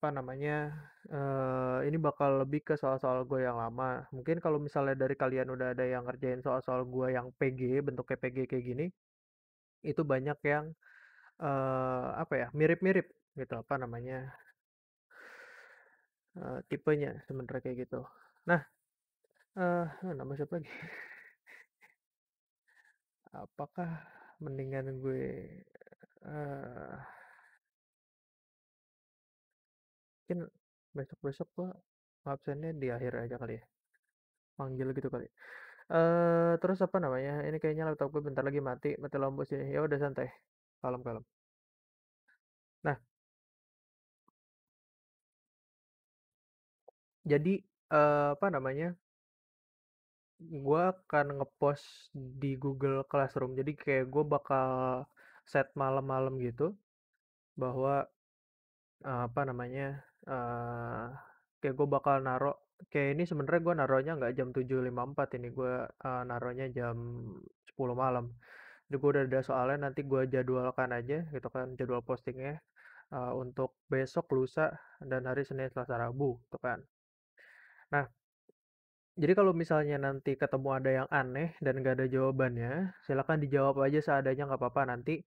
apa namanya uh, ini bakal lebih ke soal-soal gue yang lama mungkin kalau misalnya dari kalian udah ada yang ngerjain soal-soal gue yang PG bentuk kayak PG kayak gini itu banyak yang uh, apa ya mirip-mirip gitu apa namanya uh, tipenya sebenarnya kayak gitu nah uh, nama siapa lagi apakah mendingan gue uh, mungkin besok-besok gua absennya di akhir aja kali ya panggil gitu kali eh terus apa namanya ini kayaknya laptop gue bentar lagi mati mati lampu sini ya udah santai kalem kalem nah jadi uh, apa namanya gue akan ngepost di Google Classroom jadi kayak gue bakal set malam-malam gitu bahwa uh, apa namanya eh, kayak gue bakal naruh kayak ini sebenarnya gue naruhnya nggak jam tujuh lima empat, ini gue uh, naruhnya jam sepuluh malam jadi gue udah ada soalnya nanti gue jadwalkan aja gitu kan jadwal postingnya uh, untuk besok lusa dan hari Senin Selasa Rabu gitu kan nah jadi kalau misalnya nanti ketemu ada yang aneh dan gak ada jawabannya silakan dijawab aja seadanya nggak apa-apa nanti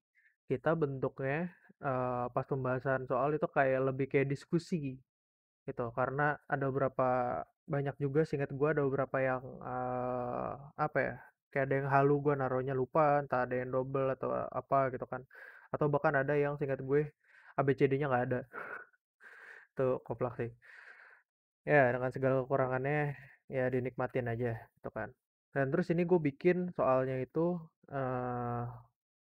kita bentuknya uh, pas pembahasan soal itu kayak lebih kayak diskusi gitu karena ada beberapa banyak juga singkat gue ada beberapa yang uh, apa ya kayak ada yang halu gue naruhnya lupa entah ada yang double atau apa gitu kan atau bahkan ada yang singkat gue ABCD-nya nggak ada tuh koplak sih ya dengan segala kekurangannya ya dinikmatin aja gitu kan dan terus ini gue bikin soalnya itu uh,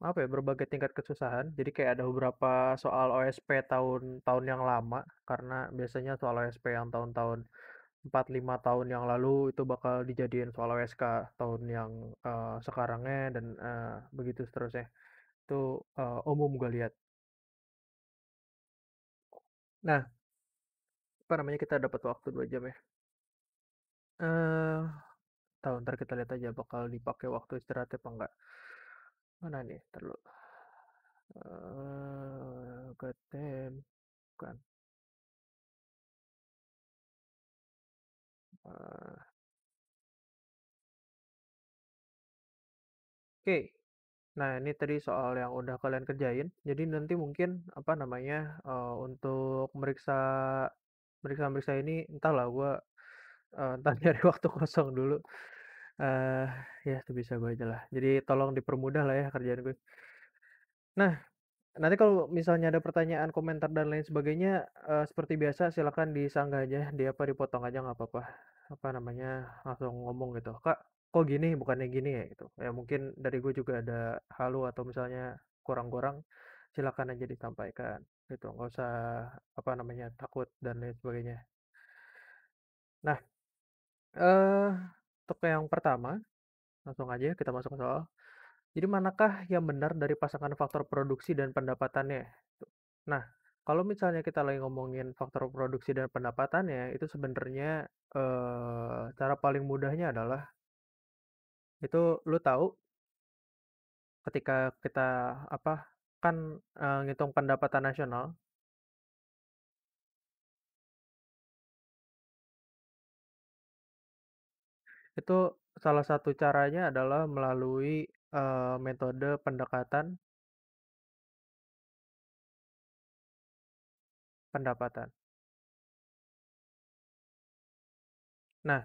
apa ya berbagai tingkat kesusahan. Jadi kayak ada beberapa soal OSP tahun-tahun yang lama karena biasanya soal OSP yang tahun-tahun 4 5 tahun yang lalu itu bakal dijadiin soal OSK tahun yang uh, sekarangnya dan uh, begitu seterusnya. Itu uh, umum gue lihat. Nah, apa namanya kita dapat waktu 2 jam ya. Eh, uh, tahun ntar kita lihat aja bakal dipakai waktu istirahat apa enggak mana nih terlalu uh, eh, gotem bukan uh, Oke, okay. nah ini tadi soal yang udah kalian kerjain. Jadi nanti mungkin apa namanya uh, untuk meriksa meriksa meriksa ini entahlah gue uh, entah nyari waktu kosong dulu uh, ya itu bisa gue aja lah Jadi tolong dipermudah lah ya kerjaan gue. Nah, nanti kalau misalnya ada pertanyaan, komentar dan lain sebagainya, uh, seperti biasa silakan disanggah aja, di apa, dipotong aja nggak apa-apa, apa namanya, langsung ngomong gitu, "Kak, kok gini? Bukannya gini ya?" Gitu. Ya mungkin dari gue juga ada halu atau misalnya kurang-kurang, silakan aja disampaikan gitu, nggak usah apa namanya, takut dan lain sebagainya. Nah, uh, untuk yang pertama, langsung aja ya kita masuk ke soal. Jadi manakah yang benar dari pasangan faktor produksi dan pendapatannya? Nah, kalau misalnya kita lagi ngomongin faktor produksi dan pendapatannya, itu sebenarnya eh, cara paling mudahnya adalah itu lu tahu ketika kita apa kan eh, ngitung pendapatan nasional Itu salah satu caranya adalah melalui, uh, metode pendekatan Pendapatan. Nah,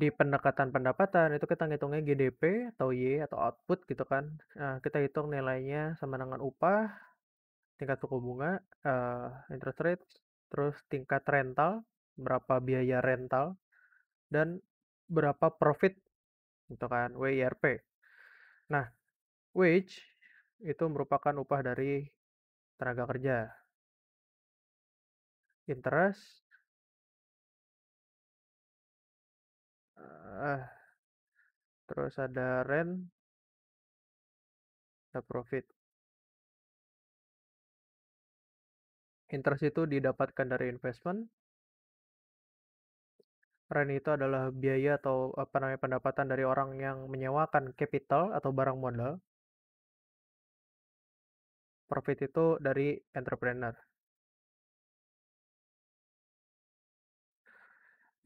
di pendekatan pendapatan itu kita ngitungnya GDP atau Y atau output gitu kan. Nah, kita hitung nilainya sama dengan upah, tingkat suku bunga, uh, interest rate, terus tingkat rental, berapa biaya rental, dan berapa profit gitu kan WIRP. Nah, wage itu merupakan upah dari tenaga kerja. Interest uh, terus ada rent ada profit. Interest itu didapatkan dari investment, Rent itu adalah biaya atau apa namanya pendapatan dari orang yang menyewakan capital atau barang modal. Profit itu dari entrepreneur.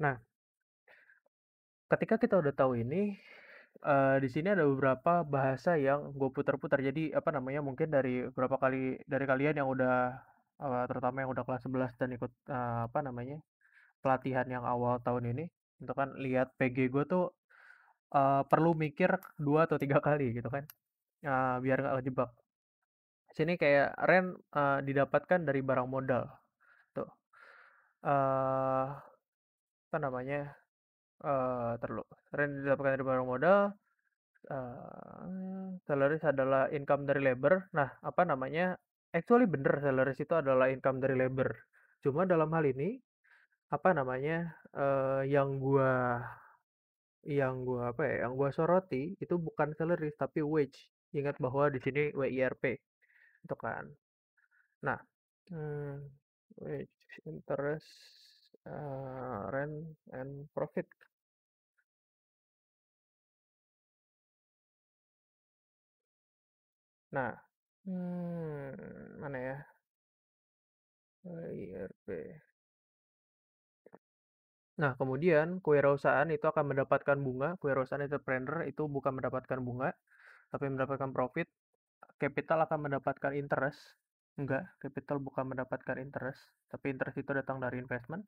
Nah, ketika kita udah tahu ini, uh, di sini ada beberapa bahasa yang gue putar-putar. Jadi apa namanya, mungkin dari beberapa kali dari kalian yang udah, uh, terutama yang udah kelas 11 dan ikut, uh, apa namanya pelatihan yang awal tahun ini itu kan lihat PG gue tuh uh, perlu mikir dua atau tiga kali gitu kan uh, biar nggak kejebak sini kayak Ren uh, didapatkan dari barang modal tuh uh, apa namanya uh, terlalu Ren didapatkan dari barang modal uh, salaries adalah income dari labor nah apa namanya actually bener salaries itu adalah income dari labor cuma dalam hal ini apa namanya, uh, yang gua yang gua apa ya, yang gua soroti itu bukan salary tapi wage. Ingat bahwa di sini WIRP, itu kan. Nah, hmm, wage, interest, uh, rent and profit. Nah, hmm, mana ya? WIRP. Nah, kemudian kewirausahaan itu akan mendapatkan bunga, kewirausahaan entrepreneur itu bukan mendapatkan bunga, tapi mendapatkan profit. Capital akan mendapatkan interest. Enggak, capital bukan mendapatkan interest, tapi interest itu datang dari investment.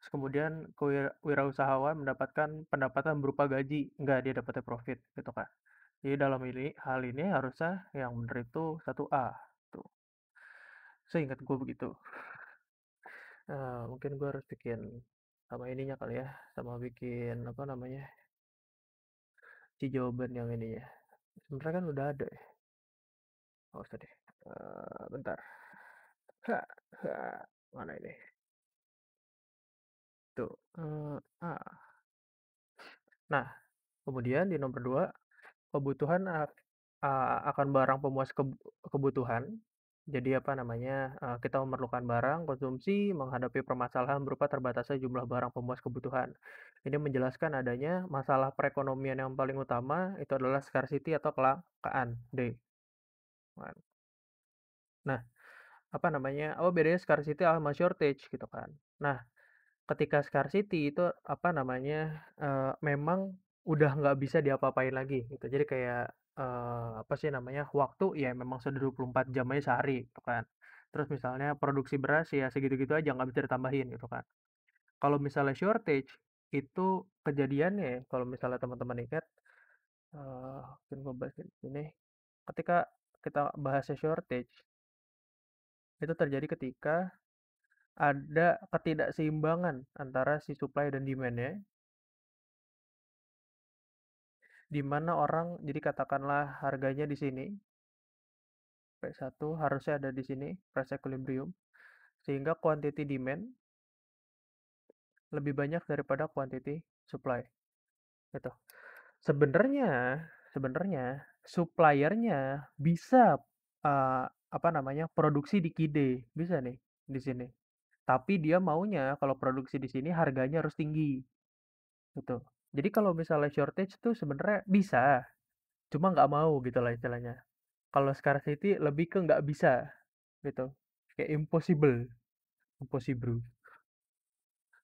Terus kemudian kewirausahaan mendapatkan pendapatan berupa gaji, enggak dia dapatnya profit gitu kan. Jadi dalam ini hal ini harusnya yang benar itu 1A tuh. Saya Seingat gue begitu. Nah, mungkin gue harus bikin sama ininya kali ya sama bikin apa namanya si jawaban yang ini ya sebenarnya kan udah ada ya oh usah deh uh, bentar ha, ha, mana ini tuh uh, ah. nah kemudian di nomor dua kebutuhan akan barang pemuas kebutuhan jadi apa namanya, kita memerlukan barang konsumsi menghadapi permasalahan berupa terbatasnya jumlah barang pemuas kebutuhan. Ini menjelaskan adanya masalah perekonomian yang paling utama itu adalah scarcity atau kelangkaan, D. Kan. Nah, apa namanya, oh bedanya scarcity sama shortage gitu kan. Nah, ketika scarcity itu apa namanya, memang udah nggak bisa diapa-apain lagi gitu. Jadi kayak uh, apa sih namanya, waktu ya memang sudah 24 jam aja sehari gitu kan. Terus misalnya produksi beras ya segitu-gitu aja nggak bisa ditambahin gitu kan. Kalau misalnya shortage itu kejadian ya kalau misalnya teman-teman ingat, eh, mungkin uh, gue bahas di sini, ketika kita bahasnya shortage itu terjadi ketika ada ketidakseimbangan antara si supply dan demand ya di mana orang jadi katakanlah harganya di sini P1 harusnya ada di sini price equilibrium sehingga quantity demand lebih banyak daripada quantity supply gitu sebenarnya sebenarnya suppliernya bisa uh, apa namanya produksi di kide bisa nih di sini tapi dia maunya kalau produksi di sini harganya harus tinggi gitu jadi kalau misalnya shortage tuh sebenarnya bisa, cuma nggak mau gitu lah istilahnya. Kalau scarcity lebih ke nggak bisa gitu, kayak impossible, impossible.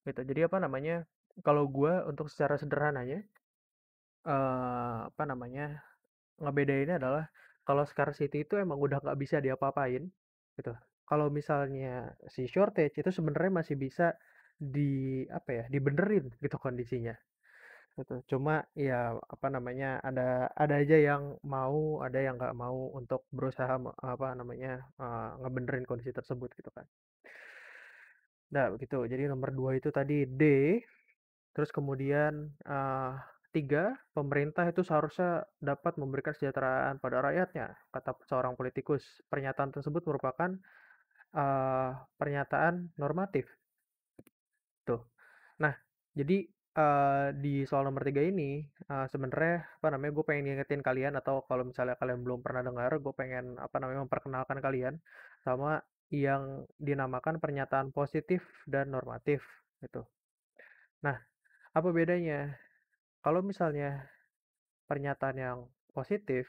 Gitu. Jadi apa namanya? Kalau gue untuk secara sederhananya, uh, apa namanya? Ngebedainnya adalah kalau scarcity itu emang udah nggak bisa diapa-apain gitu. Kalau misalnya si shortage itu sebenarnya masih bisa di apa ya dibenerin gitu kondisinya gitu cuma ya apa namanya ada ada aja yang mau ada yang nggak mau untuk berusaha apa namanya uh, ngebenerin kondisi tersebut gitu kan nah begitu jadi nomor dua itu tadi D terus kemudian uh, tiga pemerintah itu seharusnya dapat memberikan kesejahteraan pada rakyatnya kata seorang politikus pernyataan tersebut merupakan uh, pernyataan normatif tuh nah jadi Eh, di soal nomor tiga ini uh, sebenarnya apa namanya gue pengen ngingetin kalian atau kalau misalnya kalian belum pernah dengar gue pengen apa namanya memperkenalkan kalian sama yang dinamakan pernyataan positif dan normatif gitu. Nah, apa bedanya? Kalau misalnya pernyataan yang positif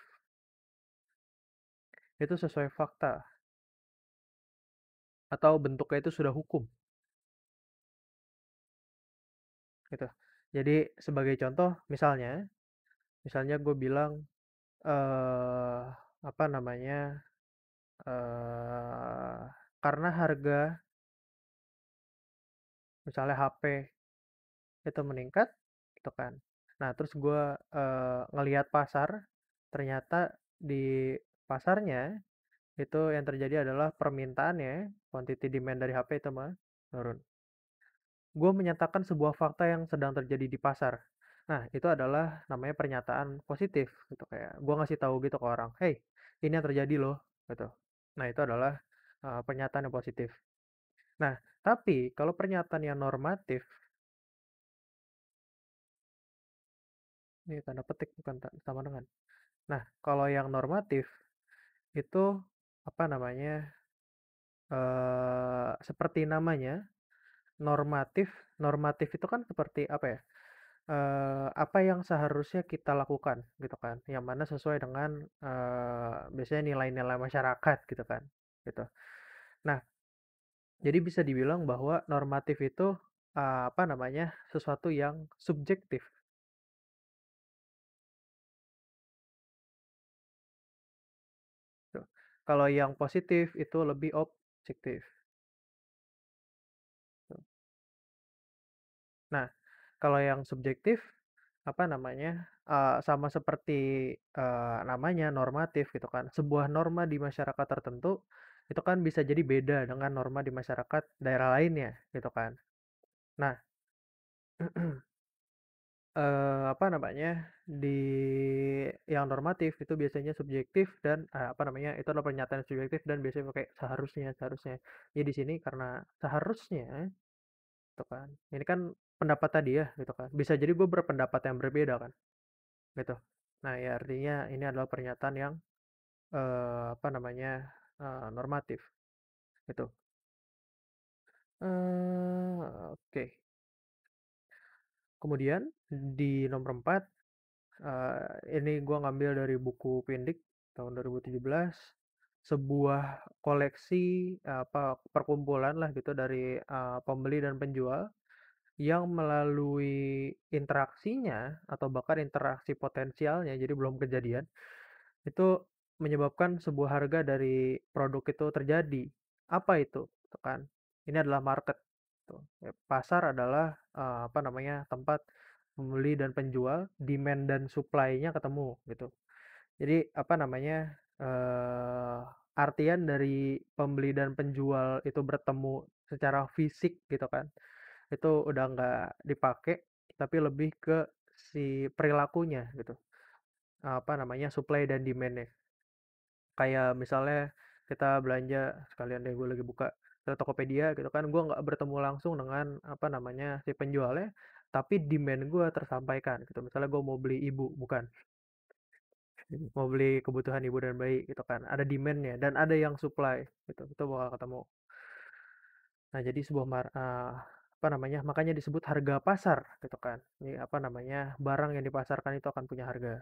itu sesuai fakta atau bentuknya itu sudah hukum gitu. Jadi sebagai contoh misalnya, misalnya gue bilang, uh, apa namanya, uh, karena harga misalnya HP, itu meningkat, gitu kan. Nah terus gue, uh, ngelihat pasar, ternyata di pasarnya, itu yang terjadi adalah permintaannya, quantity demand dari HP itu mah turun. Gue menyatakan sebuah fakta yang sedang terjadi di pasar. Nah, itu adalah namanya pernyataan positif gitu kayak gue ngasih tahu gitu ke orang, "Hey, ini yang terjadi loh." gitu. Nah, itu adalah uh, pernyataan yang positif. Nah, tapi kalau pernyataan yang normatif ini tanda petik bukan sama dengan. Nah, kalau yang normatif itu apa namanya? Uh, seperti namanya normatif normatif itu kan seperti apa ya uh, apa yang seharusnya kita lakukan gitu kan yang mana sesuai dengan uh, biasanya nilai-nilai masyarakat gitu kan gitu nah jadi bisa dibilang bahwa normatif itu uh, apa namanya sesuatu yang subjektif kalau yang positif itu lebih objektif Nah, kalau yang subjektif apa namanya? Uh, sama seperti, uh, namanya normatif gitu kan. Sebuah norma di masyarakat tertentu itu kan bisa jadi beda dengan norma di masyarakat daerah lainnya gitu kan. Nah uh, apa namanya? Di yang normatif itu biasanya subjektif dan, uh, apa namanya? Itu adalah pernyataan subjektif dan biasanya pakai seharusnya seharusnya. jadi di sini karena seharusnya gitu kan ini kan pendapat tadi ya gitu kan bisa jadi gue berpendapat yang berbeda kan gitu nah ya artinya ini adalah pernyataan yang uh, apa namanya uh, normatif gitu uh, oke okay. kemudian di nomor 4 uh, ini gue ngambil dari buku Pindik tahun 2017 sebuah koleksi apa perkumpulan lah gitu dari uh, pembeli dan penjual yang melalui interaksinya atau bahkan interaksi potensialnya jadi belum kejadian itu menyebabkan sebuah harga dari produk itu terjadi apa itu gitu kan ini adalah market ya, pasar adalah uh, apa namanya tempat pembeli dan penjual demand dan supply-nya ketemu gitu jadi apa namanya uh, artian dari pembeli dan penjual itu bertemu secara fisik gitu kan itu udah nggak dipakai tapi lebih ke si perilakunya gitu apa namanya supply dan demandnya kayak misalnya kita belanja sekalian deh gue lagi buka ke Tokopedia gitu kan gue nggak bertemu langsung dengan apa namanya si penjualnya tapi demand gue tersampaikan gitu misalnya gue mau beli ibu bukan mau beli kebutuhan ibu dan bayi gitu kan ada demandnya dan ada yang supply gitu itu bakal ketemu nah jadi sebuah mar uh, apa namanya makanya disebut harga pasar gitu kan ini apa namanya barang yang dipasarkan itu akan punya harga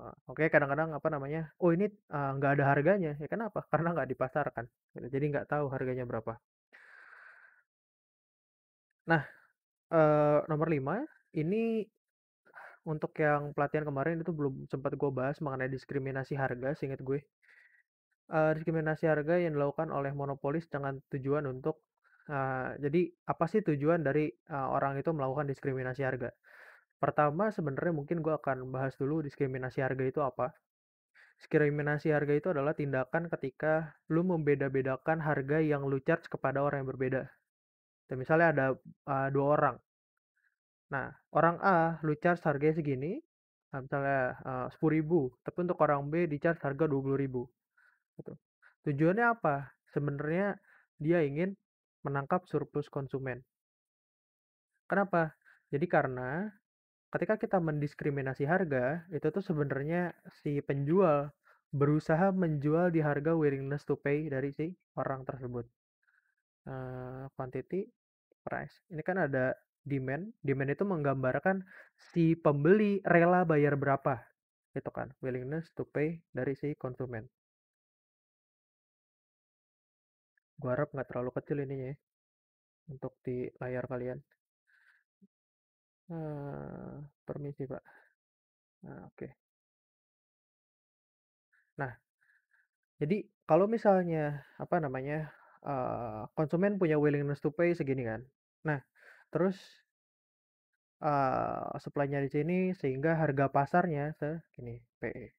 uh, oke okay, kadang-kadang apa namanya oh ini ah, nggak uh, ada harganya ya kenapa karena nggak dipasarkan gitu. jadi nggak tahu harganya berapa nah uh, nomor lima ini untuk yang pelatihan kemarin itu belum sempat gue bahas mengenai diskriminasi harga, seingat gue. Uh, diskriminasi harga yang dilakukan oleh monopolis dengan tujuan untuk uh, jadi apa sih tujuan dari uh, orang itu melakukan diskriminasi harga? Pertama, sebenarnya mungkin gue akan bahas dulu diskriminasi harga itu apa. Diskriminasi harga itu adalah tindakan ketika lu membeda-bedakan harga yang lu charge kepada orang yang berbeda. Dan misalnya ada uh, dua orang, Nah, orang A lu charge harga segini, nah, misalnya, eh, uh, 10 ribu, tapi untuk orang B di-charge harga rp ribu. gitu. Tujuannya apa? Sebenarnya dia ingin menangkap surplus konsumen. Kenapa? Jadi karena ketika kita mendiskriminasi harga, itu tuh sebenarnya si penjual berusaha menjual di harga willingness to pay dari si orang tersebut. Uh, quantity, price, ini kan ada demand demand itu menggambarkan si pembeli rela bayar berapa itu kan willingness to pay dari si konsumen gua harap nggak terlalu kecil ini ya untuk di layar kalian uh, permisi pak nah, oke okay. nah jadi kalau misalnya apa namanya uh, konsumen punya willingness to pay segini kan nah terus uh, supply-nya di sini sehingga harga pasarnya segini PE.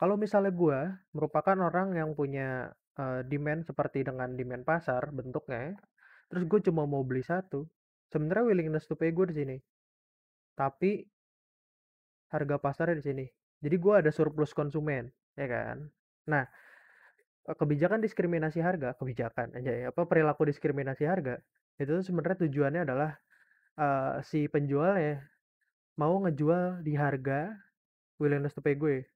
Kalau misalnya gue merupakan orang yang punya uh, demand seperti dengan demand pasar bentuknya, terus gue cuma mau beli satu, sebenarnya willingness to pay gue di sini, tapi harga pasarnya di sini. Jadi gue ada surplus konsumen, ya kan? Nah, e kebijakan diskriminasi harga, kebijakan aja ya, apa perilaku diskriminasi harga itu tuh sebenarnya tujuannya adalah uh, si penjual ya mau ngejual di harga willingness to pay gue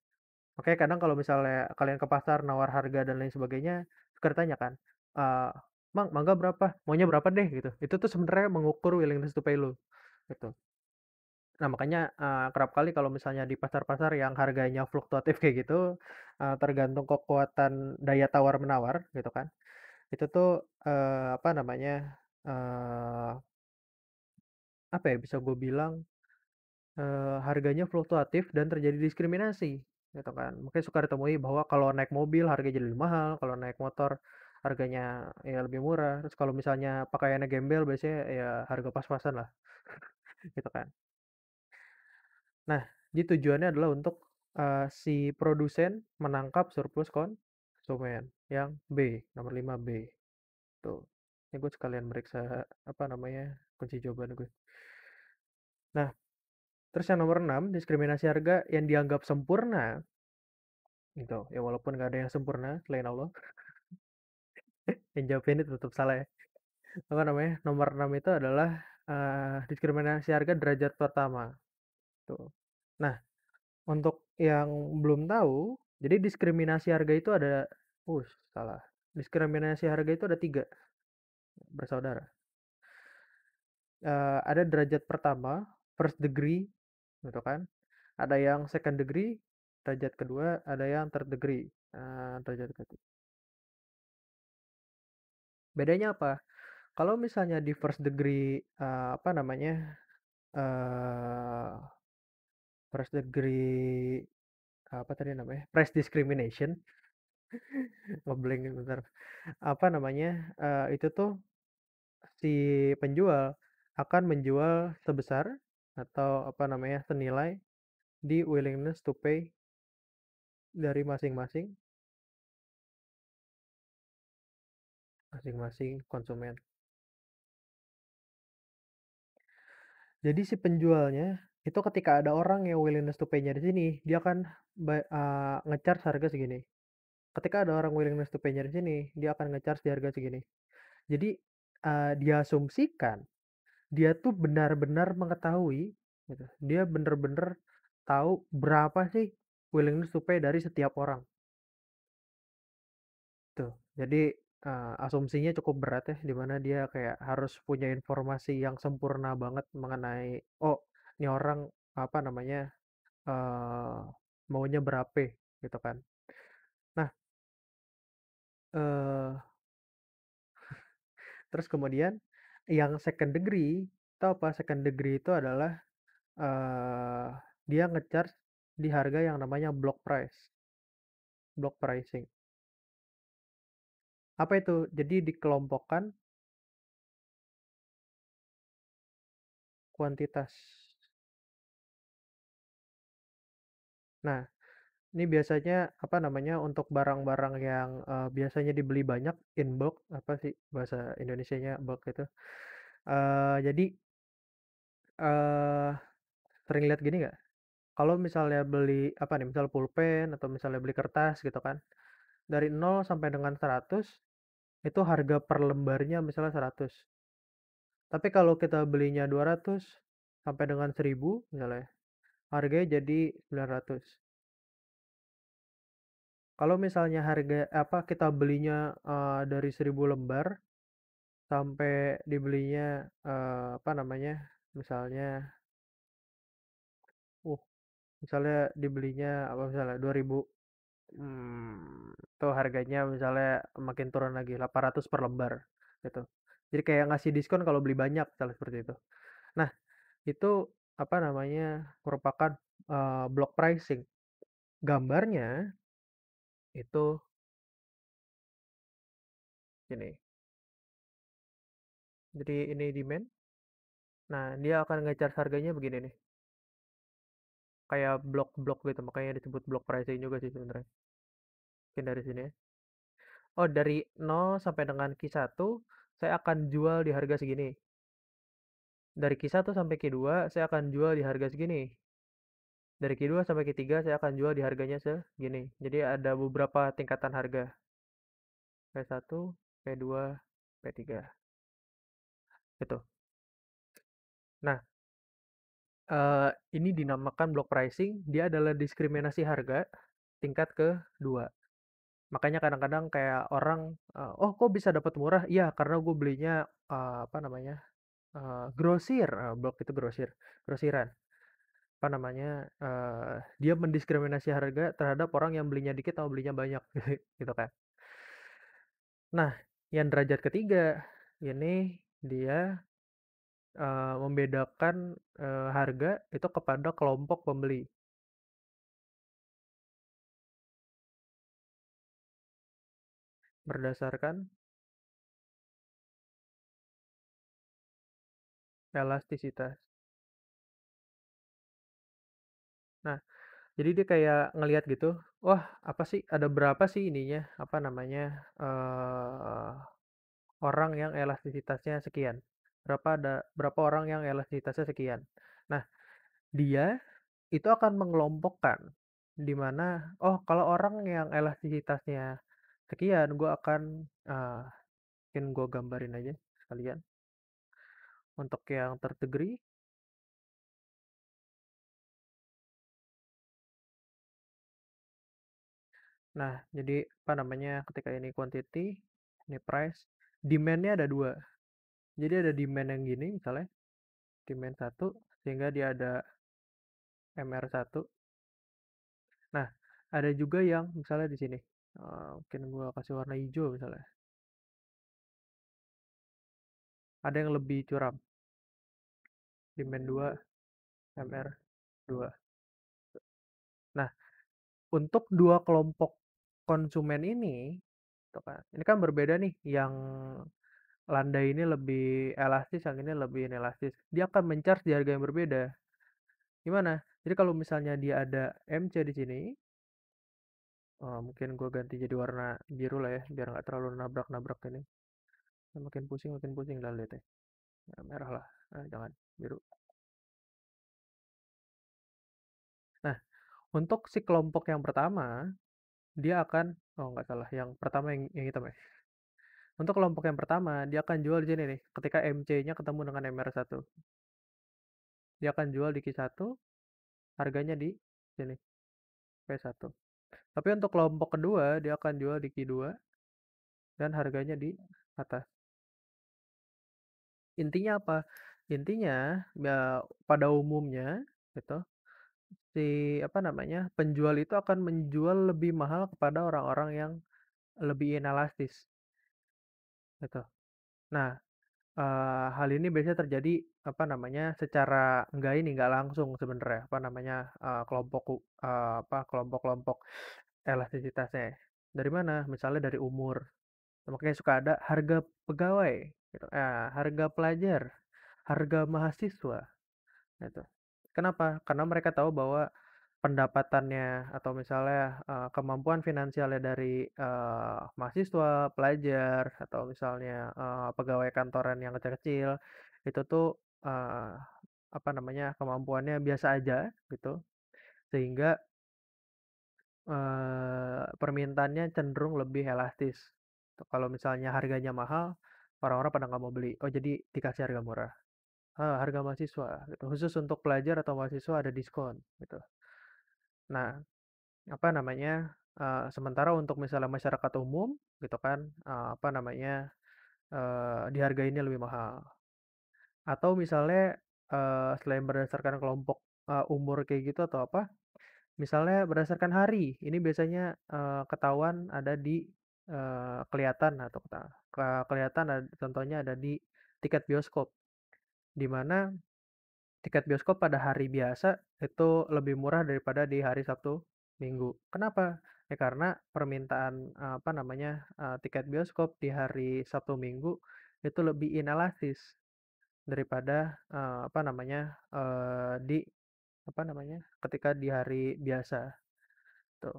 makanya kadang kalau misalnya kalian ke pasar nawar harga dan lain sebagainya suka tanya kan uh, mang mangga berapa maunya berapa deh gitu itu tuh sebenarnya mengukur willingness to pay lo gitu nah makanya uh, kerap kali kalau misalnya di pasar-pasar yang harganya fluktuatif kayak gitu uh, tergantung kekuatan daya tawar menawar gitu kan itu tuh uh, apa namanya uh, apa ya, bisa gue bilang, uh, harganya fluktuatif dan terjadi diskriminasi, gitu kan. mungkin suka ditemui bahwa kalau naik mobil harganya jadi lebih mahal, kalau naik motor harganya ya lebih murah, terus kalau misalnya pakaiannya gembel biasanya ya harga pas pasan lah gitu kan. Nah, jadi tujuannya adalah untuk, uh, si produsen menangkap surplus konsumen yang B, nomor 5 B, tuh ini gue sekalian meriksa apa namanya kunci jawaban gue nah terus yang nomor 6 diskriminasi harga yang dianggap sempurna gitu ya walaupun gak ada yang sempurna selain Allah yang jawab ini tetap salah ya apa namanya nomor 6 itu adalah uh, diskriminasi harga derajat pertama tuh nah untuk yang belum tahu jadi diskriminasi harga itu ada uh salah diskriminasi harga itu ada tiga bersaudara. Uh, ada derajat pertama, first degree, gitu kan. Ada yang second degree, derajat kedua, ada yang third degree, uh, derajat ketiga. Bedanya apa? Kalau misalnya di first degree uh, apa namanya? Uh, first degree apa tadi namanya? Press discrimination Ngeblank bentar. Gitu, apa namanya, uh, itu tuh si penjual akan menjual sebesar atau apa namanya, senilai di willingness to pay dari masing-masing masing-masing konsumen. Jadi si penjualnya, itu ketika ada orang yang willingness to pay-nya di sini, dia akan uh, eh, eee, harga segini ketika ada orang willingness to pay sini, dia akan ngecharge di harga segini. Jadi uh, dia asumsikan dia tuh benar-benar mengetahui, gitu. dia benar-benar tahu berapa sih willingness to pay dari setiap orang. Tuh, jadi uh, asumsinya cukup berat ya, dimana dia kayak harus punya informasi yang sempurna banget mengenai, oh ini orang apa namanya uh, maunya berapa gitu kan Eh, terus kemudian yang second degree, atau apa second degree itu adalah, uh, dia ngecharge di harga yang namanya block price. Block pricing. Apa itu? Jadi dikelompokkan kuantitas. Nah ini biasanya, apa namanya, untuk barang-barang yang, uh, biasanya dibeli banyak, in bulk, apa sih bahasa Indonesia-nya bulk itu? uh, jadi uh, sering lihat gini nggak? Kalau misalnya beli, apa nih, misal pulpen atau misalnya beli kertas gitu kan, dari 0 sampai dengan 100, itu harga per lembarnya misalnya 100. Tapi kalau kita belinya 200 sampai dengan 1.000 misalnya, harganya jadi 900. Kalau misalnya harga apa, kita belinya, uh, dari 1.000 lembar, sampai dibelinya, uh, apa namanya, misalnya uh, misalnya dibelinya apa misalnya, 2.000, mmm, itu harganya misalnya makin turun lagi, 800 per lembar, gitu. Jadi kayak ngasih diskon kalau beli banyak, misalnya seperti itu. Nah, itu apa namanya, merupakan, uh, block pricing. Gambarnya itu Gini. Jadi ini demand. Nah, dia akan ngejar harganya begini nih. Kayak blok-blok gitu, makanya disebut block pricing juga sih sebenarnya. Mungkin dari sini ya. Oh, dari 0 sampai dengan Q1, saya akan jual di harga segini. Dari Q1 sampai Q2, saya akan jual di harga segini. Dari Q2 sampai Q3 saya akan jual di harganya segini. Jadi ada beberapa tingkatan harga. P1, P2, P3. gitu. Nah, uh, ini dinamakan block pricing. Dia adalah diskriminasi harga tingkat ke dua. Makanya kadang-kadang kayak orang, uh, oh kok bisa dapat murah? Iya, karena gue belinya uh, apa namanya uh, grosir, uh, block itu grosir, grosiran apa namanya uh, dia mendiskriminasi harga terhadap orang yang belinya dikit atau belinya banyak gitu kan nah yang derajat ketiga ini dia uh, membedakan uh, harga itu kepada kelompok pembeli berdasarkan elastisitas Jadi dia kayak ngelihat gitu, wah apa sih ada berapa sih ininya, apa namanya, uh, orang yang elastisitasnya sekian, berapa ada berapa orang yang elastisitasnya sekian. Nah, dia itu akan mengelompokkan, di mana, oh kalau orang yang elastisitasnya sekian, gua akan, uh, mungkin gua gambarin aja sekalian. Untuk yang tertegri. Nah, jadi apa namanya, ketika ini quantity, ini price, demand-nya ada dua Jadi ada demand yang gini misalnya, demand satu sehingga dia ada MR1. Nah, ada juga yang misalnya di sini. mungkin gue kasih warna hijau misalnya. Ada yang lebih curam. Demand 2, MR 2. Nah, untuk dua kelompok Konsumen ini, gitu kan, ini kan berbeda nih yang landai ini lebih elastis, yang ini lebih inelastis. Dia akan mencari di harga yang berbeda. Gimana? Jadi kalau misalnya dia ada MC di sini oh, mungkin gue ganti jadi warna biru lah ya, biar nggak terlalu nabrak-nabrak ini. Ya, makin pusing makin pusing lah lihat Ya merah lah, nah, jangan, biru. Nah, untuk si kelompok yang pertama dia akan oh nggak salah, yang pertama yang yang hitam ya? Untuk kelompok yang pertama, dia akan jual di sini nih, ketika MC-nya ketemu dengan MR1. Dia akan jual di Q1, harganya di sini, P1. Tapi untuk kelompok kedua, dia akan jual di Q2, dan harganya di atas. Intinya apa? Intinya, ya, pada umumnya, itu si apa namanya, penjual itu akan menjual lebih mahal kepada orang-orang yang lebih inelastis. Gitu. Nah, uh, hal ini biasanya terjadi apa namanya secara enggak ini enggak langsung sebenarnya apa namanya uh, kelompok uh, apa kelompok-kelompok elastisitasnya dari mana misalnya dari umur makanya suka ada harga pegawai gitu eh, harga pelajar harga mahasiswa gitu Kenapa? Karena mereka tahu bahwa pendapatannya atau misalnya uh, kemampuan finansialnya dari uh, mahasiswa, pelajar atau misalnya uh, pegawai kantoran yang kecil-kecil itu tuh uh, apa namanya kemampuannya biasa aja gitu sehingga uh, permintaannya cenderung lebih elastis. Kalau misalnya harganya mahal, orang-orang pada nggak mau beli. Oh jadi dikasih harga murah uh, harga mahasiswa, gitu. Khusus untuk pelajar atau mahasiswa ada diskon, gitu. Nah, apa namanya, uh, sementara untuk misalnya masyarakat umum, gitu kan, uh, apa namanya, di harga ini lebih mahal. Atau misalnya, uh, selain berdasarkan kelompok, uh, umur kayak gitu atau apa, misalnya berdasarkan hari, ini biasanya, uh, ketahuan ada di, uh, kelihatan atau kelihatan contohnya ada di tiket bioskop. Di mana tiket bioskop pada hari biasa itu lebih murah daripada di hari Sabtu Minggu. Kenapa? Ya karena permintaan apa namanya, eh, tiket bioskop di hari Sabtu Minggu itu lebih inelastis daripada, eh, apa namanya, eh, di apa namanya, ketika di hari biasa, tuh.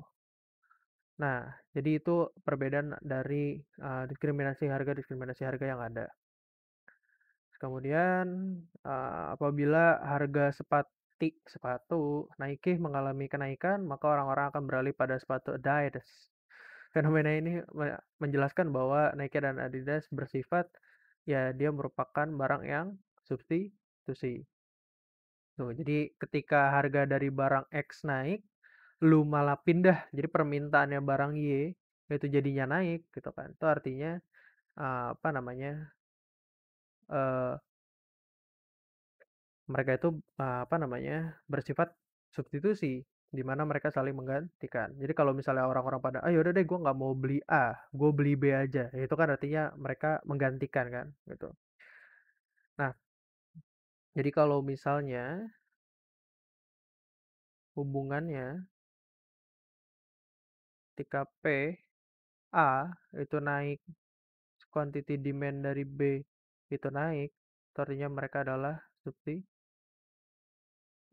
Nah, jadi itu perbedaan dari, uh, diskriminasi harga diskriminasi harga yang ada. Kemudian apabila harga sepati, sepatu Nike mengalami kenaikan, maka orang-orang akan beralih pada sepatu Adidas. Fenomena ini menjelaskan bahwa Nike dan Adidas bersifat ya dia merupakan barang yang substitusi. Tuh, jadi ketika harga dari barang X naik, lu malah pindah. Jadi permintaannya barang Y itu jadinya naik gitu kan. Itu artinya apa namanya? Eh, mereka itu, eh, apa namanya, bersifat substitusi, di mana mereka saling menggantikan. Jadi kalau misalnya orang-orang pada, "Ah, ya udah deh, gue nggak mau beli A, gue beli B aja." Ya itu kan artinya mereka menggantikan kan, gitu. Nah, jadi kalau misalnya hubungannya ketika P, A itu naik quantity demand dari B itu naik, artinya mereka adalah subsidi.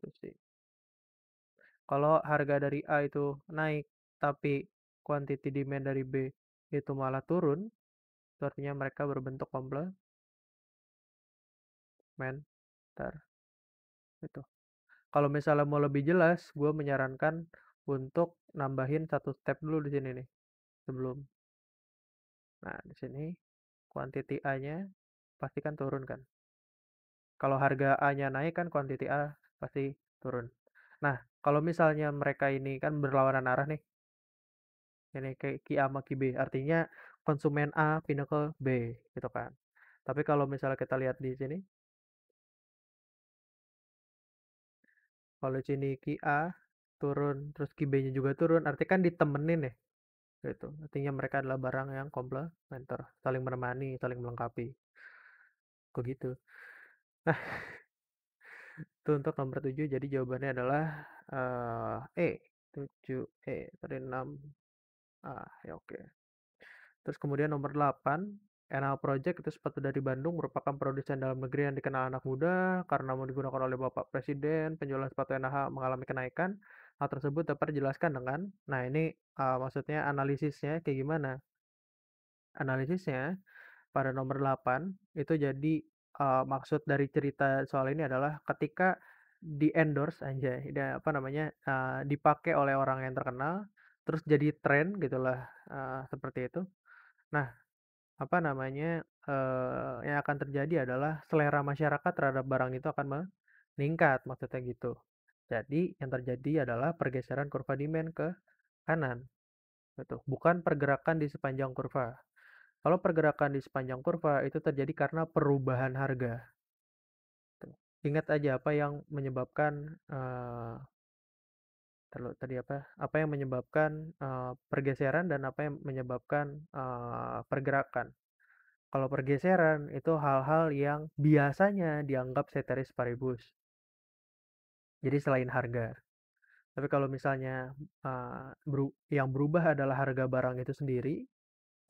subsidi. Kalau harga dari A itu naik, tapi quantity demand dari B itu malah turun, itu artinya mereka berbentuk komplementer. Itu. Kalau misalnya mau lebih jelas, gue menyarankan untuk nambahin satu step dulu di sini nih, sebelum. Nah, di sini quantity A-nya pasti kan turun kan. Kalau harga A-nya naik kan kuantiti A pasti turun. Nah, kalau misalnya mereka ini kan berlawanan arah nih. Ini kayak Ki A sama Ki B. Artinya konsumen A pindah ke B gitu kan. Tapi kalau misalnya kita lihat di sini. Kalau di sini Ki A turun, terus Ki B-nya juga turun. Artinya kan ditemenin nih ya, gitu artinya mereka adalah barang yang komplementer saling menemani saling melengkapi Kok gitu? Nah, itu untuk nomor 7 jadi jawabannya adalah, uh, E, 7, E, tadi 6, ah ya oke. Terus kemudian nomor 8, Enal Project itu sepatu dari Bandung merupakan produsen dalam negeri yang dikenal anak muda karena mau digunakan oleh Bapak Presiden, penjualan sepatu NH mengalami kenaikan. Hal tersebut dapat dijelaskan dengan nah ini, uh, maksudnya analisisnya kayak gimana? Analisisnya pada nomor 8 itu jadi uh, maksud dari cerita soal ini adalah ketika di endorse aja apa namanya uh, dipakai oleh orang yang terkenal terus jadi tren gitulah uh, seperti itu nah apa namanya uh, yang akan terjadi adalah selera masyarakat terhadap barang itu akan meningkat maksudnya gitu jadi yang terjadi adalah pergeseran kurva demand ke kanan gitu bukan pergerakan di sepanjang kurva kalau pergerakan di sepanjang kurva itu terjadi karena perubahan harga. Ingat aja apa yang menyebabkan uh, eh, terlalu tadi apa apa yang menyebabkan uh, pergeseran dan apa yang menyebabkan uh, pergerakan kalau pergeseran itu hal-hal yang biasanya dianggap seteris paribus jadi selain harga tapi kalau misalnya uh, beru yang berubah adalah harga barang itu sendiri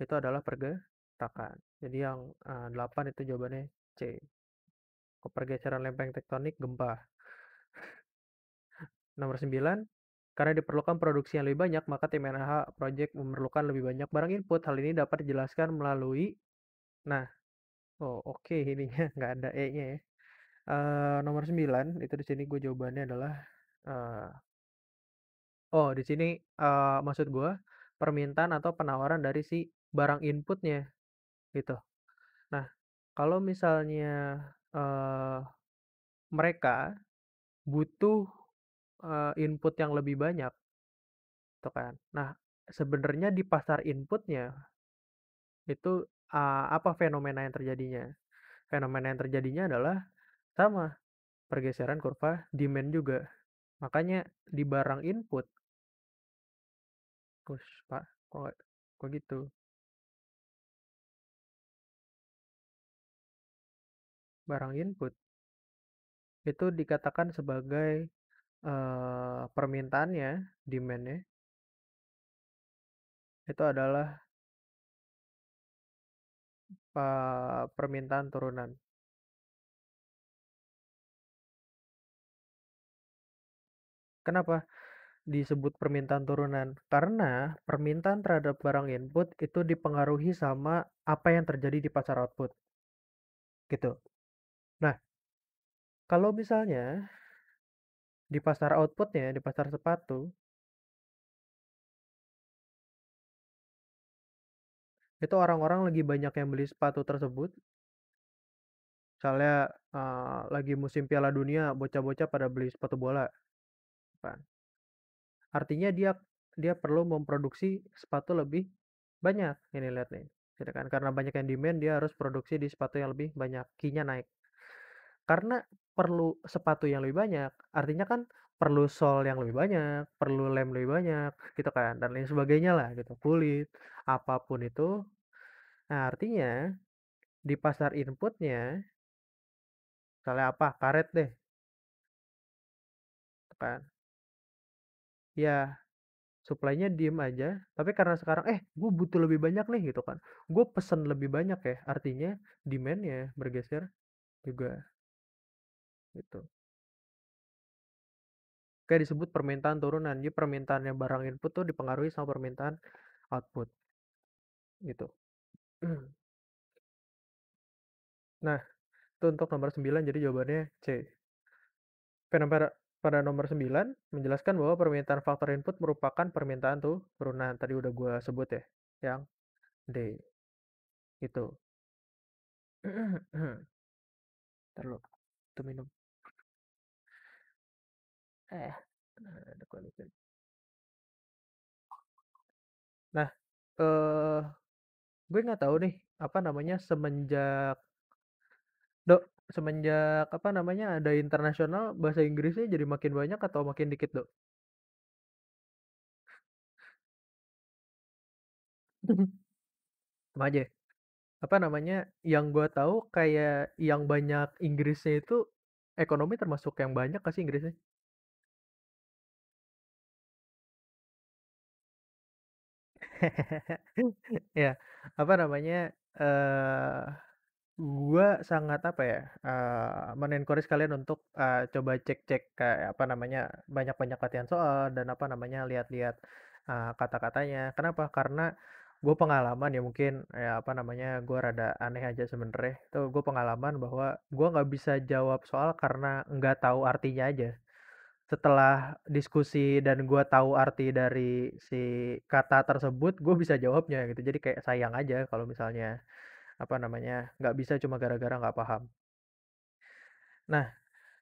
itu adalah pergetakan. Jadi yang uh, 8 itu jawabannya C. Pergeseran lempeng tektonik gempa. Nomor 9, karena diperlukan produksi yang lebih banyak, maka tim NH project memerlukan lebih banyak barang input. Hal ini dapat dijelaskan melalui nah. Oh, oke okay, ininya nggak ada E-nya ya. Uh, nomor 9 itu di sini gue jawabannya adalah uh, Oh, di sini uh, maksud gue permintaan atau penawaran dari si barang inputnya, gitu. Nah, kalau misalnya, uh, mereka butuh, uh, input yang lebih banyak gitu kan. Nah, sebenarnya di pasar inputnya itu, uh, apa fenomena yang terjadinya? Fenomena yang terjadinya adalah sama, pergeseran kurva demand juga. Makanya di barang input pak, kok kok gitu? barang input itu dikatakan sebagai uh, permintaannya, demandnya, itu adalah permintaan turunan. Kenapa disebut permintaan turunan? Karena permintaan terhadap barang input itu dipengaruhi sama apa yang terjadi di pasar output. Gitu. Nah, kalau misalnya di pasar outputnya, di pasar sepatu itu orang-orang lagi banyak yang beli sepatu tersebut misalnya, uh, lagi musim Piala Dunia, bocah-bocah pada beli sepatu bola, kan. Artinya dia dia perlu memproduksi sepatu lebih banyak, ini lihat nih, gitu kan. karena banyak yang demand dia harus produksi di sepatu yang lebih banyak, Kinya naik. Karena perlu sepatu yang lebih banyak, artinya kan perlu sol yang lebih banyak, perlu lem lebih banyak, gitu kan, dan lain sebagainya lah, gitu. Kulit, apapun itu. Nah, artinya di pasar inputnya, misalnya apa, karet deh, gitu kan. Ya, suplainya diem aja, tapi karena sekarang, eh, gue butuh lebih banyak nih, gitu kan. Gue pesen lebih banyak ya, artinya demand-nya bergeser juga. Gitu. Kayak disebut permintaan turunan. Jadi permintaan yang barang input tuh dipengaruhi sama permintaan output. Gitu. Nah, itu untuk nomor 9 jadi jawabannya C. Fenomena pada nomor 9 menjelaskan bahwa permintaan faktor input merupakan permintaan tuh turunan. Tadi udah gue sebut ya, yang D. Gitu. Terlalu. Itu minum eh ada quality. Nah, eh gue nggak tahu nih, apa namanya, semenjak Dok, semenjak, apa namanya, ada internasional, bahasa Inggrisnya jadi makin banyak atau makin dikit, Dok? Sama aja. Apa namanya, yang gue tahu kayak yang banyak Inggrisnya itu ekonomi termasuk yang banyak kasih Inggrisnya? Ya, apa namanya, uh, gua sangat apa ya, uh, menencourage kalian untuk, uh, coba cek-cek kayak apa namanya, banyak-banyak latihan soal dan apa namanya, lihat-lihat, uh, kata-katanya. Kenapa? Karena gue pengalaman ya mungkin, ya apa namanya, gue rada aneh aja sebenernya. Itu gue pengalaman bahwa gue nggak bisa jawab soal karena nggak tahu artinya aja setelah diskusi dan gue tahu arti dari si kata tersebut gue bisa jawabnya gitu jadi kayak sayang aja kalau misalnya apa namanya nggak bisa cuma gara-gara nggak paham nah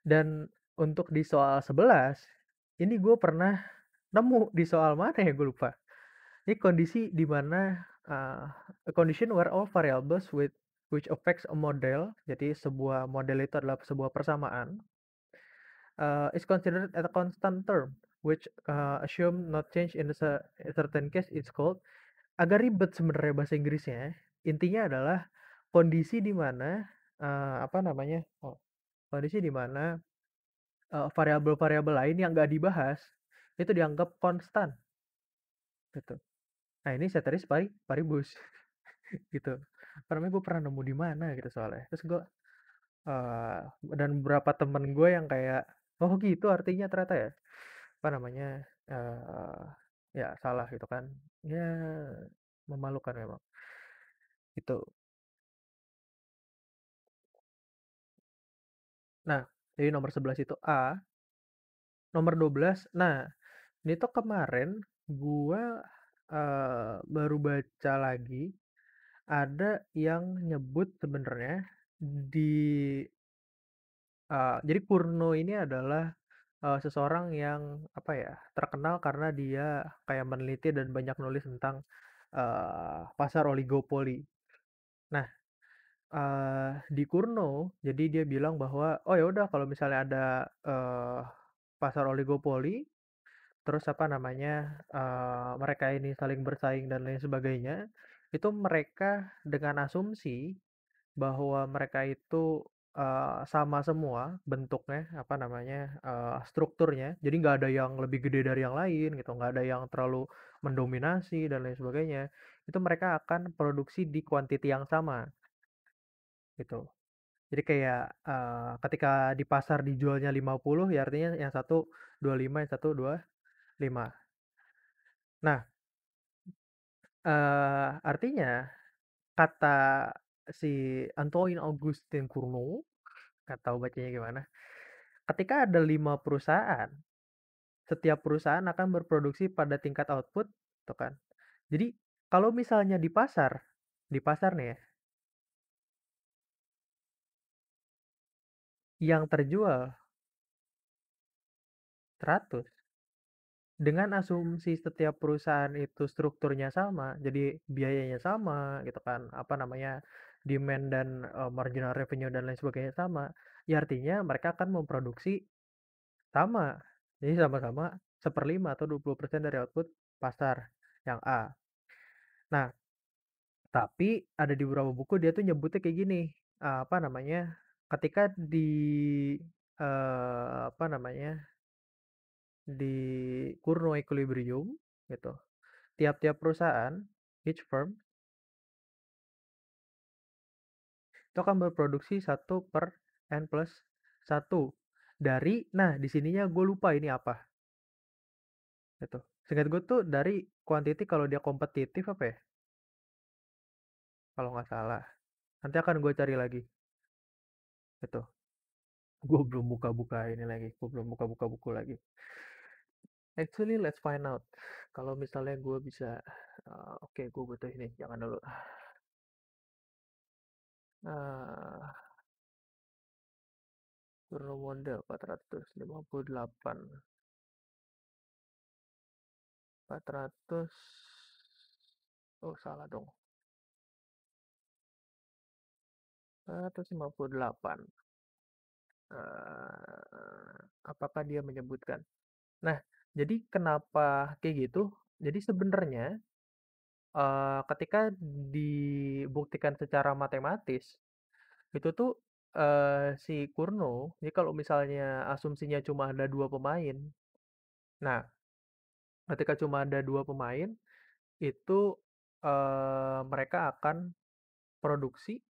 dan untuk di soal 11 ini gue pernah nemu di soal mana ya gue lupa ini kondisi di mana uh, eh, a condition where all variables with which affects a model jadi sebuah model itu adalah sebuah persamaan uh, is considered a constant term which uh, assume not change in a certain case it's called agak ribet sebenarnya bahasa Inggrisnya intinya adalah kondisi di mana uh, apa namanya oh, kondisi di mana uh, variabel-variabel lain yang nggak dibahas itu dianggap konstan gitu nah ini saya ceteris pari paribus gitu namanya gue pernah nemu di mana gitu soalnya terus gue uh, dan beberapa temen gue yang kayak oh gitu artinya ternyata ya apa namanya uh, ya salah gitu kan ya memalukan memang itu Nah, jadi nomor 11 itu A, nomor 12. Nah, ini tuh kemarin gua uh, baru baca lagi ada yang nyebut sebenarnya di jadi Kurno ini adalah, uh, seseorang yang apa ya, terkenal karena dia kayak meneliti dan banyak nulis tentang, uh, pasar oligopoli. Nah, uh, di Kurno, jadi dia bilang bahwa, "Oh ya udah kalau misalnya ada, uh, pasar oligopoli, terus apa namanya, uh, mereka ini saling bersaing dan lain sebagainya, itu mereka dengan asumsi bahwa mereka itu Eh, sama semua bentuknya apa namanya uh, strukturnya jadi nggak ada yang lebih gede dari yang lain gitu nggak ada yang terlalu mendominasi dan lain sebagainya itu mereka akan produksi di kuantiti yang sama gitu jadi kayak uh, ketika di pasar dijualnya 50 ya artinya yang satu 25 yang satu 25 nah uh, artinya kata si Antoine Augustin Cournot nggak tahu bacanya gimana. Ketika ada lima perusahaan, setiap perusahaan akan berproduksi pada tingkat output, tuh kan. Jadi kalau misalnya di pasar, di pasar nih ya, yang terjual 100 dengan asumsi setiap perusahaan itu strukturnya sama, jadi biayanya sama gitu kan, apa namanya demand dan uh, marginal revenue dan lain sebagainya sama, ya artinya mereka akan memproduksi sama. Jadi sama-sama seperlima atau 20% dari output pasar yang A. Nah, tapi ada di beberapa buku dia tuh nyebutnya kayak gini, apa namanya? Ketika di uh, apa namanya? di Kurno Equilibrium gitu. Tiap-tiap perusahaan, each firm itu akan berproduksi satu per n plus satu dari nah di sininya gue lupa ini apa itu singkat gue tuh dari kuantiti kalau dia kompetitif apa ya kalau nggak salah nanti akan gue cari lagi itu gue belum buka-buka ini lagi gue belum buka-buka buku lagi actually let's find out kalau misalnya gue bisa uh, oke okay, gue butuh ini jangan dulu Nah, delapan, 458 400 oh salah dong 458 uh, eh, apakah dia menyebutkan nah jadi kenapa kayak gitu jadi sebenarnya Eh, ketika dibuktikan secara matematis, itu tuh, uh, si Kurno, jadi kalau misalnya asumsinya cuma ada dua pemain, nah, ketika cuma ada dua pemain, itu, uh, mereka akan produksi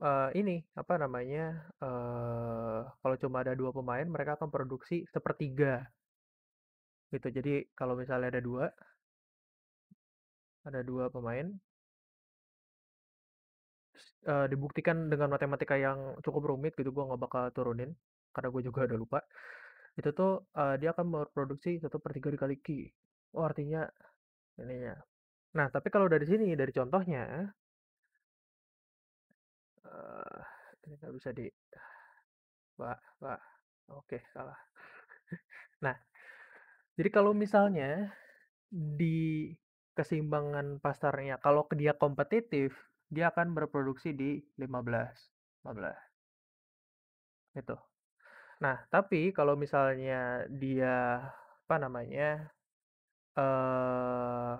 uh, ini, apa namanya, uh, kalau cuma ada dua pemain mereka akan produksi sepertiga. Gitu, jadi kalau misalnya ada dua ada dua pemain uh, dibuktikan dengan matematika yang cukup rumit gitu, gue nggak bakal turunin, karena gue juga udah lupa. Itu tuh, uh, dia akan memproduksi satu per tiga dikali Q. Oh artinya ini ya Nah tapi kalau dari sini, dari contohnya uh, ini nggak bisa di pak pak oke salah. Nah, jadi kalau misalnya di keseimbangan pasarnya. Kalau dia kompetitif, dia akan berproduksi di 15. 15. Gitu. Nah, tapi kalau misalnya dia apa namanya? eh uh,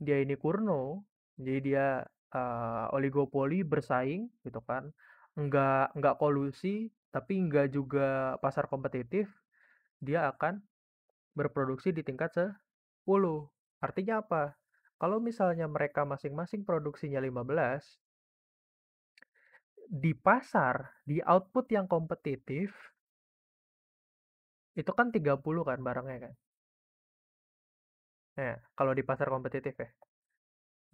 dia ini kurno, jadi dia uh, oligopoli bersaing gitu kan. Enggak enggak kolusi, tapi enggak juga pasar kompetitif, dia akan berproduksi di tingkat 10 Artinya apa? Kalau misalnya mereka masing-masing produksinya 15, di pasar, di output yang kompetitif, itu kan 30 kan barangnya kan? Nah, kalau di pasar kompetitif ya.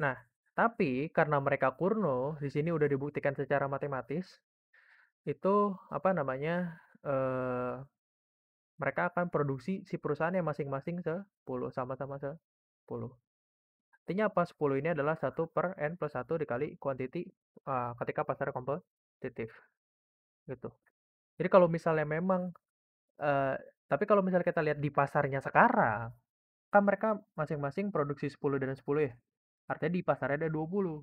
Nah, tapi karena mereka kurno, di sini udah dibuktikan secara matematis, itu apa namanya, eh, mereka akan produksi si perusahaan yang masing-masing 10, sama-sama 10. Artinya apa? 10 ini adalah 1 per N plus 1 dikali kuantiti uh, ketika pasar kompetitif. Gitu. Jadi kalau misalnya memang, uh, tapi kalau misalnya kita lihat di pasarnya sekarang, kan mereka masing-masing produksi 10 dan 10 ya. Artinya di pasarnya ada 20.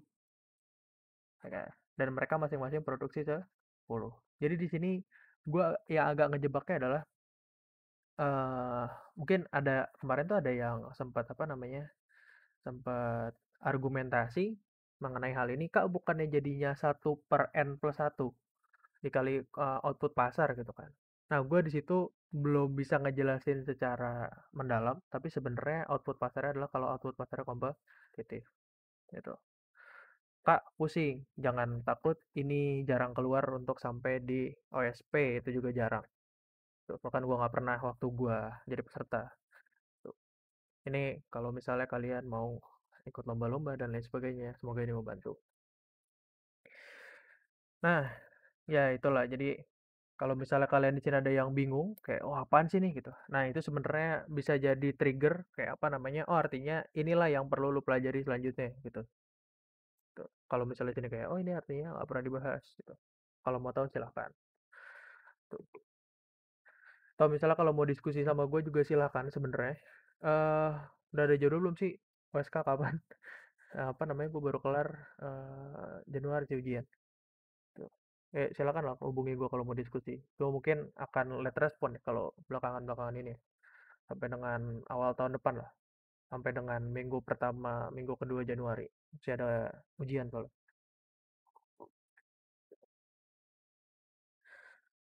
Ya kan? Dan mereka masing-masing produksi 10. Jadi di sini gue ya agak ngejebaknya adalah uh, mungkin ada kemarin tuh ada yang sempat, apa namanya, sempat argumentasi mengenai hal ini, Kak, bukannya jadinya satu per n plus satu dikali, uh, output pasar gitu kan. Nah, gue di situ belum bisa ngejelasin secara mendalam, tapi sebenarnya output pasarnya adalah kalau output pasarnya kompetitif, gitu. Kak, pusing, jangan takut ini jarang keluar untuk sampai di OSP, itu juga jarang gitu. bahkan gue nggak pernah waktu gue jadi peserta. Tuh. Ini kalau misalnya kalian mau ikut lomba-lomba dan lain sebagainya, semoga ini membantu. Nah, ya itulah. Jadi kalau misalnya kalian di sini ada yang bingung, kayak oh apaan sih nih gitu. Nah itu sebenarnya bisa jadi trigger kayak apa namanya? Oh artinya inilah yang perlu lu pelajari selanjutnya gitu. Tuh. Kalau misalnya sini kayak oh ini artinya nggak pernah dibahas gitu. Kalau mau tahu silahkan. Tuh. Kalau misalnya kalau mau diskusi sama gue juga silakan sebenarnya. uh, udah ada jodoh belum sih? USK kapan? Eh, apa namanya gue baru kelar uh, Januari sih ujian. Tuh. Eh, silakan lah hubungi gue kalau mau diskusi. Gue mungkin akan late respon ya kalau belakangan-belakangan ini. Sampai dengan awal tahun depan lah. Sampai dengan minggu pertama, minggu kedua Januari. Masih ada ujian kalau.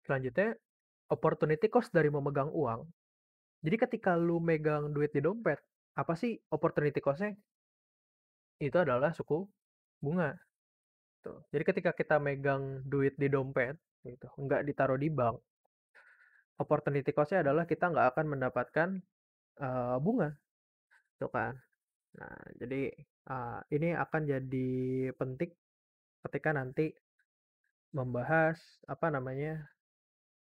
Selanjutnya Opportunity cost dari memegang uang. Jadi ketika lu megang duit di dompet, apa sih opportunity cost-nya? Itu adalah suku bunga, Tuh. Jadi ketika kita megang duit di dompet, gitu, nggak ditaruh di bank, opportunity cost-nya adalah kita nggak akan mendapatkan uh, bunga, tuh kan. Nah, jadi, uh, ini akan jadi penting ketika nanti membahas, apa namanya,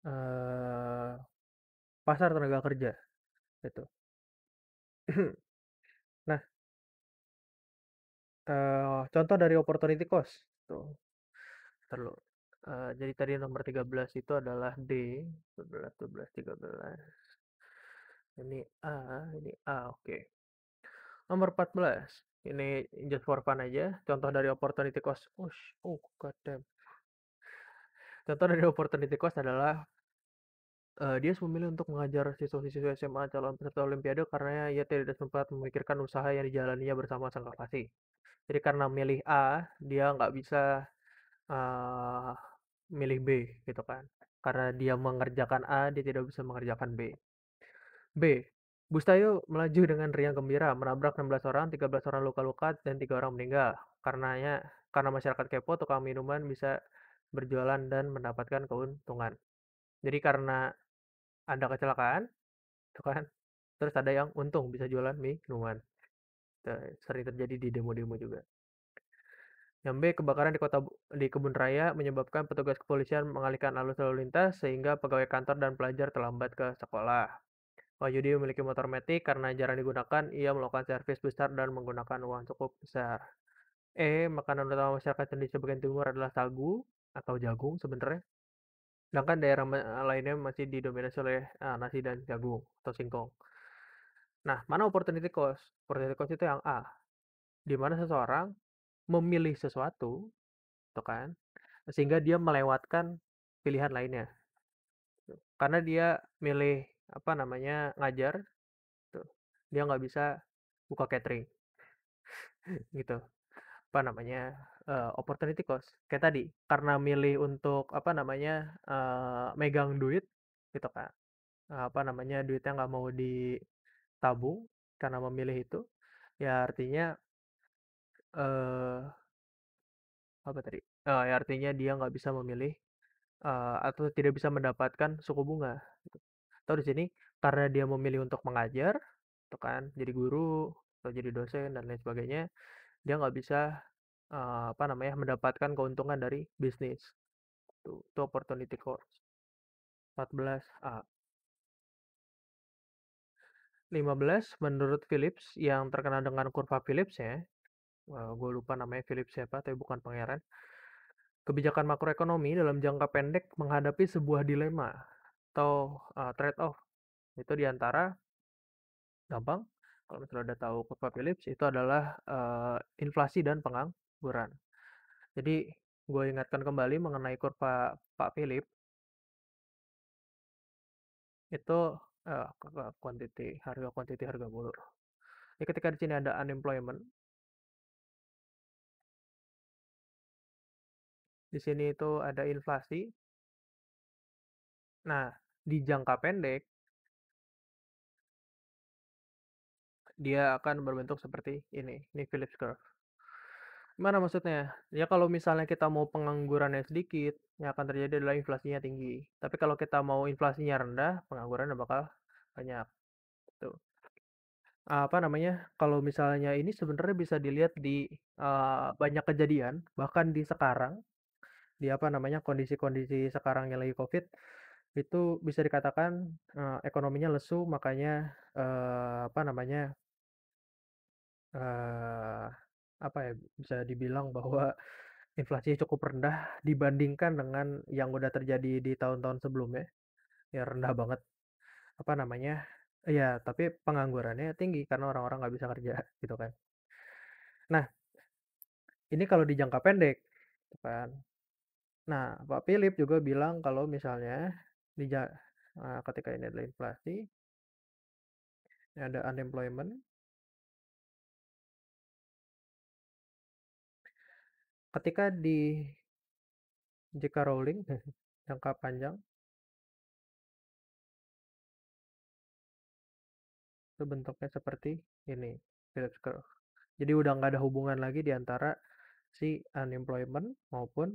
Eh, pasar tenaga kerja, itu. Nah uh, contoh dari opportunity cost, tuh. terlalu. uh, jadi tadi nomor 13 itu adalah D, 11, 12, 13. Ini A, ini A, oke. Nomor 14, ini just for fun aja, contoh dari opportunity cost. Ush, oh, god damn. Contoh dari opportunity cost adalah uh, dia memilih untuk mengajar siswa siswa SMA calon peserta olimpiade karena ia tidak sempat memikirkan usaha yang dijalaninya bersama sang kekasih. Jadi karena milih A, dia nggak bisa, uh, milih B gitu kan. Karena dia mengerjakan A, dia tidak bisa mengerjakan B. B, Bustayo melaju dengan riang gembira, menabrak 16 orang, 13 orang luka-luka, dan tiga orang meninggal. Karenanya karena masyarakat kepo, tukang minuman bisa berjualan dan mendapatkan keuntungan. Jadi karena ada kecelakaan itu kan terus ada yang untung bisa jualan minuman sering terjadi di demo-demo juga yang B kebakaran di kota di kebun raya menyebabkan petugas kepolisian mengalihkan alur lalu lintas sehingga pegawai kantor dan pelajar terlambat ke sekolah Wahyudi memiliki motor metik karena jarang digunakan ia melakukan servis besar dan menggunakan uang cukup besar E makanan utama masyarakat Indonesia bagian timur adalah sagu atau jagung sebenarnya Sedangkan daerah eh, lainnya masih didominasi oleh uh, nasi dan jagung atau singkong. Nah, mana opportunity cost? Opportunity cost itu yang A. Di mana seseorang memilih sesuatu, itu kan, sehingga dia melewatkan pilihan lainnya. Karena dia milih apa namanya ngajar, tuh, gitu, dia nggak bisa buka catering, gitu. Apa namanya uh, opportunity cost kayak tadi karena milih untuk apa namanya uh, megang duit gitu kan eh, apa namanya duitnya nggak mau ditabung karena memilih itu ya artinya uh, apa tadi uh, ya artinya dia nggak bisa memilih uh, atau tidak bisa mendapatkan suku bunga gitu. atau di sini karena dia memilih untuk mengajar gitu kan jadi guru atau jadi dosen dan lain sebagainya dia nggak bisa uh, apa namanya, mendapatkan keuntungan dari bisnis. Tuh, itu opportunity cost. 14A. 15, menurut Philips yang terkenal dengan kurva Philips ya, eee, gue lupa namanya Philips siapa, tapi bukan pangeran. Kebijakan makroekonomi dalam jangka pendek menghadapi sebuah dilema atau, uh, trade-off. Itu diantara gampang, kalau misalnya udah tahu kurva Philips, itu adalah, uh, inflasi dan pengang liburan. Jadi gue ingatkan kembali mengenai kurva Pak Philip itu eh, quantity harga quantity harga bulur. Jadi ketika di sini ada unemployment, di sini itu ada inflasi. Nah, di jangka pendek dia akan berbentuk seperti ini, ini Phillips curve. Gimana maksudnya? Ya kalau misalnya kita mau penganggurannya sedikit, yang akan terjadi adalah inflasinya tinggi. Tapi kalau kita mau inflasinya rendah, penganggurannya bakal banyak. Itu Apa namanya? Kalau misalnya ini sebenarnya bisa dilihat di uh, banyak kejadian, bahkan di sekarang, di apa namanya kondisi-kondisi sekarang yang lagi COVID, itu bisa dikatakan uh, ekonominya lesu, makanya uh, apa namanya? uh, apa ya bisa dibilang bahwa inflasi cukup rendah dibandingkan dengan yang udah terjadi di tahun-tahun sebelumnya ya rendah banget apa namanya ya tapi penganggurannya tinggi karena orang-orang nggak bisa kerja gitu kan nah ini kalau di jangka pendek gitu kan nah Pak Philip juga bilang kalau misalnya di nah, ketika ini adalah inflasi ini ada unemployment ketika di J.K. Rolling jangka panjang itu bentuknya seperti ini curve. Jadi udah nggak ada hubungan lagi di antara si unemployment maupun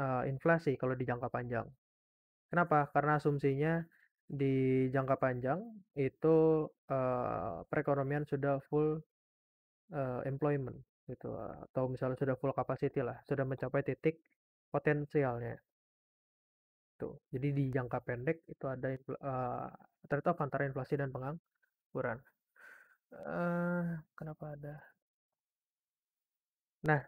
uh, inflasi kalau di jangka panjang. Kenapa? Karena asumsinya di jangka panjang itu uh, perekonomian sudah full uh, employment gitu atau misalnya sudah full capacity lah sudah mencapai titik potensialnya tuh jadi di jangka pendek itu ada uh, terutama antara inflasi dan pengangguran uh, kenapa ada nah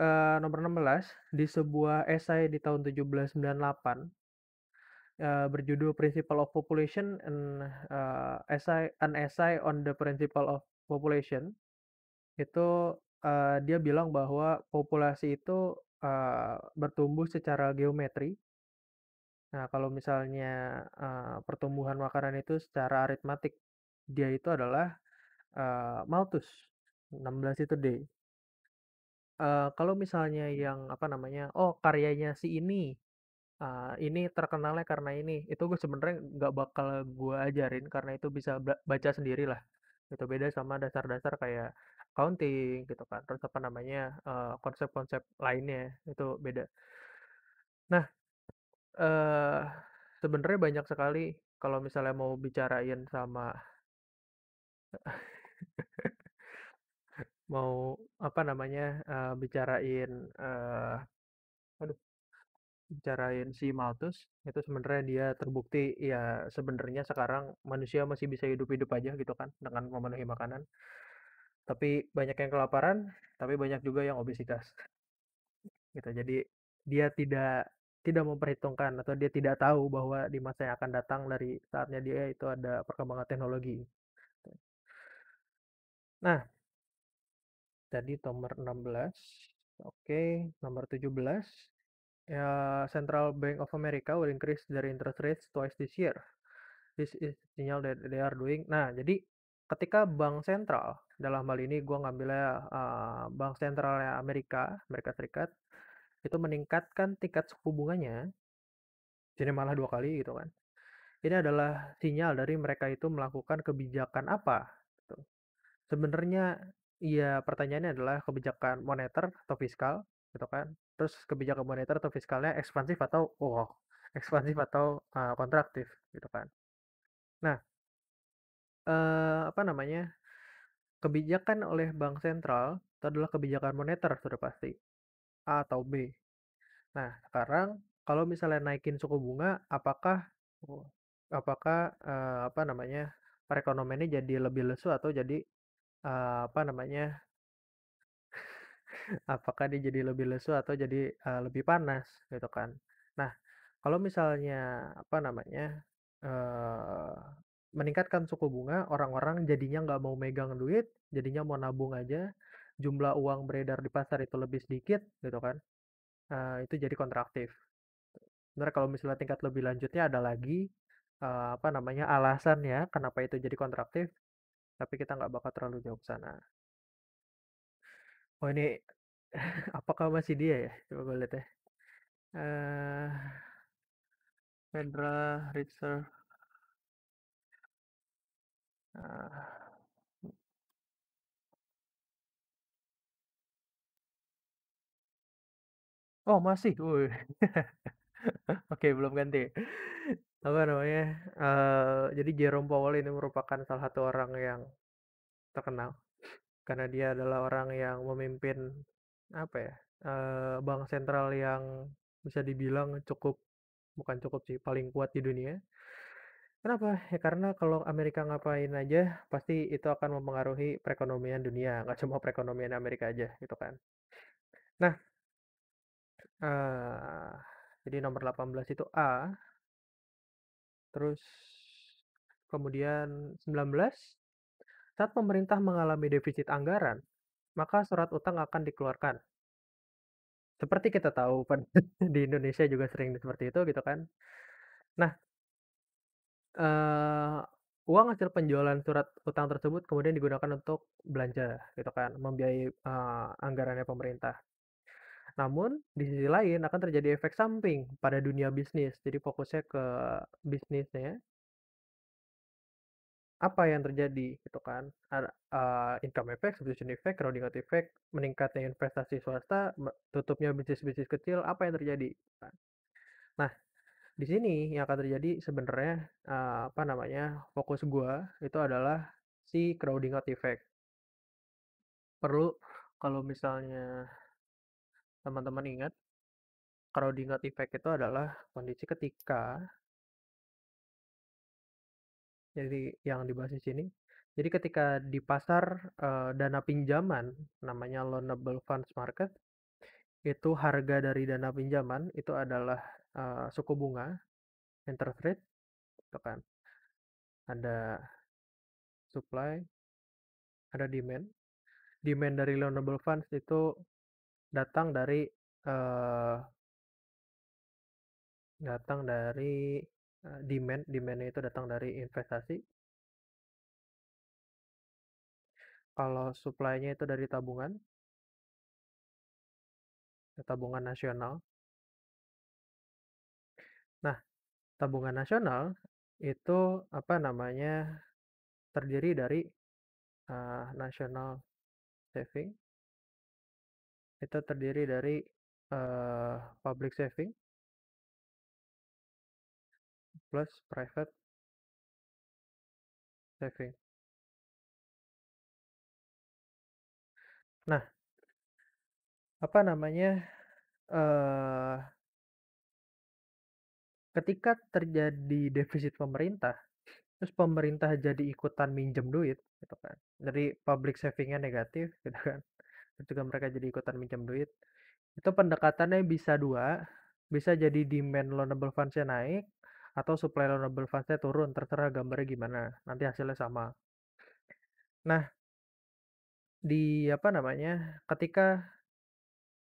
uh, nomor 16 di sebuah esai di tahun 1798 uh, berjudul Principle of Population and uh, essay, an essay on the Principle of Population itu, uh, dia bilang bahwa populasi itu, uh, bertumbuh secara geometri. Nah, kalau misalnya, uh, pertumbuhan makanan itu secara aritmatik, dia itu adalah, uh, Malthus, 16 itu D. Uh, kalau misalnya yang, apa namanya, oh karyanya si ini, Uh, ini terkenalnya karena ini, itu gue sebenarnya nggak bakal gue ajarin karena itu bisa baca sendiri lah Itu beda sama dasar-dasar kayak accounting gitu kan terus apa namanya eh, konsep-konsep lainnya itu beda nah eh sebenarnya banyak sekali kalau misalnya mau bicarain sama mau apa namanya eh, bicarain eh aduh bicarain si Malthus itu sebenarnya dia terbukti ya sebenarnya sekarang manusia masih bisa hidup-hidup aja gitu kan dengan memenuhi makanan tapi banyak yang kelaparan tapi banyak juga yang obesitas gitu jadi dia tidak tidak memperhitungkan atau dia tidak tahu bahwa di masa yang akan datang dari saatnya dia itu ada perkembangan teknologi nah tadi nomor 16 oke okay. nomor 17 ya, Central Bank of America will increase their interest rates twice this year this is signal that they are doing nah jadi Ketika bank sentral, dalam hal ini gue ngambilnya, uh, bank sentral Amerika, Amerika Serikat, itu meningkatkan tingkat suku bunganya, jadi malah dua kali gitu kan. Ini adalah sinyal dari mereka itu melakukan kebijakan apa, gitu. Sebenarnya ya pertanyaannya adalah kebijakan moneter atau fiskal, gitu kan. Terus kebijakan moneter atau fiskalnya ekspansif atau oh, ekspansif atau, uh, kontraktif, gitu kan. Nah uh, apa namanya, kebijakan oleh bank sentral itu adalah kebijakan moneter sudah pasti, A atau B. Nah, sekarang kalau misalnya naikin suku bunga apakah oh, apakah, uh, apa namanya, perekonomian ini jadi lebih lesu atau jadi, uh, apa namanya apakah dia jadi lebih lesu atau jadi, uh, lebih panas gitu kan. Nah, kalau misalnya apa namanya, meningkatkan suku bunga, orang-orang jadinya nggak mau megang duit, jadinya mau nabung aja, jumlah uang beredar di pasar itu lebih sedikit gitu kan, uh, itu jadi kontraktif. sebenarnya kalau misalnya tingkat lebih lanjutnya ada lagi uh, apa namanya alasan ya kenapa itu jadi kontraktif, tapi kita nggak bakal terlalu jauh ke sana. Oh ini apakah masih dia ya? Coba gue lihat ya. Uh, Federal Reserve Uh, Oh masih, oke Oke belum ganti. Apa namanya? Uh, jadi Jerome Powell ini merupakan salah satu orang yang terkenal karena dia adalah orang yang memimpin apa ya, uh, bank sentral yang bisa dibilang cukup bukan cukup sih, paling kuat di dunia. Kenapa? Ya karena kalau Amerika ngapain aja, pasti itu akan mempengaruhi perekonomian dunia, nggak cuma perekonomian Amerika aja, gitu kan. Nah, uh, jadi nomor 18 itu A. Terus, kemudian 19, saat pemerintah mengalami defisit anggaran, maka surat utang akan dikeluarkan. Seperti kita tahu di Indonesia juga sering seperti itu, gitu kan. Nah uh, uang hasil penjualan surat utang tersebut kemudian digunakan untuk belanja gitu kan, membiayai, uh, anggarannya pemerintah. Namun di sisi lain akan terjadi efek samping pada dunia bisnis, jadi fokusnya ke bisnisnya. Apa yang terjadi gitu kan, ada, uh, income effect, substitution effect, crowding out effect, meningkatnya investasi swasta, tutupnya bisnis-bisnis kecil, apa yang terjadi? Gitu kan. Nah di sini yang akan terjadi sebenarnya uh, apa namanya fokus gua itu adalah si crowding out effect. Perlu kalau misalnya teman-teman ingat crowding out effect itu adalah kondisi ketika jadi yang dibahas di sini jadi ketika di pasar uh, dana pinjaman namanya loanable funds market itu harga dari dana pinjaman itu adalah Eh, suku bunga interest rate gitu kan ada supply ada demand demand dari loanable funds itu datang dari uh, datang dari uh, demand demandnya itu datang dari investasi kalau supply-nya itu dari tabungan tabungan nasional Nah, tabungan nasional itu apa namanya, terdiri dari, uh, national saving itu terdiri dari, uh, public saving plus private saving. Nah, apa namanya, uh, ketika terjadi defisit pemerintah terus pemerintah jadi ikutan minjem duit gitu kan dari public savingnya negatif gitu kan terus juga mereka jadi ikutan minjem duit itu pendekatannya bisa dua bisa jadi demand loanable funds-nya naik atau supply loanable funds-nya turun terserah gambarnya gimana nanti hasilnya sama nah di apa namanya ketika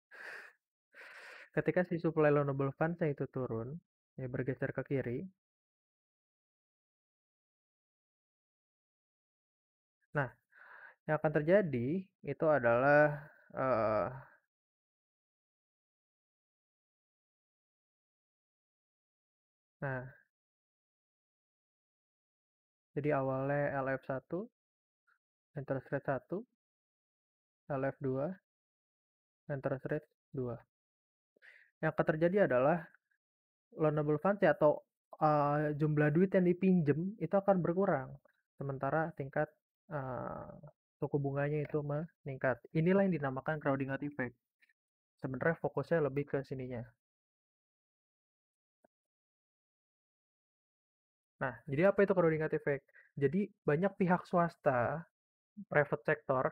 ketika si supply loanable funds itu turun ya bergeser ke kiri. Nah, yang akan terjadi itu adalah uh, nah, jadi awalnya LF1, interest rate 1, LF2, interest rate 2. Yang akan terjadi adalah loanable funds ya atau uh, jumlah duit yang dipinjam itu akan berkurang sementara tingkat uh, suku bunganya itu meningkat. Inilah yang dinamakan crowding out effect. Sebenarnya fokusnya lebih ke sininya. Nah, jadi apa itu crowding out effect? Jadi banyak pihak swasta, private sector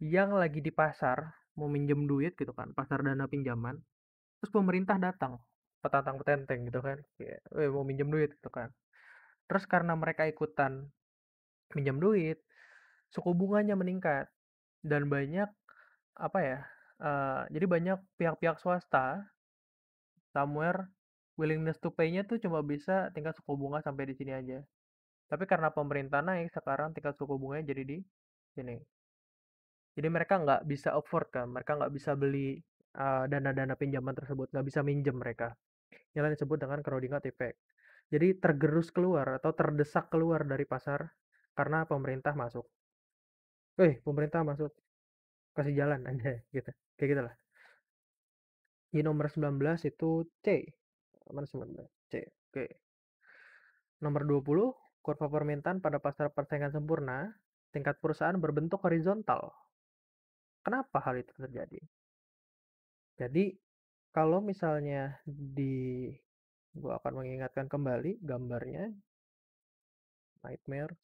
yang lagi di pasar mau minjem duit gitu kan, pasar dana pinjaman. Terus pemerintah datang petantang petenteng gitu kan kayak eh mau minjem duit gitu kan terus karena mereka ikutan minjem duit suku bunganya meningkat dan banyak apa ya uh, jadi banyak pihak-pihak swasta somewhere willingness to pay-nya tuh cuma bisa tingkat suku bunga sampai di sini aja tapi karena pemerintah naik sekarang tingkat suku bunganya jadi di sini jadi mereka nggak bisa afford kan mereka nggak bisa beli eh, dana-dana uh, dana pinjaman tersebut nggak bisa minjem mereka lain disebut dengan crowding out effect. Jadi tergerus keluar atau terdesak keluar dari pasar karena pemerintah masuk. Eh, pemerintah masuk. Kasih jalan aja gitu. Kayak gitu lah. Di nomor 19 itu C. Nomor 19? C. Oke. Nomor 20, kurva permintaan pada pasar persaingan sempurna, tingkat perusahaan berbentuk horizontal. Kenapa hal itu terjadi? Jadi, kalau misalnya di gua akan mengingatkan kembali gambarnya. Nightmare.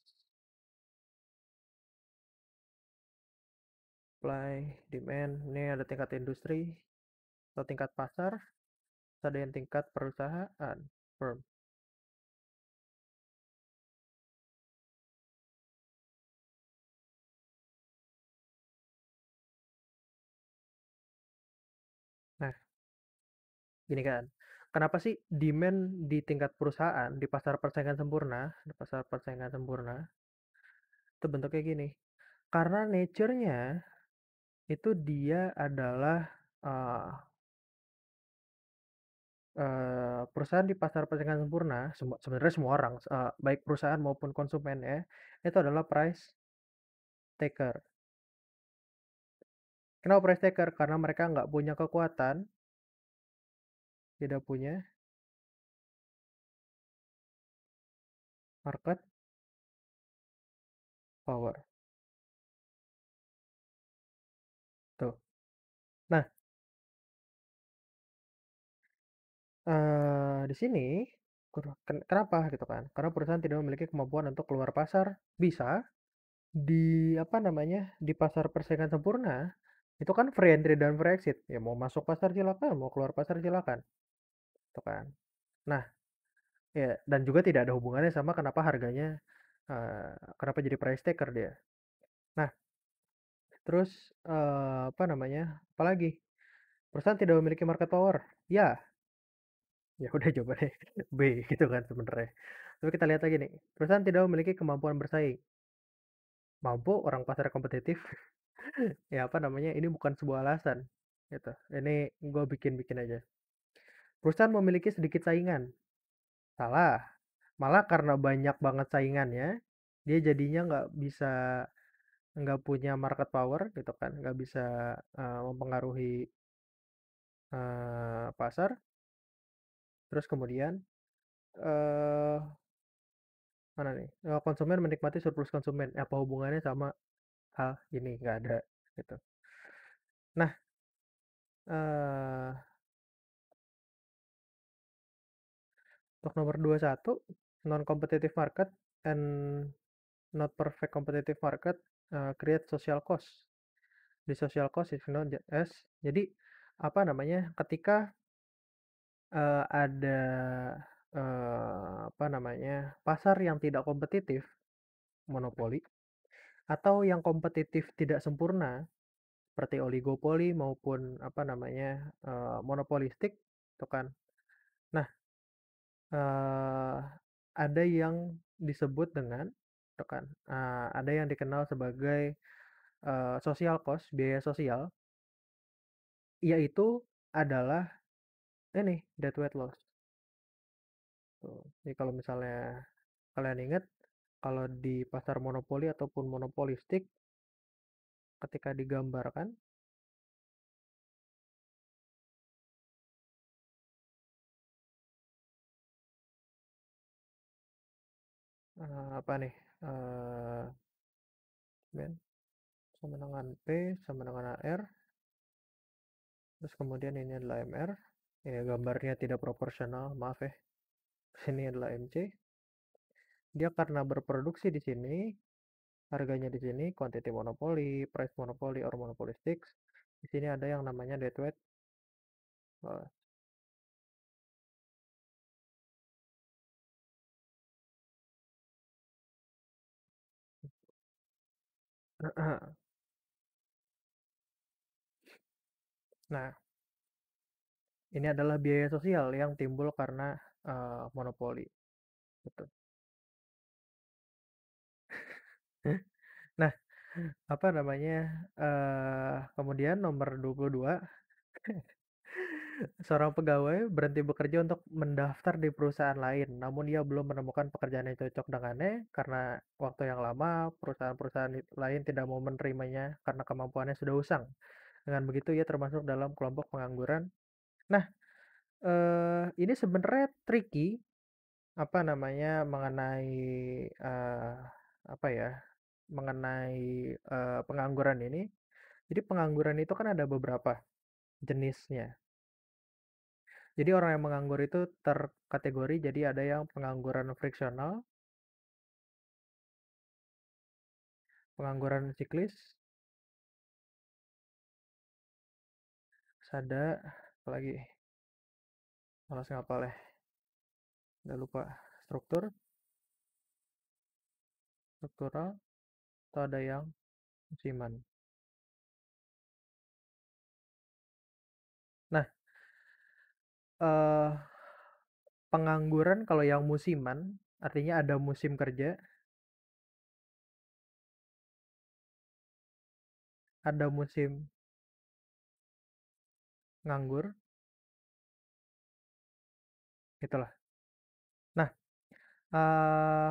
Supply, demand, ini ada tingkat industri atau tingkat pasar, ada yang tingkat perusahaan, firm. gini kan kenapa sih demand di tingkat perusahaan di pasar persaingan sempurna di pasar persaingan sempurna itu bentuknya gini karena nature-nya itu dia adalah uh, uh, perusahaan di pasar persaingan sempurna semu- sebenarnya semua orang uh, baik perusahaan maupun konsumen ya itu adalah price taker Kenapa price taker? Karena mereka nggak punya kekuatan tidak punya market power. Tuh. Nah, uh, di sini kenapa gitu kan? Karena perusahaan tidak memiliki kemampuan untuk keluar pasar. Bisa di apa namanya di pasar persaingan sempurna itu kan free entry dan free exit. Ya mau masuk pasar silakan, mau keluar pasar silakan gitu kan. Nah, ya dan juga tidak ada hubungannya sama kenapa harganya uh, kenapa jadi price taker dia. Nah, terus uh, apa namanya? Apalagi perusahaan tidak memiliki market power. Ya, ya udah coba deh B gitu kan sebenarnya. Tapi kita lihat lagi nih, perusahaan tidak memiliki kemampuan bersaing. Mampu orang pasar kompetitif. ya apa namanya? Ini bukan sebuah alasan gitu. Ini gue bikin-bikin aja. Perusahaan memiliki sedikit saingan. Salah. Malah karena banyak banget saingannya, dia jadinya nggak bisa nggak punya market power gitu kan, nggak bisa uh, mempengaruhi uh, pasar. Terus kemudian eh mana nih? Eh, Konsumen menikmati surplus konsumen. Apa hubungannya sama hal ini? Nggak ada gitu. Nah, eh Untuk nomor 21, non-competitive market and not perfect competitive market uh, create social cost. Di social cost is not as jadi apa namanya? Ketika uh, ada uh, apa namanya? pasar yang tidak kompetitif, monopoli atau yang kompetitif tidak sempurna seperti oligopoli maupun apa namanya? Uh, monopolistik itu kan uh, ada yang disebut dengan kan, uh, ada yang dikenal sebagai, uh, sosial cost, biaya sosial. Yaitu adalah ini, dead weight loss. Tuh, jadi kalau misalnya kalian ingat, kalau di pasar monopoli ataupun monopolistik ketika digambarkan uh, apa nih, eee, eh, sama dengan P sama dengan AR. Terus kemudian ini adalah MR, ini gambarnya tidak proporsional, maaf ya. sini adalah MC. Dia karena berproduksi di sini, harganya di sini, quantity monopoli, price monopoli, or monopolistic. Di sini ada yang namanya deadweight. Eh, Nah. Ini adalah biaya sosial yang timbul karena, uh, monopoli. Betul. Nah, apa namanya, Uh, kemudian nomor 22 Seorang pegawai berhenti bekerja untuk mendaftar di perusahaan lain, namun ia belum menemukan pekerjaan yang cocok dengannya karena waktu yang lama perusahaan-perusahaan lain tidak mau menerimanya karena kemampuannya sudah usang. Dengan begitu ia termasuk dalam kelompok pengangguran. Nah, eh, ini sebenarnya tricky apa namanya mengenai eh, apa ya mengenai eh, pengangguran ini. Jadi pengangguran itu kan ada beberapa jenisnya. Jadi orang yang menganggur itu terkategori jadi ada yang pengangguran friksional, pengangguran siklis, sada, apalagi malas ngapal ya. Udah lupa struktur, struktural, atau ada yang musiman. uh, pengangguran kalau yang musiman, artinya ada musim kerja. Ada musim Nganggur. Itulah. Nah, uh,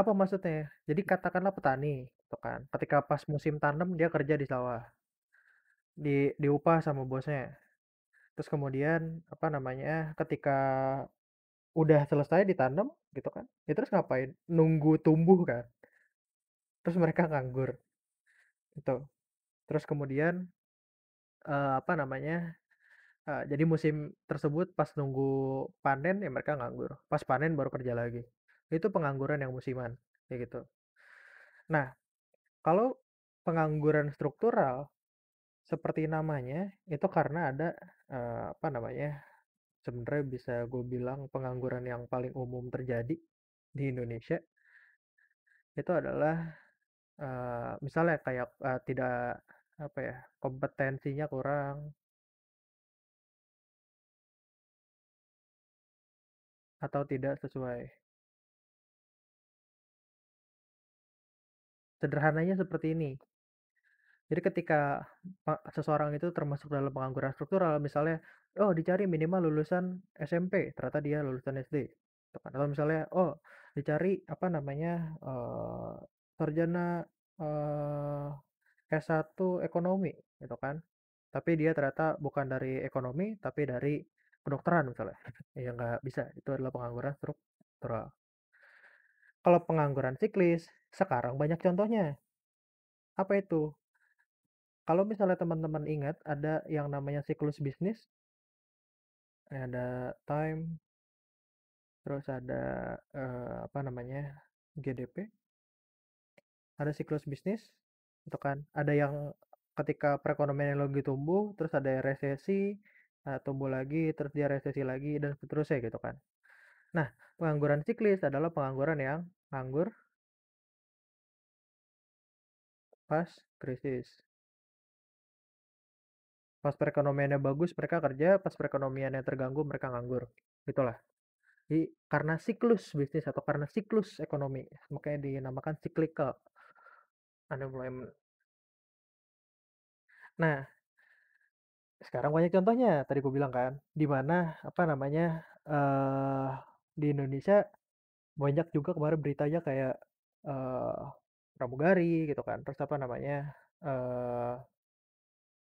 apa maksudnya Jadi katakanlah petani itu kan, ketika pas musim tanam dia kerja di sawah. Di diupah sama bosnya. Terus kemudian apa namanya? Ketika udah selesai ditanam gitu kan. Ya terus ngapain? Nunggu tumbuh kan. Terus mereka nganggur. Itu. Terus kemudian uh, apa namanya? Uh, jadi musim tersebut pas nunggu panen ya mereka nganggur. Pas panen baru kerja lagi. Itu pengangguran yang musiman, ya gitu. Nah, kalau pengangguran struktural seperti namanya itu karena ada uh, apa namanya sebenarnya bisa gue bilang pengangguran yang paling umum terjadi di Indonesia itu adalah uh, misalnya kayak uh, tidak apa ya kompetensinya kurang atau tidak sesuai sederhananya seperti ini jadi ketika seseorang itu termasuk dalam pengangguran struktural, misalnya, oh dicari minimal lulusan SMP, ternyata dia lulusan SD. Gitu kan. Atau misalnya, oh dicari apa namanya uh, sarjana uh, eh, S1 ekonomi, gitu kan. Tapi dia ternyata bukan dari ekonomi, tapi dari kedokteran misalnya. ya nggak bisa, itu adalah pengangguran struktural. Kalau pengangguran siklis, sekarang banyak contohnya. Apa itu? Kalau misalnya teman-teman ingat ada yang namanya siklus bisnis, ada time, terus ada uh, apa namanya GDP, ada siklus bisnis, itu kan ada yang ketika perekonomian yang lagi tumbuh, terus ada resesi, uh, tumbuh lagi, terus dia resesi lagi dan seterusnya gitu kan. Nah, pengangguran siklis adalah pengangguran yang nganggur pas krisis pas perekonomiannya bagus mereka kerja pas perekonomiannya terganggu mereka nganggur itulah jadi karena siklus bisnis atau karena siklus ekonomi makanya dinamakan cyclical unemployment nah sekarang banyak contohnya tadi gue bilang kan di mana apa namanya uh, di Indonesia banyak juga kemarin beritanya kayak uh, pramugari gitu kan terus apa namanya uh,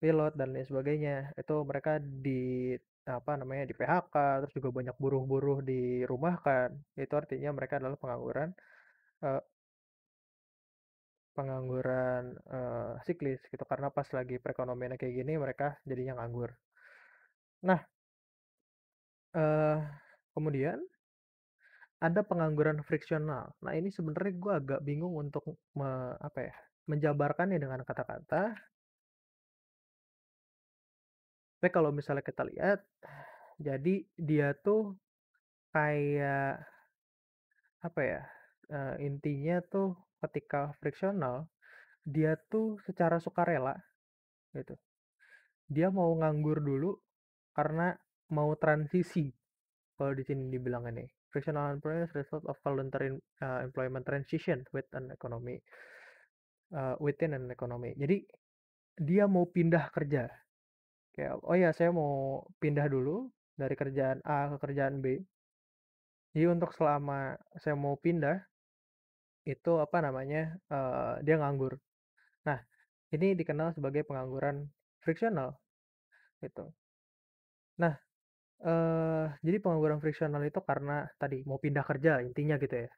pilot dan lain sebagainya itu mereka di apa namanya di PHK terus juga banyak buruh-buruh di rumah kan itu artinya mereka adalah pengangguran uh, pengangguran uh, siklis gitu karena pas lagi perekonomiannya kayak gini mereka jadinya nganggur nah uh, kemudian ada pengangguran friksional nah ini sebenarnya gue agak bingung untuk me, apa ya menjabarkannya dengan kata-kata tapi kalau misalnya kita lihat, jadi dia tuh kayak apa ya? intinya tuh ketika friksional, dia tuh secara sukarela gitu. Dia mau nganggur dulu karena mau transisi. Kalau di sini dibilang ini, frictional unemployment is result of voluntary employment transition with an economy uh, within an economy. Jadi dia mau pindah kerja kayak oh ya saya mau pindah dulu dari kerjaan A ke kerjaan B jadi untuk selama saya mau pindah itu apa namanya uh, dia nganggur nah ini dikenal sebagai pengangguran friksional gitu nah uh, jadi pengangguran friksional itu karena tadi mau pindah kerja intinya gitu ya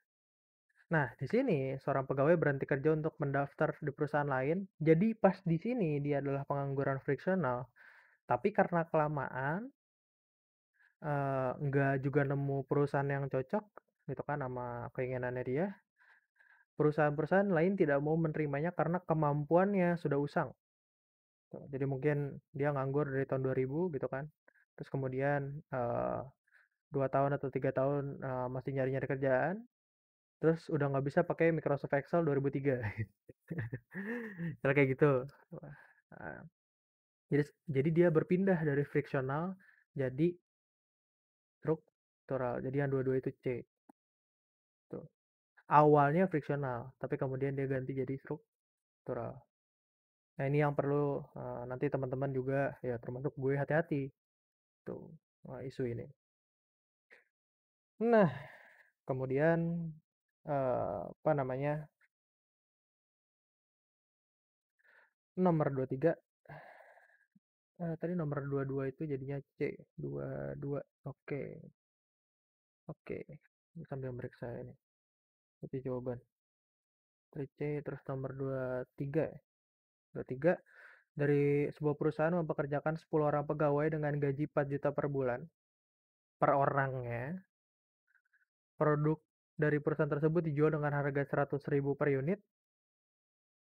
Nah, di sini seorang pegawai berhenti kerja untuk mendaftar di perusahaan lain. Jadi pas di sini dia adalah pengangguran friksional. Tapi karena kelamaan nggak nggak juga nemu perusahaan yang cocok gitu kan sama keinginannya dia, perusahaan-perusahaan lain tidak mau menerimanya karena kemampuannya sudah usang. jadi mungkin dia nganggur dari tahun 2000 gitu kan, terus kemudian, dua 2 tahun atau tiga tahun, uh, masih nyari-nyari kerjaan, terus udah nggak bisa pakai Microsoft Excel 2003. tiga. kayak gitu. Jadi jadi dia berpindah dari friksional jadi struktural. Jadi yang dua-dua itu C. Tuh. Awalnya friksional, tapi kemudian dia ganti jadi struktural. Nah, ini yang perlu uh, nanti teman-teman juga ya termasuk gue hati-hati. Tuh, uh, isu ini. Nah, kemudian uh, apa namanya? Nomor 23 uh, tadi nomor 22 itu jadinya C 22 oke okay. oke okay. sambil meriksa ini itu jawaban dari C terus nomor 23 23 ya? dari sebuah perusahaan mempekerjakan 10 orang pegawai dengan gaji 4 juta per bulan per orangnya produk dari perusahaan tersebut dijual dengan harga 100 ribu per unit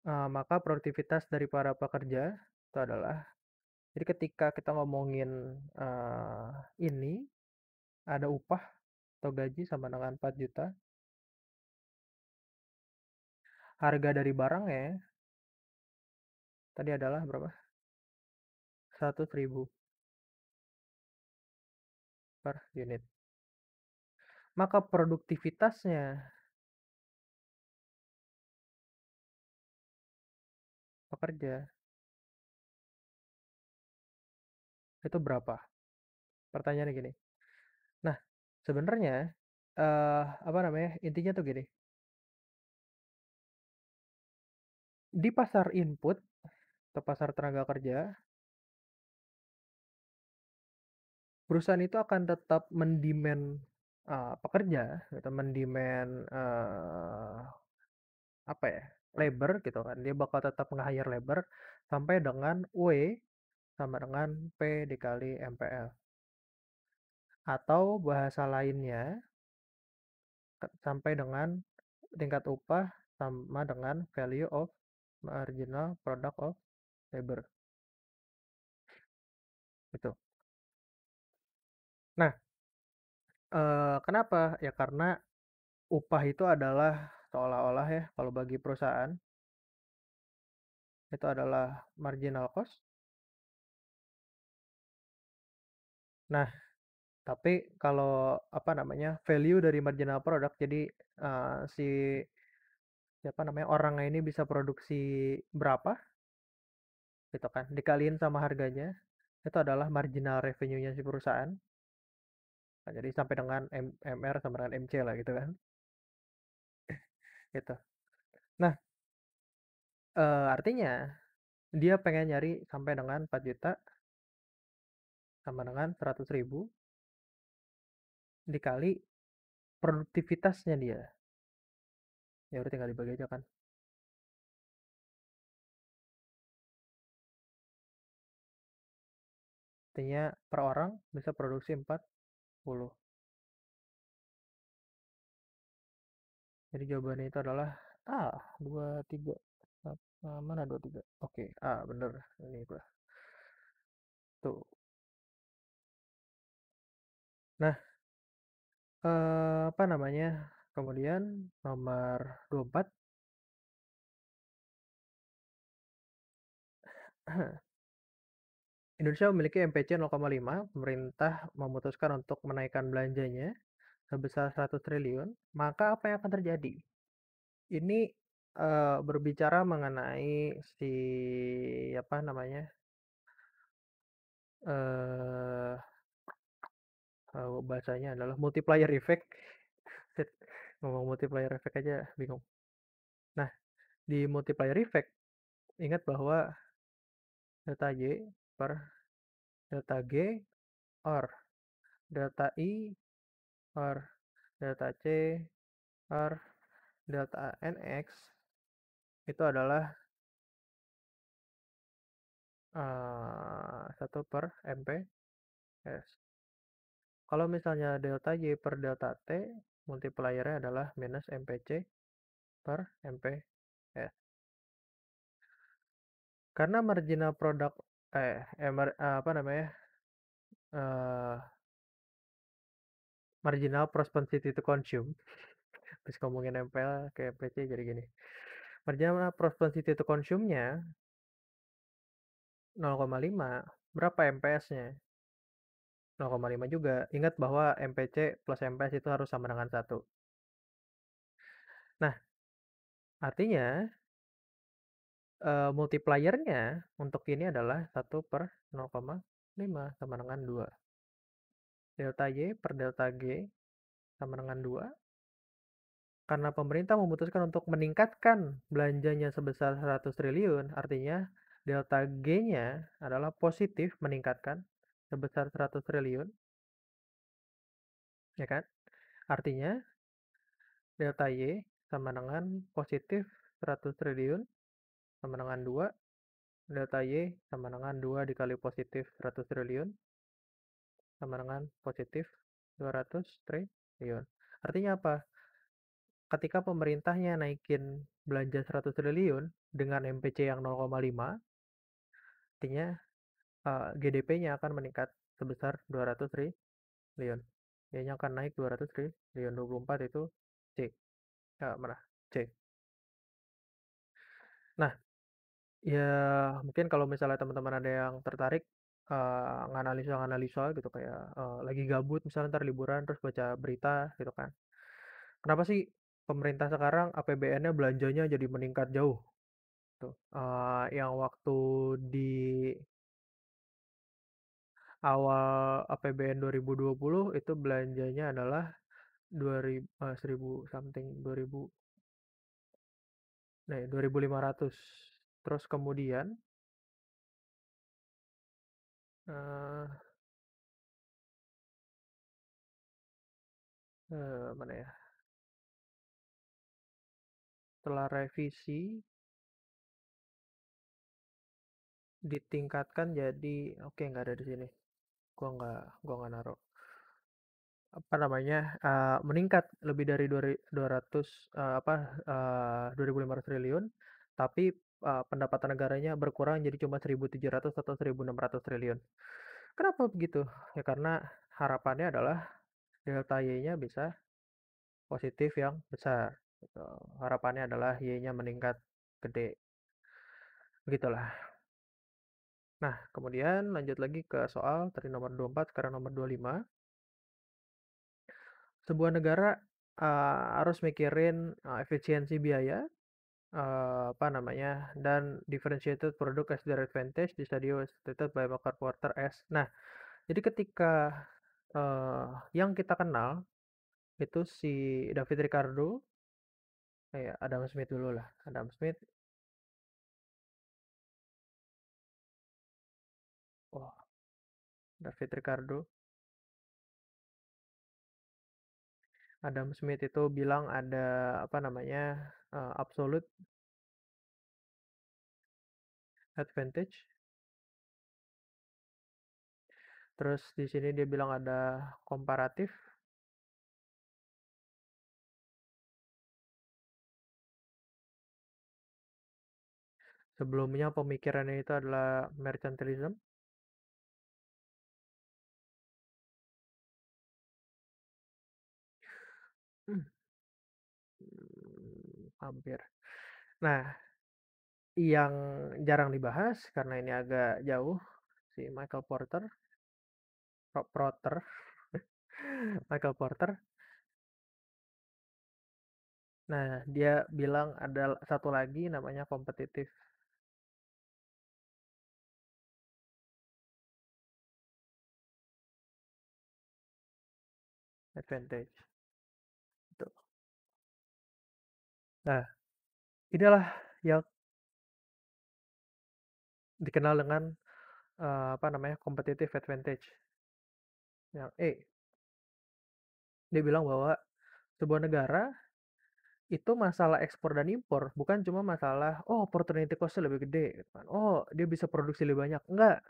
uh, maka produktivitas dari para pekerja itu adalah jadi ketika kita ngomongin, uh, ini, ada upah atau gaji sama dengan 4 juta, harga dari barangnya tadi adalah berapa? 100000 Per unit. Maka produktivitasnya pekerja. itu berapa? Pertanyaannya gini. Nah, sebenarnya uh, apa namanya? Intinya tuh gini. Di pasar input atau pasar tenaga kerja, perusahaan itu akan tetap mendemen uh, pekerja, gitu, mendemen uh, apa ya, labor gitu kan. Dia bakal tetap nge-hire labor sampai dengan W sama dengan P dikali MPL. Atau bahasa lainnya, sampai dengan tingkat upah sama dengan value of marginal product of labor. Itu. Nah, eh, kenapa? Ya karena upah itu adalah seolah-olah ya kalau bagi perusahaan itu adalah marginal cost Nah, tapi kalau apa namanya, value dari marginal product jadi, uh, si siapa namanya, orangnya ini bisa produksi berapa gitu kan, dikaliin sama harganya, itu adalah marginal revenue-nya si perusahaan. Nah, jadi sampai dengan M MR sama dengan MC lah gitu kan. Gitu. Nah artinya, dia pengen nyari sampai dengan 4 juta sama dengan 100.000 dikali produktivitasnya dia. Ya udah tinggal dibagi aja kan. Artinya per orang bisa produksi 40. Jadi jawabannya itu adalah A, 2, 3. Mana 2, 3? Oke, A bener. Ini gue. Tuh. Nah, uh, apa namanya, kemudian nomor 24. Indonesia memiliki MPC 0,5, pemerintah memutuskan untuk menaikkan belanjanya sebesar triliun maka apa yang akan terjadi? Ini, eh, berbicara mengenai si apa namanya eh, uh, bahasanya adalah multiplier effect. Ngomong multiplier effect aja bingung. Nah, di multiplier effect, ingat bahwa delta Y per delta G r delta I r delta C r delta NX itu adalah uh, eh, 1 per s kalau misalnya delta Y per delta T, multiplier adalah minus MPC per MPS. Karena marginal product, eh, emer, eh, eh, apa namanya, eh, marginal propensity to consume, habis ngomongin MPL ke MPC jadi gini. Marginal propensity to consume-nya 0,5, berapa MPS-nya? 0,5 juga. Ingat bahwa MPC plus MPS itu harus sama dengan 1. Nah, artinya uh, multipliernya untuk ini adalah 1 per 0,5 sama dengan 2. Delta Y per delta G sama dengan 2. Karena pemerintah memutuskan untuk meningkatkan belanjanya sebesar 100 triliun, artinya delta G-nya adalah positif meningkatkan sebesar 100 triliun. Ya kan? Artinya delta Y sama dengan positif 100 triliun sama dengan 2 delta Y sama dengan 2 dikali positif 100 triliun sama dengan positif 200 triliun. Artinya apa? Ketika pemerintahnya naikin belanja 100 triliun dengan MPC yang 0,5 artinya Eh, GDP-nya akan meningkat sebesar triliun. 200000000000 Biayanya akan naik 200 triliun 24 itu C, Ya, eh, mana, C. Nah, ya mungkin kalau misalnya teman-teman ada yang tertarik, eee, eh, nganalisa-nganalisa gitu kayak, uh, lagi gabut misalnya ntar liburan terus baca berita gitu kan. Kenapa sih pemerintah sekarang APBN-nya belanjanya jadi meningkat jauh? Tuh, uh, yang waktu di awal APBN 2020 itu belanjanya adalah 2000 uh, 1000 something 2000 Nah, 2500. Ya, Terus kemudian uh, uh, mana ya? Setelah revisi ditingkatkan jadi oke okay, nggak ada di sini. Gua nggak gua nggak naruh. Apa namanya, uh, meningkat lebih dari 200, uh, eh, apa, uh, eh, 2.500 triliun tapi, uh, pendapatan negaranya berkurang jadi cuma 1.700 atau 1.600 triliun. Kenapa begitu? Ya karena harapannya adalah delta Y-nya bisa positif yang besar, gitu. Harapannya adalah Y-nya meningkat gede. Begitulah. Nah, kemudian lanjut lagi ke soal dari nomor 24 ke nomor 25. Sebuah negara uh, harus mikirin uh, efisiensi biaya, uh, apa namanya, dan differentiated product as their advantage di studio stated by Bakar Porter S. Nah, jadi ketika uh, yang kita kenal itu si David Ricardo, eh, Adam Smith dulu lah, Adam Smith David Ricardo. Adam Smith itu bilang ada apa namanya uh, absolute advantage. Terus di sini dia bilang ada komparatif. Sebelumnya pemikirannya itu adalah mercantilism. Hampir. Nah, yang jarang dibahas karena ini agak jauh, si Michael Porter, Pro Porter, Michael Porter. Nah, dia bilang ada satu lagi namanya kompetitif advantage. Nah, inilah yang dikenal dengan, uh, apa namanya, competitive advantage. Yang E. Dia bilang bahwa sebuah negara itu masalah ekspor dan impor, bukan cuma masalah, "Oh, opportunity cost lebih gede," gitu kan. "Oh, dia bisa produksi lebih banyak," enggak.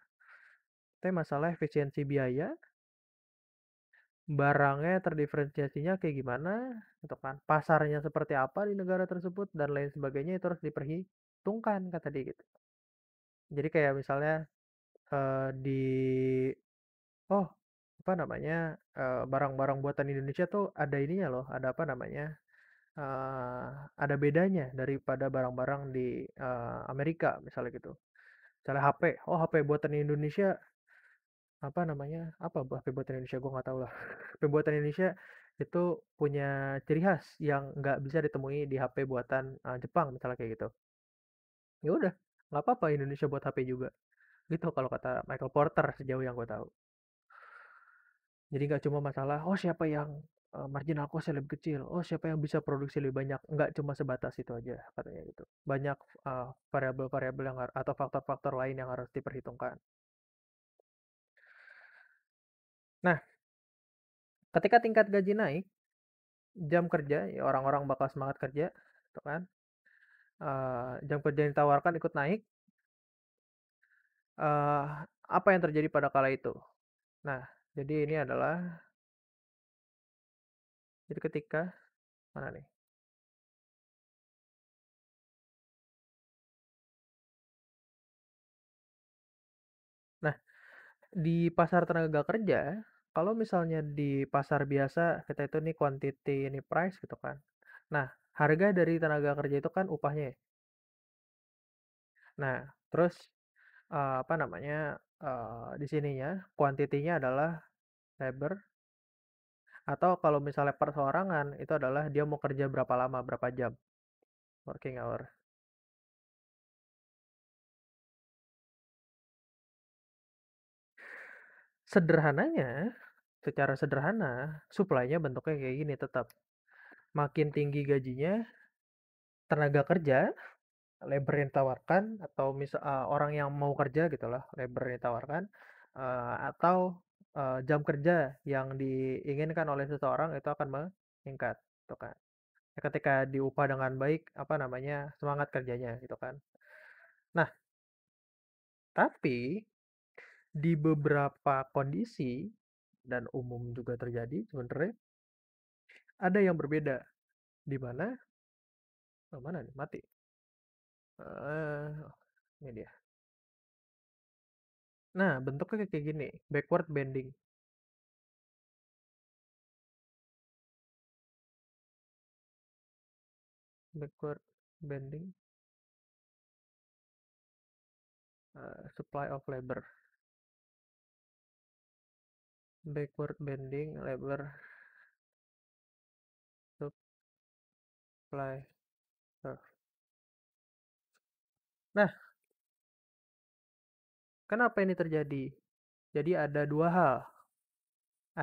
Tapi masalah efisiensi biaya barangnya terdiferensiasinya kayak gimana gitu kan pasarnya seperti apa di negara tersebut dan lain sebagainya itu harus diperhitungkan kata dia gitu jadi kayak misalnya uh, di oh apa namanya barang barang-barang buatan Indonesia tuh ada ininya loh ada apa namanya uh, ada bedanya daripada barang-barang di uh, Amerika misalnya gitu misalnya HP oh HP buatan Indonesia apa namanya apa buah pembuatan Indonesia gue nggak tahu lah pembuatan Indonesia itu punya ciri khas yang nggak bisa ditemui di HP buatan uh, Jepang misalnya kayak gitu ya udah nggak apa-apa Indonesia buat HP juga gitu kalau kata Michael Porter sejauh yang gue tahu jadi nggak cuma masalah oh siapa yang uh, marginal cost lebih kecil oh siapa yang bisa produksi lebih banyak nggak cuma sebatas itu aja katanya gitu banyak eh, variabel-variabel yang atau faktor-faktor lain yang harus diperhitungkan Nah, ketika tingkat gaji naik, jam kerja, orang ya orang-orang bakal semangat kerja, gitu kan. Uh, jam kerja yang ditawarkan ikut naik. Uh, apa yang terjadi pada kala itu? Nah, jadi ini adalah jadi ketika mana nih? Nah, di pasar tenaga kerja kalau misalnya di pasar biasa kita itu nih quantity, ini price gitu kan. Nah, harga dari tenaga kerja itu kan upahnya ya? Nah, terus uh, apa namanya? Uh, di sininya kuantitinya adalah labor atau kalau misalnya perseorangan itu adalah dia mau kerja berapa lama, berapa jam working hour. Sederhananya, secara sederhana suplainya bentuknya kayak gini tetap. Makin tinggi gajinya, tenaga kerja, labor yang ditawarkan atau misal uh, orang yang mau kerja gitulah labor yang ditawarkan uh, atau uh, jam kerja yang diinginkan oleh seseorang itu akan meningkat, gitu kan. Ya, ketika diupah dengan baik apa namanya semangat kerjanya gitu kan. Nah, tapi di beberapa kondisi dan umum juga terjadi sebenarnya ada yang berbeda di mana oh, mana nih mati uh, ini dia nah bentuknya kayak gini backward bending backward bending uh, supply of labor backward bending lebar supply curve. Nah, kenapa ini terjadi? Jadi ada dua hal.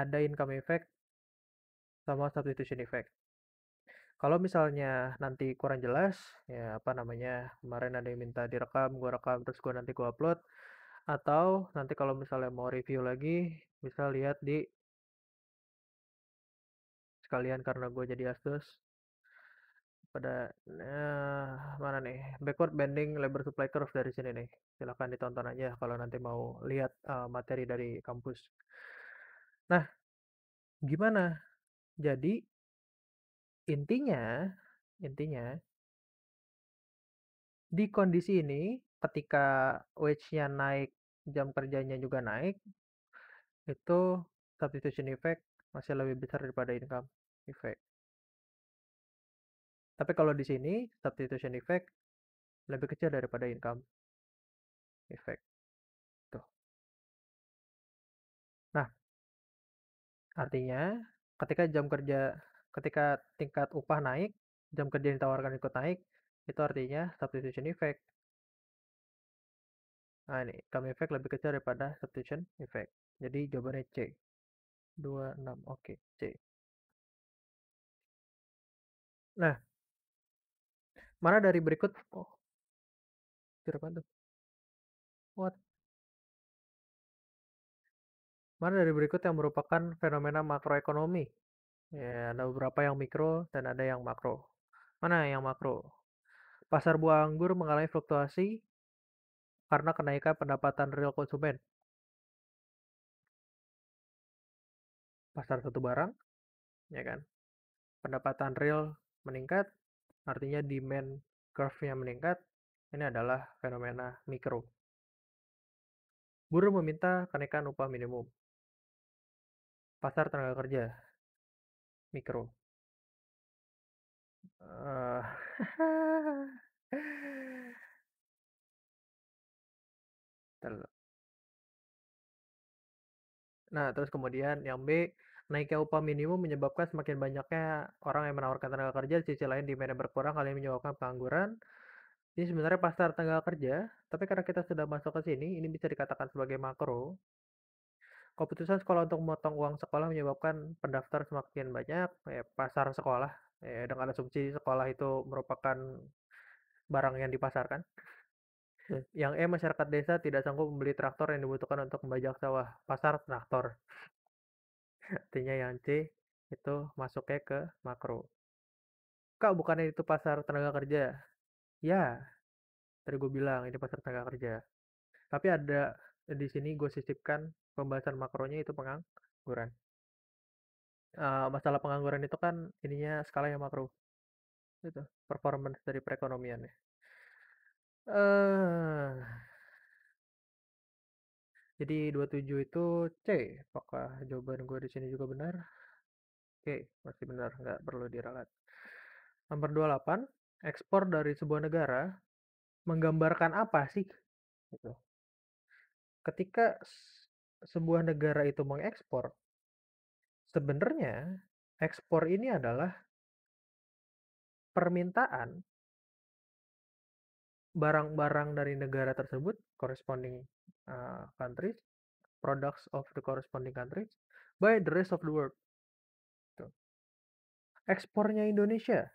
Ada income effect sama substitution effect. Kalau misalnya nanti kurang jelas, ya apa namanya, kemarin ada yang minta direkam, gue rekam, terus gue nanti gue upload, atau nanti kalau misalnya mau review lagi, bisa lihat di sekalian karena gue jadi Asus pada nah, mana nih backward bending labor supply curve dari sini nih silahkan ditonton aja kalau nanti mau lihat uh, materi dari kampus nah gimana jadi intinya intinya di kondisi ini ketika wage-nya naik, jam kerjanya juga naik, itu substitution effect masih lebih besar daripada income effect. Tapi kalau di sini substitution effect lebih kecil daripada income effect. Tuh. Nah, artinya ketika jam kerja ketika tingkat upah naik, jam kerja yang ditawarkan ikut naik, itu artinya substitution effect. Nah ini, kami efek lebih kecil daripada substitution effect. Jadi jawabannya C. 26, oke, C. Nah, mana dari berikut? Oh, apa tuh? What? Mana dari berikut yang merupakan fenomena makroekonomi? Ya, ada beberapa yang mikro dan ada yang makro. Mana yang makro? Pasar buah anggur mengalami fluktuasi karena kenaikan pendapatan real konsumen. Pasar satu barang, ya kan? Pendapatan real meningkat, artinya demand curve-nya meningkat. Ini adalah fenomena mikro. Buruh meminta kenaikan upah minimum. Pasar tenaga kerja, mikro. Uh, Ter Nah, terus kemudian yang B, naiknya upah minimum menyebabkan semakin banyaknya orang yang menawarkan tenaga kerja, di sisi lain di mana berkurang kali menyebabkan pengangguran. Ini sebenarnya pasar tenaga kerja, tapi karena kita sudah masuk ke sini, ini bisa dikatakan sebagai makro. Keputusan sekolah untuk memotong uang sekolah menyebabkan pendaftar semakin banyak, eh, pasar sekolah, eh, dengan asumsi sekolah itu merupakan barang yang dipasarkan. Yang E masyarakat desa tidak sanggup membeli traktor yang dibutuhkan untuk membajak sawah. Pasar traktor. Artinya yang C itu masuknya ke makro. Kak, bukannya itu pasar tenaga kerja? Ya, tadi gue bilang ini pasar tenaga kerja. Tapi ada di sini gue sisipkan pembahasan makronya itu pengangguran. Uh, masalah pengangguran itu kan ininya skala yang makro. Itu performance dari perekonomiannya. Eh. Jadi 27 itu C, apakah jawaban gue di sini juga benar? Oke, masih benar, nggak perlu diralat. Nomor 28, ekspor dari sebuah negara menggambarkan apa sih? Gitu. Ketika sebuah negara itu mengekspor sebenarnya ekspor ini adalah permintaan barang-barang dari negara tersebut corresponding uh, countries products of the corresponding countries by the rest of the world. Tuh. Ekspornya Indonesia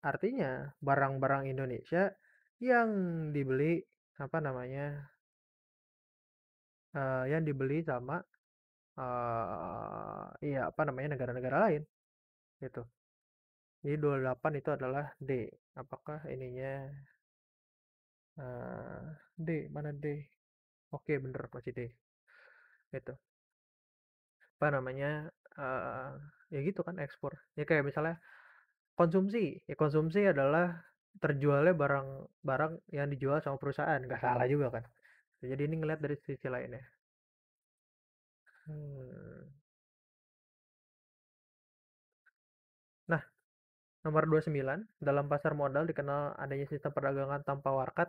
artinya barang-barang Indonesia yang dibeli apa namanya uh, yang dibeli sama uh, ya apa namanya negara-negara lain gitu. Jadi 28 itu adalah D. Apakah ininya D, mana D? Oke, bener masih D. Itu. Apa namanya, Uh, ya gitu kan ekspor. Ya kayak misalnya konsumsi, ya konsumsi adalah terjualnya barang-barang yang dijual sama perusahaan, Gak salah juga kan. Jadi ini ngeliat dari sisi lainnya. Hmm. Nomor 29, dalam pasar modal dikenal adanya sistem perdagangan tanpa warkat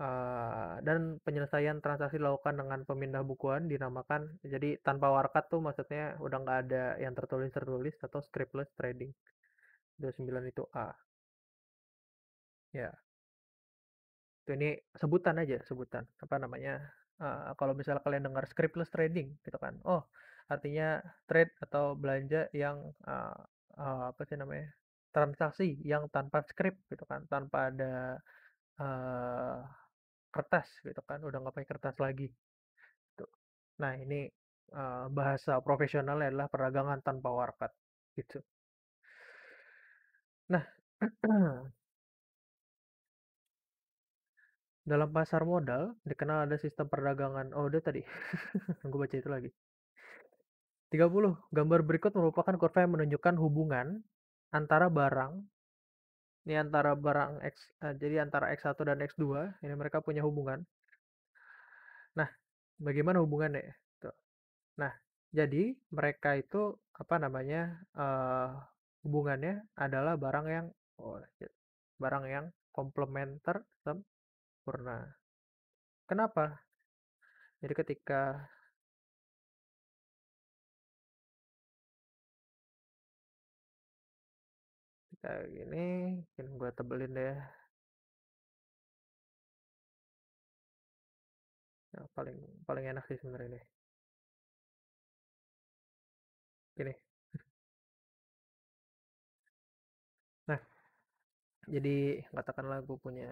uh, dan penyelesaian transaksi dilakukan dengan pemindah bukuan dinamakan jadi tanpa warkat tuh maksudnya udah nggak ada yang tertulis tertulis atau scriptless trading 29 itu A ya itu ini sebutan aja sebutan apa namanya uh, kalau misalnya kalian dengar scriptless trading gitu kan oh artinya trade atau belanja yang uh, uh, apa sih namanya transaksi yang tanpa script gitu kan tanpa ada uh, kertas gitu kan udah nggak pakai kertas lagi gitu. nah ini uh, bahasa profesionalnya adalah perdagangan tanpa warkat gitu nah dalam pasar modal dikenal ada sistem perdagangan oh udah tadi gue baca itu lagi 30. Gambar berikut merupakan kurva yang menunjukkan hubungan antara barang ini antara barang X nah, jadi antara X1 dan X2 ini mereka punya hubungan. Nah, bagaimana hubungannya? Tuh. Nah, jadi mereka itu apa namanya? Uh, hubungannya adalah barang yang oh, ya, barang yang komplementer sempurna. Kenapa? Jadi ketika kayak gini mungkin gue tebelin deh yang paling paling enak sih sebenarnya ini gini nah jadi katakanlah gue punya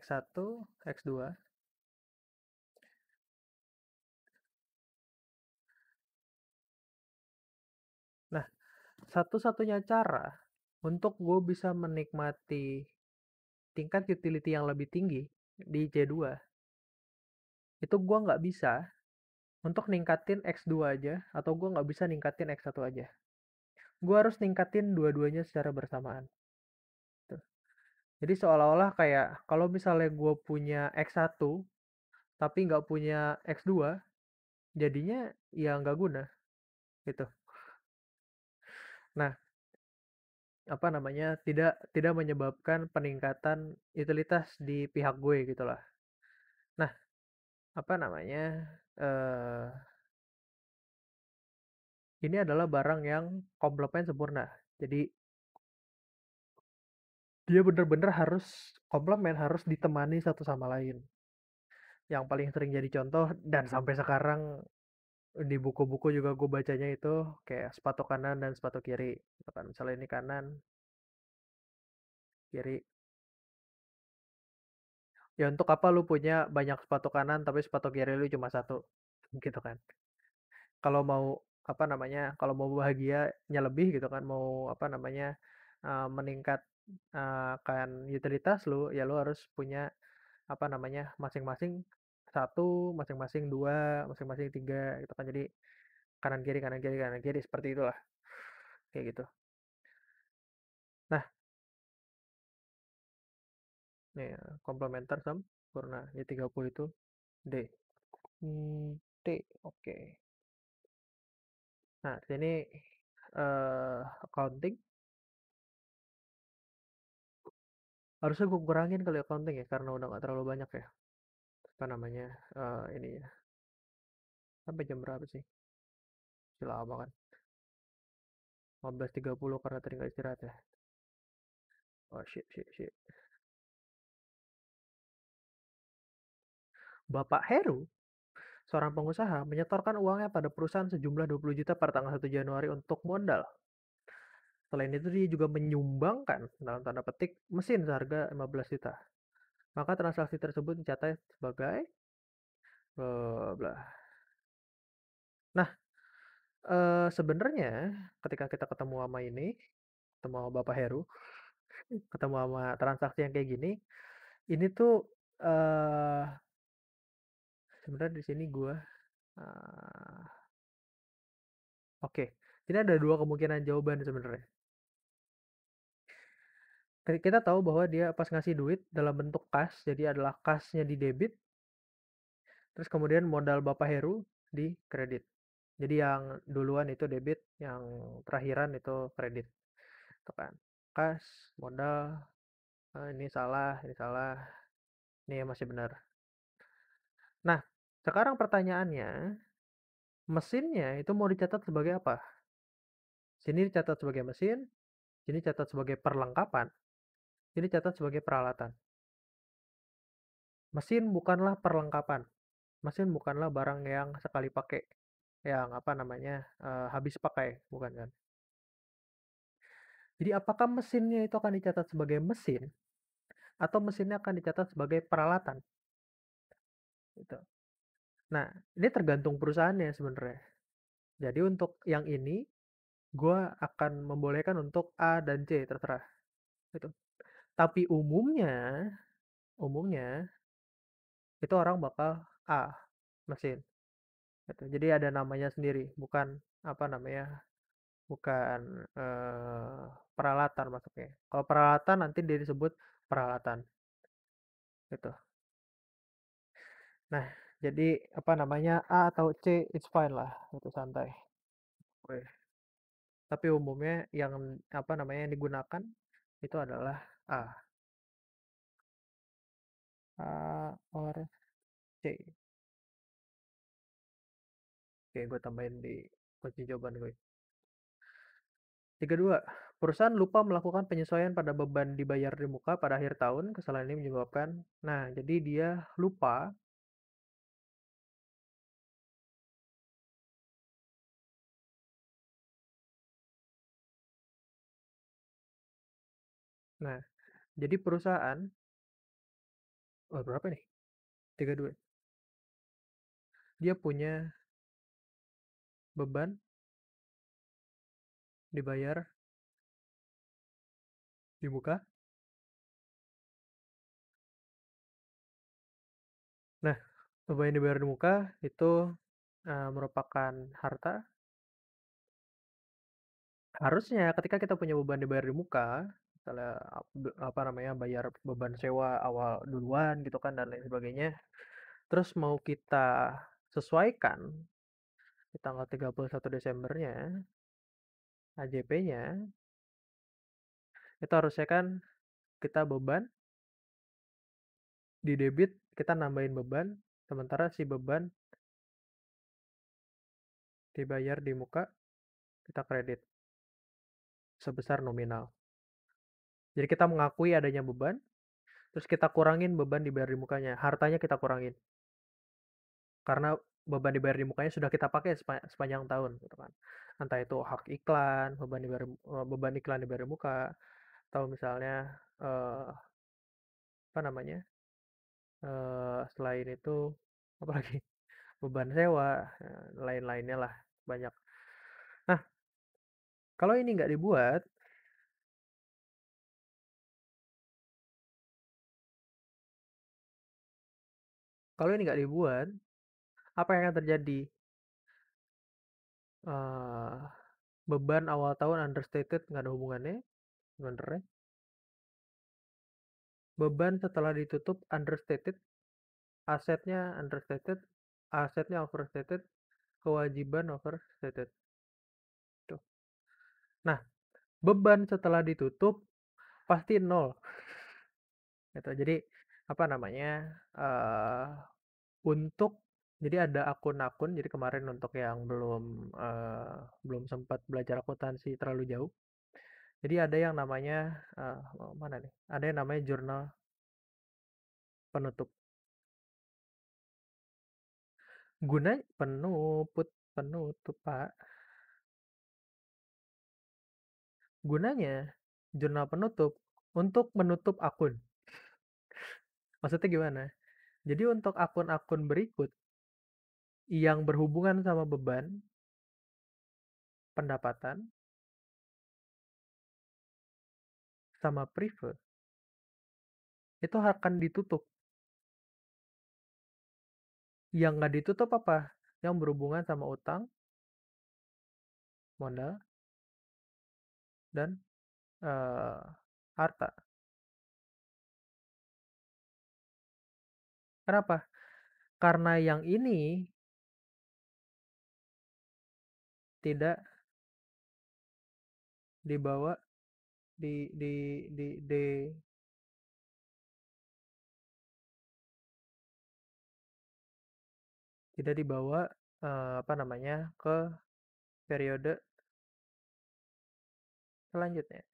X1, X2, satu-satunya cara untuk gue bisa menikmati tingkat utility yang lebih tinggi di C2 itu gue nggak bisa untuk ningkatin X2 aja atau gue nggak bisa ningkatin X1 aja gue harus ningkatin dua-duanya secara bersamaan Tuh. Gitu. jadi seolah-olah kayak kalau misalnya gue punya X1 tapi nggak punya X2 jadinya ya nggak guna gitu Nah apa namanya, tidak tidak menyebabkan peningkatan utilitas di pihak gue gitu lah. Nah, apa namanya, Uh, ini adalah barang yang komplemen sempurna. Jadi dia benar-benar harus komplemen, harus ditemani satu sama lain. Yang paling sering jadi contoh dan hmm. sampai sekarang di buku-buku juga gue bacanya itu kayak sepatu kanan dan sepatu kiri gitu kan misalnya ini kanan kiri ya untuk apa lu punya banyak sepatu kanan tapi sepatu kiri lu cuma satu gitu kan kalau mau apa namanya kalau mau bahagianya lebih gitu kan mau apa namanya uh, meningkat uh, kan utilitas lu ya lu harus punya apa namanya masing-masing satu masing-masing dua masing-masing tiga gitu kan jadi kanan kiri kanan kiri kanan kiri seperti itulah kayak gitu nah nih eh, komplementer sempurna tiga puluh itu D hmm, T oke okay. nah sini uh, accounting harusnya gue kurangin kali accounting ya karena udah gak terlalu banyak ya apa namanya uh, ini ya sampai jam berapa sih sila apa kan 15.30 karena tadi nggak istirahat ya oh shit shit shit Bapak Heru, seorang pengusaha, menyetorkan uangnya pada perusahaan sejumlah 20 juta pada tanggal 1 Januari untuk modal. Selain itu, dia juga menyumbangkan dalam tanda petik mesin seharga 15 juta maka transaksi tersebut dicatat sebagai bla Nah, e, sebenarnya ketika kita ketemu sama ini, ketemu sama Bapak Heru, ketemu sama transaksi yang kayak gini, ini tuh e, sebenarnya di sini gue E, oke, okay. ini ada dua kemungkinan jawaban sebenarnya kita tahu bahwa dia pas ngasih duit dalam bentuk kas, jadi adalah kasnya di debit, terus kemudian modal Bapak Heru di kredit. Jadi yang duluan itu debit, yang terakhiran itu kredit. Itu kan. Kas, modal, eh, ini salah, ini salah, ini masih benar. Nah, sekarang pertanyaannya, mesinnya itu mau dicatat sebagai apa? Sini dicatat sebagai mesin, sini dicatat sebagai perlengkapan, ini catat sebagai peralatan. Mesin bukanlah perlengkapan. Mesin bukanlah barang yang sekali pakai, yang apa namanya uh, habis pakai, bukan kan? Jadi apakah mesinnya itu akan dicatat sebagai mesin atau mesinnya akan dicatat sebagai peralatan? Itu. Nah, ini tergantung perusahaannya sebenarnya. Jadi untuk yang ini, gue akan membolehkan untuk A dan C terserah. Itu. Tapi umumnya umumnya itu orang bakal, a mesin." Gitu. Jadi ada namanya sendiri, bukan apa namanya, bukan, eh, peralatan masuknya. Kalau peralatan nanti dia disebut peralatan. Gitu. Nah, jadi apa namanya, A atau C, it's fine lah, itu santai. Oke. Tapi umumnya yang apa namanya, yang digunakan itu adalah A ah. A ah, or C. Oke, gue tambahin di kunci jawaban gue. 32. Perusahaan lupa melakukan penyesuaian pada beban dibayar di muka pada akhir tahun. Kesalahan ini menyebabkan, nah, jadi dia lupa Nah, jadi perusahaan oh berapa nih? 32. Dia punya beban dibayar dibuka. Nah, beban yang dibayar dibuka itu uh, merupakan harta. Harusnya ketika kita punya beban dibayar di muka, misalnya apa namanya bayar beban sewa awal duluan gitu kan dan lain sebagainya terus mau kita sesuaikan di tanggal 31 Desembernya AJP-nya itu harusnya kan kita beban di debit kita nambahin beban sementara si beban dibayar di muka kita kredit sebesar nominal jadi kita mengakui adanya beban, terus kita kurangin beban dibayar di mukanya, hartanya kita kurangin. Karena beban dibayar di mukanya sudah kita pakai sepanjang tahun gitu kan. Entah itu hak iklan, beban dibayar eh, beban iklan dibayar di muka atau misalnya eh, apa namanya? Eh, selain itu apa lagi, beban sewa, eh, lain-lainnya lah banyak. Nah, kalau ini nggak dibuat, Kalau ini nggak dibuat, apa yang akan terjadi? uh, beban awal tahun understated nggak ada hubungannya, sebenarnya Beban setelah ditutup understated, asetnya understated, asetnya overstated, kewajiban overstated. Tuh. Nah, beban setelah ditutup pasti nol. Gitu, jadi apa namanya uh, untuk jadi ada akun-akun jadi kemarin untuk yang belum uh, belum sempat belajar akuntansi terlalu jauh jadi ada yang namanya uh, mana nih ada yang namanya jurnal penutup guna penutup penutup pak gunanya jurnal penutup untuk menutup akun Maksudnya gimana? Jadi untuk akun-akun berikut yang berhubungan sama beban pendapatan sama prive itu akan ditutup. Yang nggak ditutup apa? Yang berhubungan sama utang, modal, dan uh, harta. Kenapa? Karena yang ini tidak dibawa di di di di tidak dibawa eh, apa namanya ke periode selanjutnya.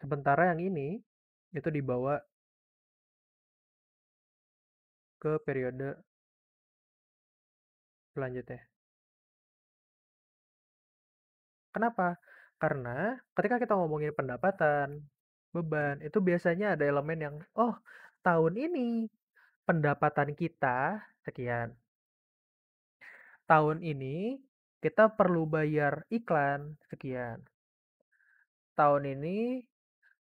Sementara yang ini, itu dibawa ke periode selanjutnya. Kenapa? Karena ketika kita ngomongin pendapatan, beban, itu biasanya ada elemen yang, oh tahun ini pendapatan kita sekian. Tahun ini kita perlu bayar iklan sekian. Tahun ini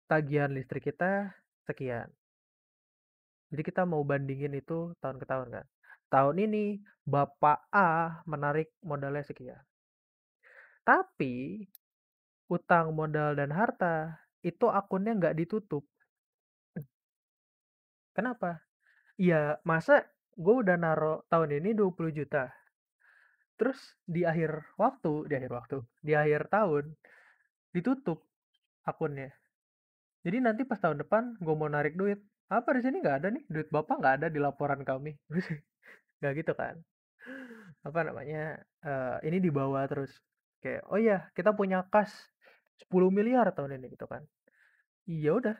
tagihan listrik kita sekian. Jadi kita mau bandingin itu tahun ke tahun kan. Tahun ini Bapak A menarik modalnya sekian. Tapi utang modal dan harta itu akunnya nggak ditutup. Kenapa? Ya masa gue udah naro tahun ini 20 juta. Terus di akhir waktu, di akhir waktu, di akhir tahun ditutup akunnya. Jadi nanti pas tahun depan gue mau narik duit, apa di sini nggak ada nih duit bapak nggak ada di laporan kami, Gak gitu kan? Apa namanya? Uh, ini dibawa terus kayak oh ya kita punya kas 10 miliar tahun ini gitu kan? Iya udah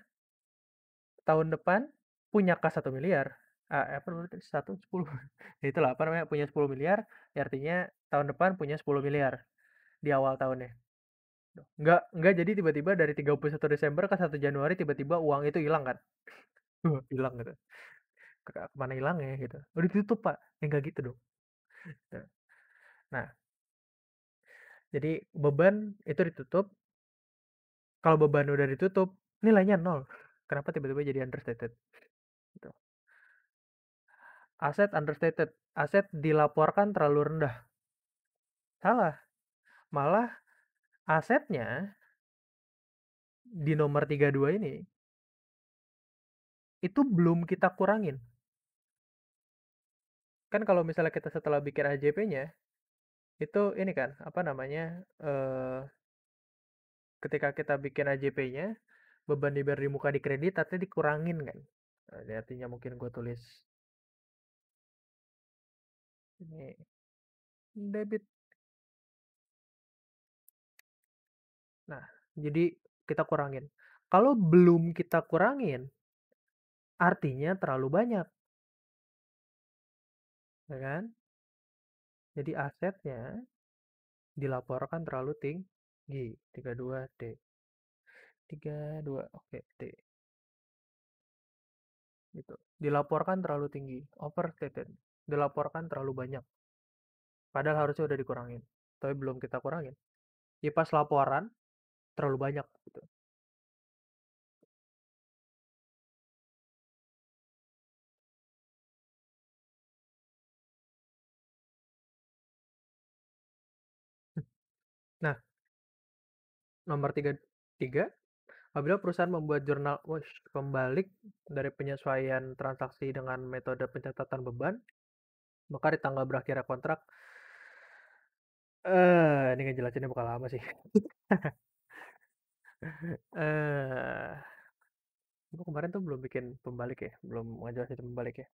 tahun depan punya kas satu miliar Uh, apa namanya satu sepuluh ya itulah apa namanya punya 10 miliar ya artinya tahun depan punya 10 miliar di awal tahunnya Enggak, enggak jadi tiba-tiba dari 31 Desember ke 1 Januari tiba-tiba uang itu hilang kan? hilang gitu. Ke hilang ya gitu. Udah oh, ditutup, Pak. Enggak ya, gitu dong. Gitu. Nah. Jadi beban itu ditutup. Kalau beban udah ditutup, nilainya nol. Kenapa tiba-tiba jadi understated? Gitu. Aset understated. Aset dilaporkan terlalu rendah. Salah. Malah Asetnya di nomor 32 ini itu belum kita kurangin. Kan kalau misalnya kita setelah bikin AJP-nya, itu ini kan, apa namanya, eh, ketika kita bikin AJP-nya, beban di di muka di kredit artinya dikurangin kan. Nah, artinya mungkin gue tulis ini debit Nah, jadi kita kurangin. Kalau belum kita kurangin, artinya terlalu banyak, ya kan? Jadi asetnya dilaporkan terlalu tinggi, 32 T. 32, oke, T. Gitu. Dilaporkan terlalu tinggi, overstated. Dilaporkan terlalu banyak. Padahal harusnya udah dikurangin, tapi belum kita kurangin. Ya pas laporan, Terlalu banyak gitu. Nah Nomor tiga tiga, apabila perusahaan membuat jurnal wash pembalik dari penyesuaian transaksi dengan metode pencatatan beban, maka di tanggal berakhirnya kontrak uh, ini ngejelasinnya bakal lama sih. Eh, aku kemarin tuh belum bikin pembalik ya, belum sistem pembalik ya.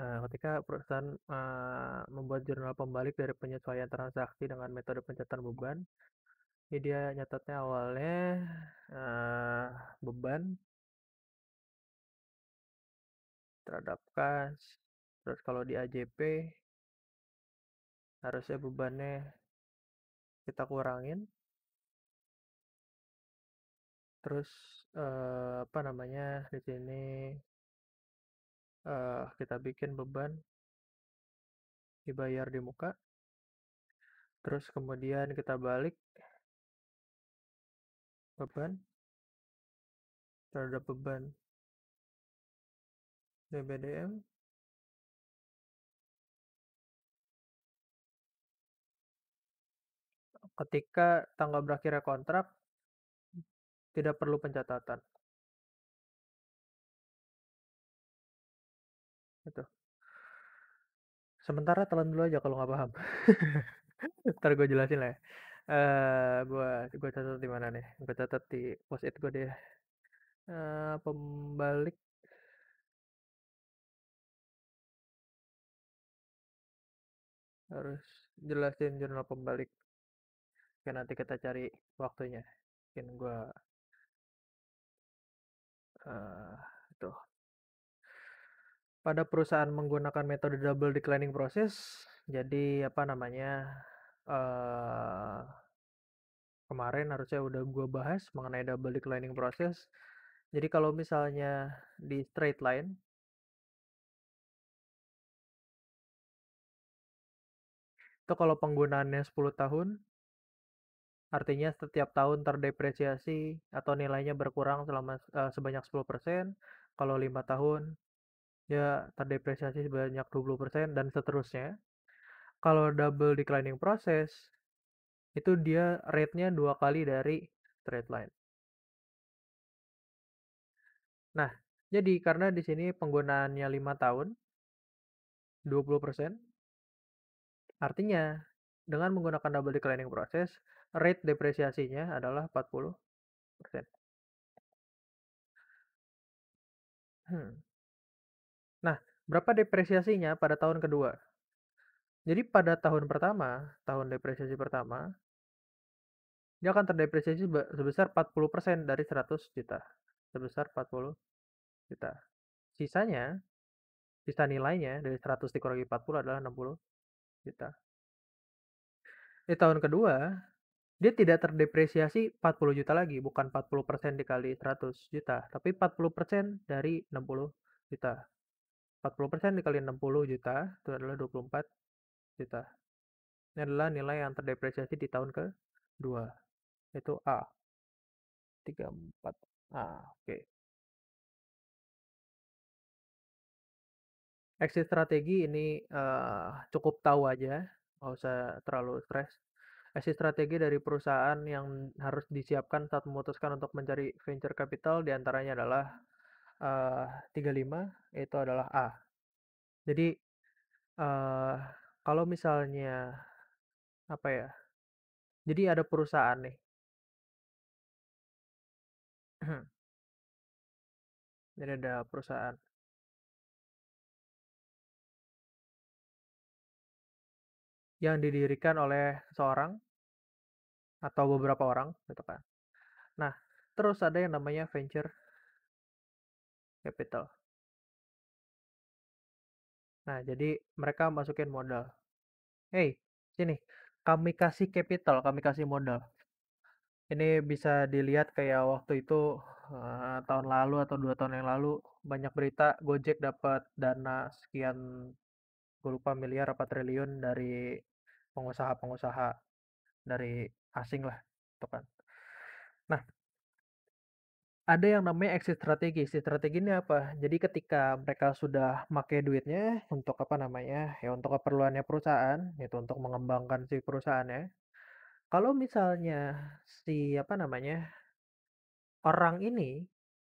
Uh, ketika perusahaan, uh, membuat jurnal pembalik dari penyesuaian transaksi dengan metode pencatatan beban, ini ya dia nyatetnya awalnya, uh, beban terhadap kas, terus kalau di AJP harusnya bebannya kita kurangin Terus uh, apa namanya di sini uh, kita bikin beban dibayar di muka. Terus kemudian kita balik. Beban. Terhadap beban. DBDM. Ketika tanggal berakhirnya kontrak tidak perlu pencatatan. Gitu. Sementara telan dulu aja kalau nggak paham. Ntar gue jelasin lah ya. Eh, gue gue catat di mana nih? Gue catat di post it gue deh. Ya. Eh, pembalik harus jelasin jurnal pembalik. Oke, nanti kita cari waktunya. Mungkin gue Uh, itu. Pada perusahaan menggunakan metode double declining process, jadi apa namanya uh, kemarin harusnya udah gue bahas mengenai double declining process. Jadi kalau misalnya di straight line itu kalau penggunaannya 10 tahun Artinya setiap tahun terdepresiasi atau nilainya berkurang selama uh, sebanyak 10%, kalau 5 tahun ya terdepresiasi sebanyak 20% dan seterusnya. Kalau double declining process itu dia rate-nya dua kali dari straight line. Nah, jadi karena di sini penggunaannya 5 tahun, 20%, artinya dengan menggunakan double declining process, rate depresiasinya adalah 40%. Hmm. Nah, berapa depresiasinya pada tahun kedua? Jadi pada tahun pertama, tahun depresiasi pertama, dia akan terdepresiasi sebesar 40% dari 100 juta. Sebesar 40 juta. Sisanya, sisa nilainya dari 100 dikurangi 40 adalah 60 juta. Di tahun kedua, dia tidak terdepresiasi 40 juta lagi, bukan 40% persen dikali 100 juta, tapi 40% persen dari 60 juta. 40% persen dikali 60 juta itu adalah 24 juta. Ini adalah nilai yang terdepresiasi di tahun ke-2. Itu A. 3 4 A. Oke. Okay. Exit strategi ini uh, cukup tahu aja, nggak usah terlalu stres Esi strategi dari perusahaan yang harus disiapkan saat memutuskan untuk mencari venture capital diantaranya adalah uh, eh, 35 itu adalah A. Jadi uh, kalau misalnya apa ya? Jadi ada perusahaan nih. Jadi ada perusahaan. yang didirikan oleh seorang atau beberapa orang gitu kan. Nah, terus ada yang namanya venture capital. Nah, jadi mereka masukin modal. Hey, sini, kami kasih capital, kami kasih modal. Ini bisa dilihat kayak waktu itu uh, tahun lalu atau dua tahun yang lalu banyak berita Gojek dapat dana sekian gue miliar apa triliun dari pengusaha-pengusaha dari asing lah itu kan. Nah, ada yang namanya exit strategi. Exit strategi ini apa? Jadi ketika mereka sudah pakai duitnya untuk apa namanya? Ya untuk keperluannya perusahaan, itu untuk mengembangkan si perusahaannya. Kalau misalnya si apa namanya? orang ini,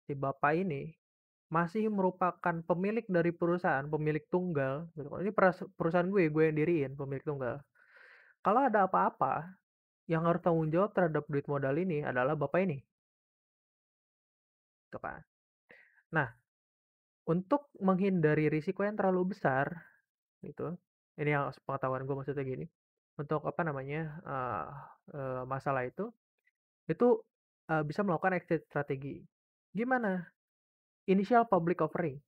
si bapak ini masih merupakan pemilik dari perusahaan, pemilik tunggal. Gitu kan. Ini perusahaan gue, gue yang diriin pemilik tunggal. Kalau ada apa-apa, yang harus tanggung jawab terhadap duit modal ini adalah bapak ini. itu kan. Nah, untuk menghindari risiko yang terlalu besar, gitu, ini yang pengetahuan gue maksudnya gini, untuk apa namanya, uh, uh, masalah itu, itu uh, bisa melakukan exit strategi. Gimana? Initial public offering.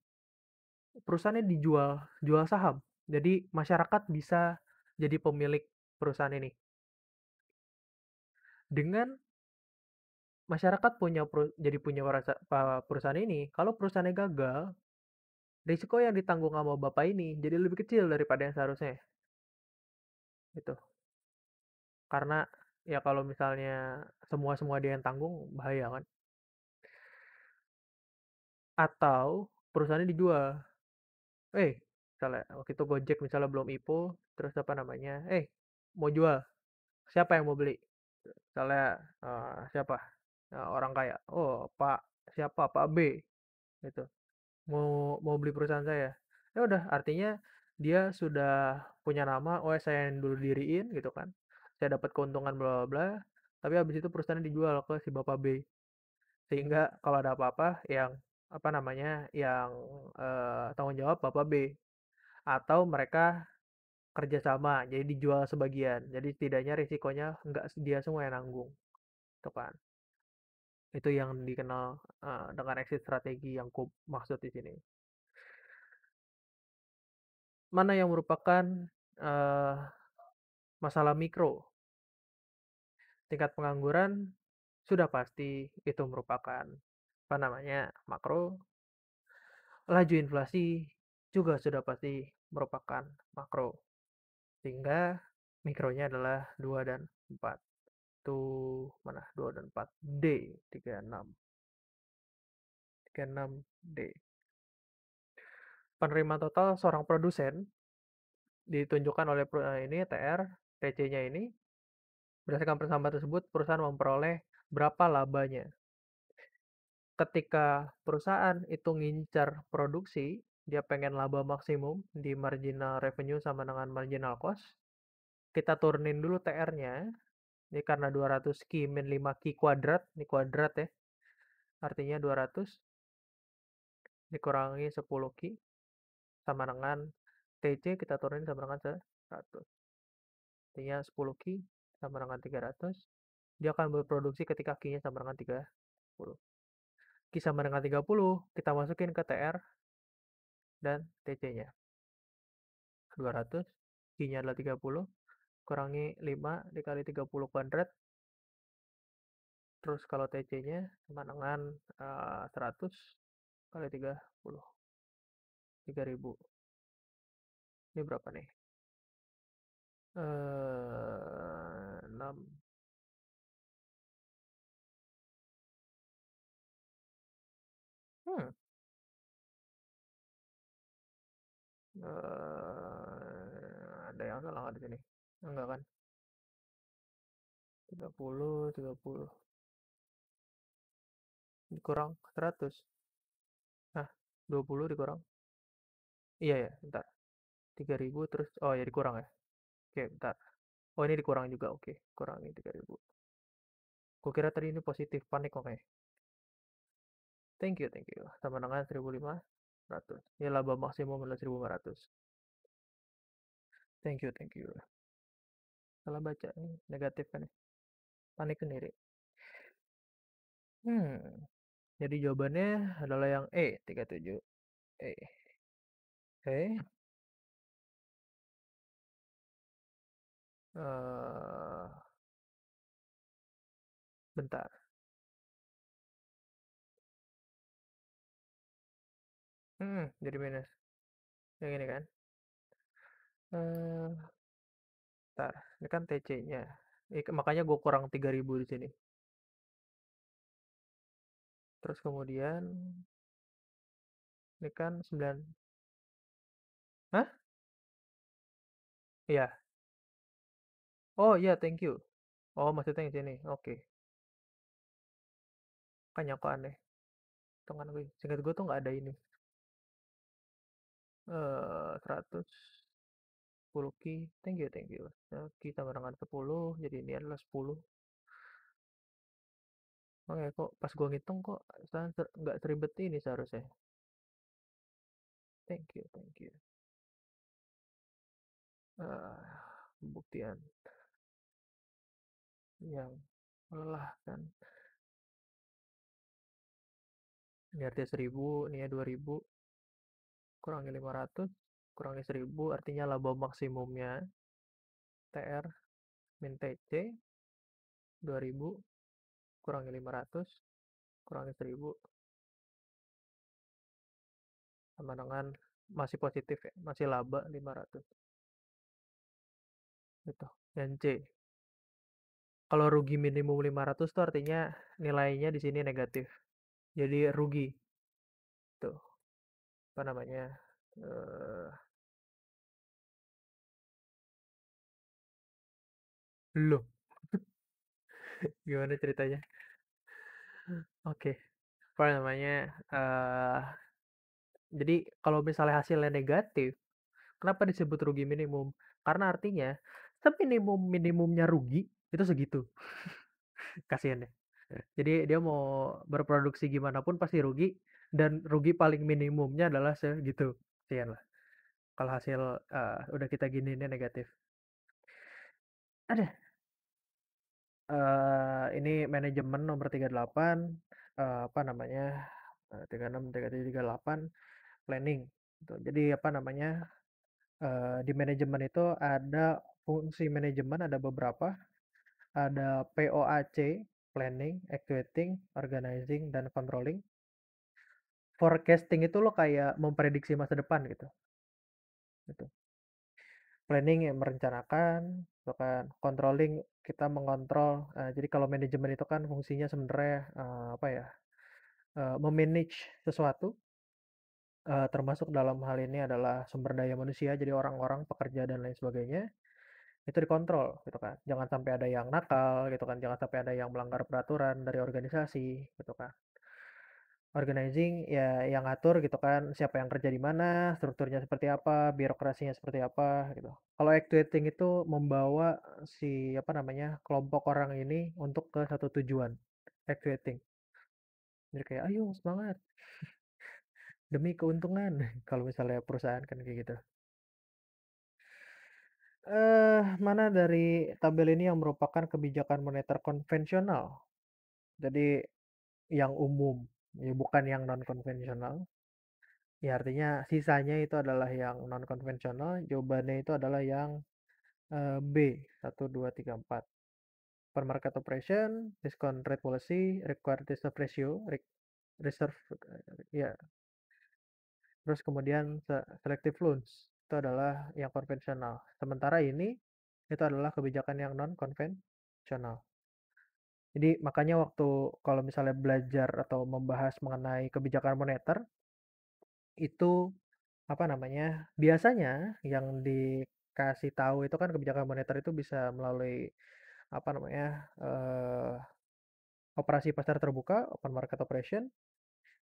Perusahaannya dijual, jual saham. Jadi masyarakat bisa jadi pemilik perusahaan ini. Dengan masyarakat punya jadi punya perusahaan ini, kalau perusahaannya gagal, risiko yang ditanggung sama bapak ini jadi lebih kecil daripada yang seharusnya. itu Karena ya kalau misalnya semua-semua dia yang tanggung bahaya kan. Atau perusahaannya dijual. Eh, misalnya waktu itu Gojek misalnya belum IPO, terus apa namanya? Eh, mau jual siapa yang mau beli misalnya uh, siapa uh, orang kaya oh pak siapa pak B gitu mau mau beli perusahaan saya ya udah artinya dia sudah punya nama oh saya yang dulu diriin gitu kan saya dapat keuntungan bla bla bla tapi habis itu perusahaan dijual ke si bapak B sehingga kalau ada apa-apa yang apa namanya yang uh, tanggung jawab bapak B atau mereka kerjasama jadi dijual sebagian jadi setidaknya risikonya nggak dia semua yang nanggung itu kan itu yang dikenal uh, dengan exit strategi yang ku maksud di sini mana yang merupakan uh, masalah mikro tingkat pengangguran sudah pasti itu merupakan apa namanya makro laju inflasi juga sudah pasti merupakan makro sehingga mikronya adalah 2 dan 4. Tuh, mana? 2 dan 4. D, 36. 36 D. Penerima total seorang produsen ditunjukkan oleh eh, ini TR, TC-nya ini. Berdasarkan persamaan tersebut, perusahaan memperoleh berapa labanya. Ketika perusahaan itu ngincar produksi, dia pengen laba maksimum di marginal revenue sama dengan marginal cost. Kita turunin dulu TR-nya. Ini karena 200 Q min 5 Q kuadrat. Ini kuadrat ya. Artinya 200 dikurangi 10 Q sama dengan TC kita turunin sama dengan 100. Artinya 10 Q sama dengan 300. Dia akan berproduksi ketika Q-nya sama dengan 30. Q sama dengan 30, kita masukin ke TR dan TC-nya. 200, G-nya adalah 30, kurangi 5 dikali 30 kuadrat. Terus kalau TC-nya sama dengan uh, eh, 100 kali 30. 3000. Ini berapa nih? Uh, eh, 6 uh, ada yang salah di sini enggak kan 30 30 dikurang 100 nah 20 dikurang iya ya bentar 3000 terus oh ya dikurang ya oke bentar oh ini dikurang juga oke kurangi 3000 gue kira tadi ini positif panik oke thank you thank you sama dengan 1005 ini laba maksimum adalah 1500. Thank you, thank you. Salah baca nih, negatif kan. Ya? Panik sendiri. Hmm. Jadi jawabannya adalah yang E, 37. E. E. Okay. Uh, eh. bentar. Hmm, jadi minus. Yang kan? eh, ini kan? uh, tar, ini kan TC-nya. makanya gue kurang 3.000 di sini. Terus kemudian ini kan 9 Hah? Iya. Oh iya, thank you. Oh, maksudnya yang sini, oke. Kayaknya kok aneh. Tangan gue Singkat gue tuh nggak ada ini. 100, 10 ki, thank you thank you, Kita ya, barengan tambah dengan 10 jadi ini adalah 10. Oke kok pas gua ngitung kok nggak se nggak seribet ini seharusnya. Thank you thank you. Eee, ah, pembuktian. Yang melelahkan. artinya 1.000, ya 2.000 kurangi 500 kurangi 1000 artinya laba maksimumnya TR min TC 2000 kurangi 500 kurangi 1000 sama dengan masih positif ya, masih laba 500. Gitu, yang C. Kalau rugi minimum 500 itu artinya nilainya di sini negatif. Jadi rugi. Tuh apa namanya uh, eh, lo gimana ceritanya oke apa namanya uh, jadi kalau misalnya hasilnya negatif kenapa disebut rugi minimum karena artinya seminimum minimumnya rugi itu segitu kasihan ya jadi dia mau berproduksi gimana pun pasti rugi dan rugi paling minimumnya adalah segitu sekian lah kalau hasil uh, udah kita gini ini negatif ada uh, ini manajemen nomor 38 uh, eh, apa namanya uh, 36 37 38 planning Tuh, gitu. jadi apa namanya uh, di manajemen itu ada fungsi manajemen ada beberapa ada POAC planning, actuating, organizing, dan controlling forecasting itu lo kayak memprediksi masa depan gitu gitu planning ya merencanakan bahkan gitu controlling kita mengontrol uh, jadi kalau manajemen itu kan fungsinya sebenarnya uh, apa ya uh, memanage sesuatu uh, termasuk dalam hal ini adalah sumber daya manusia jadi orang-orang pekerja dan lain sebagainya itu dikontrol gitu kan jangan sampai ada yang nakal gitu kan jangan sampai ada yang melanggar peraturan dari organisasi gitu kan organizing ya yang ngatur gitu kan siapa yang kerja di mana strukturnya seperti apa birokrasinya seperti apa gitu kalau actuating itu membawa si apa namanya kelompok orang ini untuk ke satu tujuan actuating jadi kayak ayo semangat demi keuntungan kalau misalnya perusahaan kan kayak gitu eh mana dari tabel ini yang merupakan kebijakan moneter konvensional jadi yang umum ya bukan yang non konvensional ya artinya sisanya itu adalah yang non konvensional jawabannya itu adalah yang uh, B 1 2 3 4 per market operation discount rate policy required reserve ratio re reserve ya terus kemudian selective loans itu adalah yang konvensional sementara ini itu adalah kebijakan yang non konvensional jadi makanya waktu kalau misalnya belajar atau membahas mengenai kebijakan moneter itu apa namanya? Biasanya yang dikasih tahu itu kan kebijakan moneter itu bisa melalui apa namanya? Uh, operasi pasar terbuka, open market operation,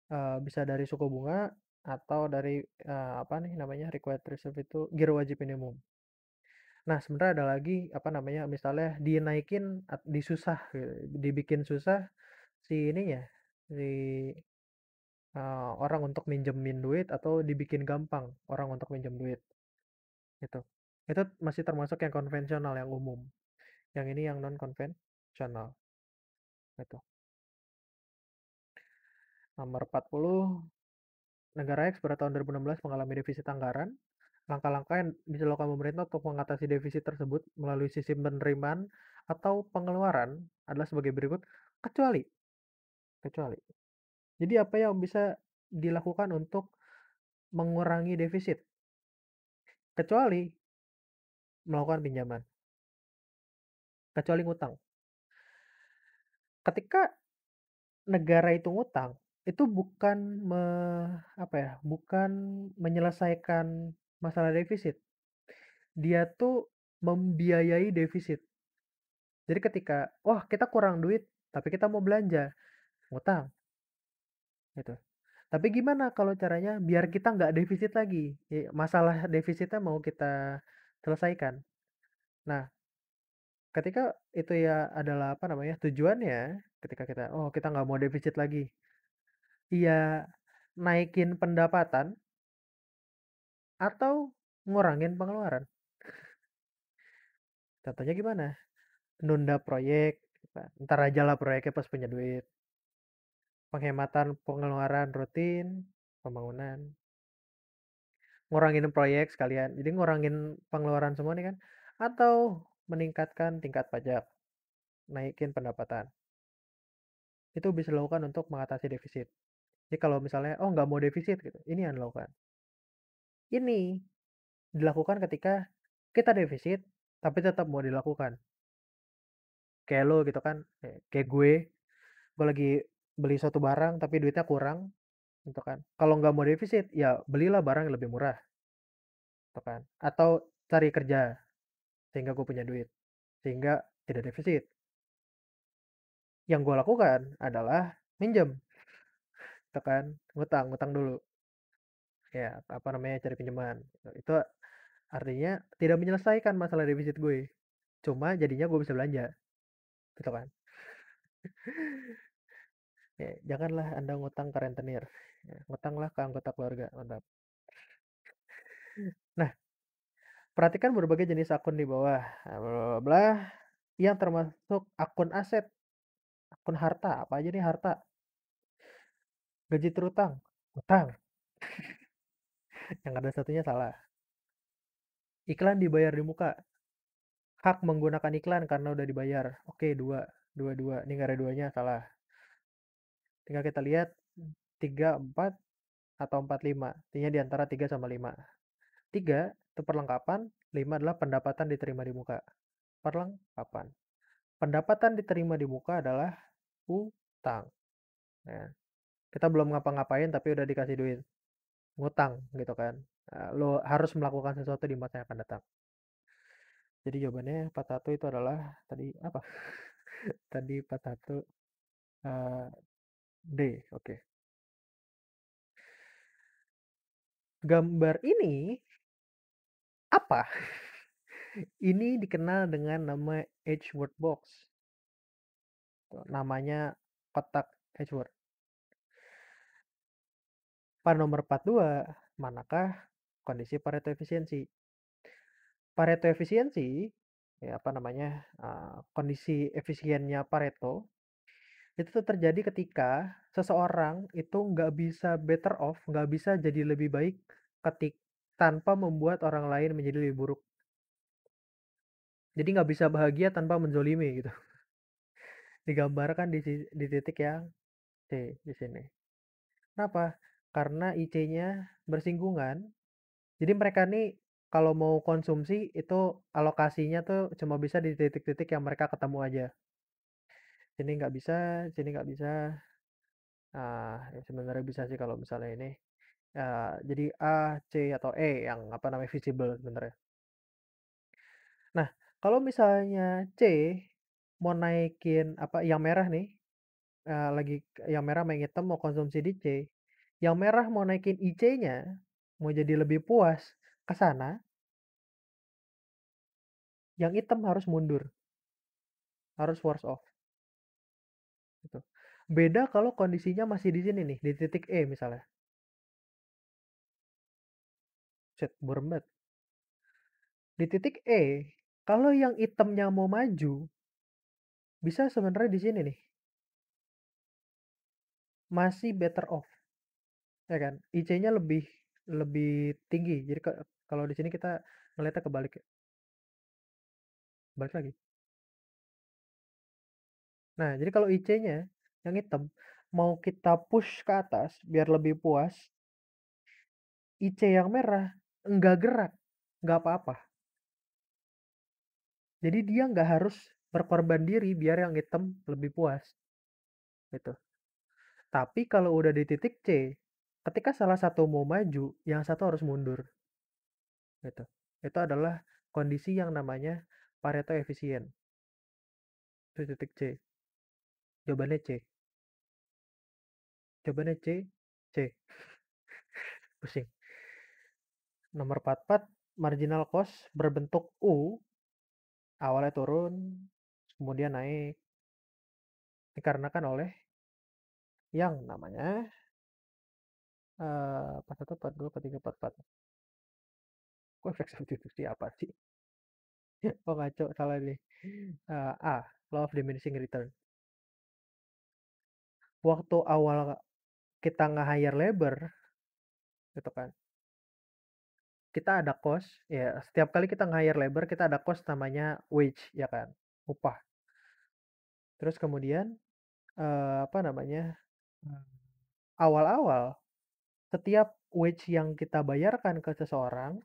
Uh, bisa dari suku bunga atau dari uh, apa nih namanya? required reserve itu giro wajib minimum. Nah, sebenarnya ada lagi apa namanya? Misalnya dinaikin naikin disusah gitu, dibikin susah si ininya, si uh, orang untuk minjemin duit atau dibikin gampang orang untuk minjem duit. itu Itu masih termasuk yang konvensional yang umum. Yang ini yang non konvensional. itu Nomor 40 negara X pada tahun 2016 mengalami defisit anggaran langkah-langkah yang bisa dilakukan pemerintah untuk mengatasi defisit tersebut melalui sistem penerimaan atau pengeluaran adalah sebagai berikut kecuali kecuali jadi apa yang bisa dilakukan untuk mengurangi defisit kecuali melakukan pinjaman kecuali ngutang ketika negara itu ngutang itu bukan me, apa ya bukan menyelesaikan masalah defisit. Dia tuh membiayai defisit. Jadi ketika, wah oh, kita kurang duit, tapi kita mau belanja, ngutang. Gitu. Tapi gimana kalau caranya biar kita nggak defisit lagi? Iya, masalah defisitnya mau kita selesaikan. Nah, ketika itu ya adalah apa namanya tujuannya ketika kita oh kita nggak mau defisit lagi iya naikin pendapatan atau ngurangin pengeluaran. Contohnya gimana? Nunda proyek, nah, ntar aja lah proyeknya pas punya duit. Penghematan pengeluaran rutin, pembangunan. Ngurangin proyek sekalian, jadi ngurangin pengeluaran semua nih kan. Atau meningkatkan tingkat pajak, naikin pendapatan. Itu bisa dilakukan untuk mengatasi defisit. Jadi kalau misalnya, oh nggak mau defisit gitu, ini yang dilakukan. Ini dilakukan ketika kita defisit tapi tetap mau dilakukan. Kayak lo gitu kan, e, kayak gue, gue lagi beli suatu barang tapi duitnya kurang gitu kan. Kalau nggak mau defisit ya belilah barang yang lebih murah gitu kan. Atau cari kerja sehingga gue punya duit sehingga tidak defisit. Yang gue lakukan adalah minjem, gitu kan, ngutang, ngutang dulu ya apa namanya cari pinjaman gitu. itu artinya tidak menyelesaikan masalah defisit gue cuma jadinya gue bisa belanja gitu kan ya, janganlah anda ngutang ke rentenir ya, ngutanglah ke anggota keluarga mantap nah perhatikan berbagai jenis akun di bawah nah, bla yang termasuk akun aset akun harta apa aja nih harta gaji terutang utang yang ada satunya salah. Iklan dibayar di muka. Hak menggunakan iklan karena udah dibayar. Oke, dua. Dua, dua. Ini nggak ada duanya, salah. Tinggal kita lihat. Tiga, empat, atau empat, lima. Artinya di antara tiga sama lima. Tiga, itu perlengkapan. Lima adalah pendapatan diterima di muka. Perlengkapan. Pendapatan diterima di muka adalah utang. Nah, kita belum ngapa-ngapain tapi udah dikasih duit ngutang gitu kan lo harus melakukan sesuatu di masa yang akan datang jadi jawabannya satu itu adalah tadi apa tadi satu uh, D oke okay. gambar ini apa ini dikenal dengan nama Edgeworth box namanya kotak Edgeworth pada nomor 42, manakah kondisi Pareto efisiensi? Pareto efisiensi, ya apa namanya, uh, kondisi efisiennya Pareto, itu terjadi ketika seseorang itu nggak bisa better off, nggak bisa jadi lebih baik ketik tanpa membuat orang lain menjadi lebih buruk. Jadi nggak bisa bahagia tanpa menzolimi gitu. Digambarkan di, di titik yang C di sini. Kenapa? karena IC-nya bersinggungan. Jadi mereka nih kalau mau konsumsi itu alokasinya tuh cuma bisa di titik-titik yang mereka ketemu aja. Sini nggak bisa, sini nggak bisa. Nah, ya sebenarnya bisa sih kalau misalnya ini. Uh, jadi A, C, atau E yang apa namanya visible sebenarnya. Nah, kalau misalnya C mau naikin apa yang merah nih, uh, lagi yang merah main hitam mau konsumsi di C, yang merah mau naikin IC-nya, mau jadi lebih puas ke sana. Yang hitam harus mundur. Harus worse off. Gitu. Beda kalau kondisinya masih di sini nih, di titik E misalnya. Set, berempat. Di titik E, kalau yang hitamnya mau maju, bisa sebenarnya di sini nih. Masih better off ya kan IC-nya lebih lebih tinggi jadi kalau di sini kita melihatnya kebalik ya. balik lagi nah jadi kalau IC-nya yang hitam mau kita push ke atas biar lebih puas IC yang merah enggak gerak nggak apa-apa jadi dia nggak harus berkorban diri biar yang hitam lebih puas gitu tapi kalau udah di titik C ketika salah satu mau maju, yang satu harus mundur. Gitu. Itu adalah kondisi yang namanya Pareto efisien. Itu titik C. Jawabannya C. Jawabannya C, C. Pusing. Nomor 44, marginal cost berbentuk U. Awalnya turun, kemudian naik. Dikarenakan oleh yang namanya eh part satu part dua part tiga part empat kok efek substitusi apa sih oh ngaco salah ini. uh, a law of diminishing return waktu awal kita nge hire labor gitu kan kita ada cost ya setiap kali kita nge hire labor kita ada cost namanya wage ya kan upah terus kemudian apa namanya awal-awal setiap wage yang kita bayarkan ke seseorang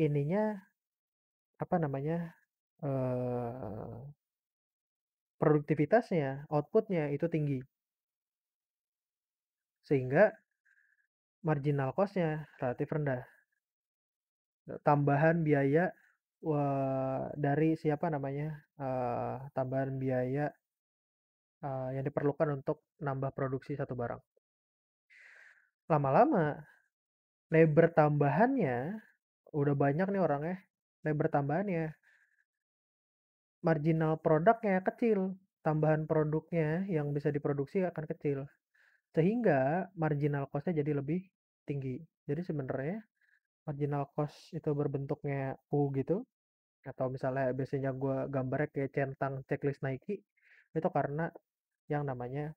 ininya apa namanya eh, produktivitasnya outputnya itu tinggi sehingga marginal costnya relatif rendah tambahan biaya dari siapa namanya tambahan biaya yang diperlukan untuk nambah produksi satu barang Lama-lama, labor tambahannya, udah banyak nih orangnya, labor tambahannya. Marginal produknya kecil, tambahan produknya yang bisa diproduksi akan kecil. Sehingga marginal costnya jadi lebih tinggi. Jadi sebenarnya marginal cost itu berbentuknya U gitu, atau misalnya biasanya gue gambarnya kayak centang checklist Nike, itu karena yang namanya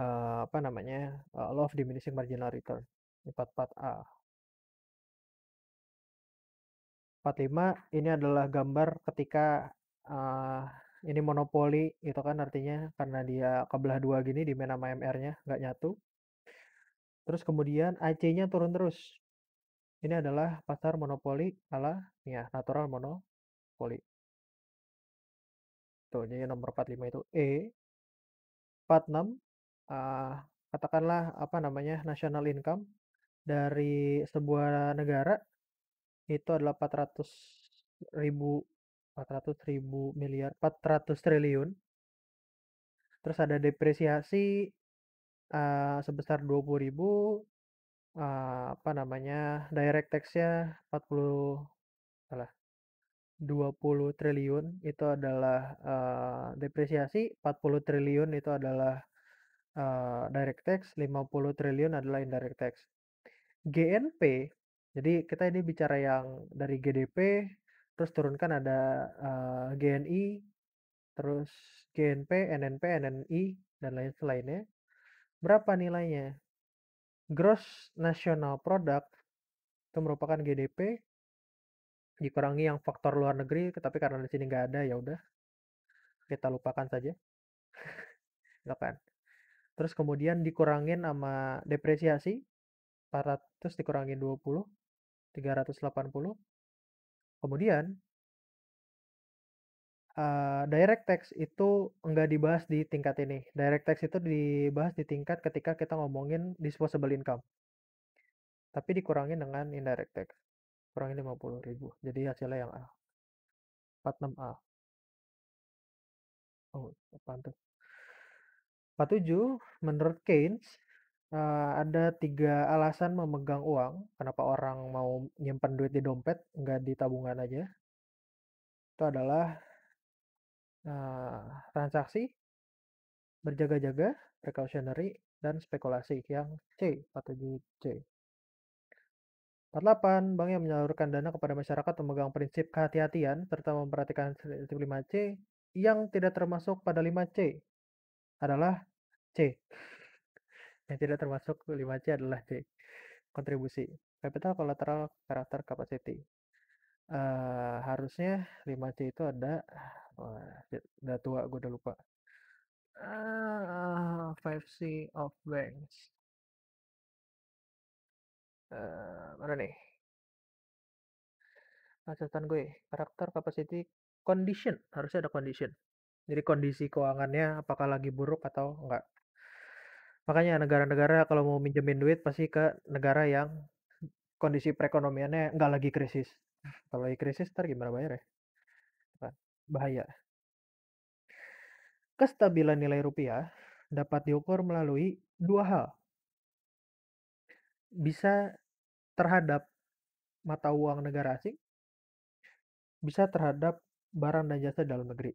uh, apa namanya uh, law of diminishing marginal return 44A 45 ini adalah gambar ketika uh, ini monopoli itu kan artinya karena dia kebelah dua gini di mana MR-nya nggak nyatu terus kemudian AC-nya turun terus ini adalah pasar monopoli ala ya natural monopoli tuh jadi nomor 45 itu E 46 uh, katakanlah apa namanya national income dari sebuah negara itu adalah 400 ribu 400 ribu miliar 400 triliun terus ada depresiasi uh, sebesar 20 ribu uh, apa namanya direct taxnya 40 salah 20 triliun itu adalah uh, depresiasi 40 triliun itu adalah uh, direct tax, 50 triliun adalah indirect tax. GNP, jadi kita ini bicara yang dari GDP, terus turunkan ada, uh, eh, GNI, terus GNP, NNP, NNI, dan lain selainnya. Berapa nilainya? Gross National Product, itu merupakan GDP dikurangi yang faktor luar negeri, tetapi karena di sini nggak ada, ya udah, kita lupakan saja. Gitu Terus kemudian dikurangin sama depresiasi, 400 dikurangin 20, 380. Kemudian uh, direct tax itu enggak dibahas di tingkat ini. Direct tax itu dibahas di tingkat ketika kita ngomongin disposable income. Tapi dikurangin dengan indirect tax, kurangin 50.000. Jadi hasilnya yang A. 46A. Oh, apaan tuh? 47, menurut Keynes, uh, ada tiga alasan memegang uang, kenapa orang mau nyimpan duit di dompet, nggak di tabungan aja. Itu adalah, uh, transaksi, berjaga-jaga, precautionary, dan spekulasi yang C, 47 C. 48, bank yang menyalurkan dana kepada masyarakat memegang prinsip kehati-hatian serta memperhatikan prinsip 5 C yang tidak termasuk pada 5 C adalah C. Yang tidak termasuk 5C adalah C. Kontribusi. Capital collateral character capacity. Uh, harusnya 5C itu ada wah, ya, udah tua gue udah lupa. Uh, eh, 5C of banks. Uh, mana nih? Catatan gue, karakter capacity condition harusnya ada condition jadi kondisi keuangannya apakah lagi buruk atau enggak. Makanya negara-negara kalau mau minjemin duit pasti ke negara yang kondisi perekonomiannya enggak lagi krisis. Kalau lagi krisis ntar gimana bayar ya? bahaya. Kestabilan nilai rupiah dapat diukur melalui dua hal. Bisa terhadap mata uang negara asing, bisa terhadap barang dan jasa dalam negeri.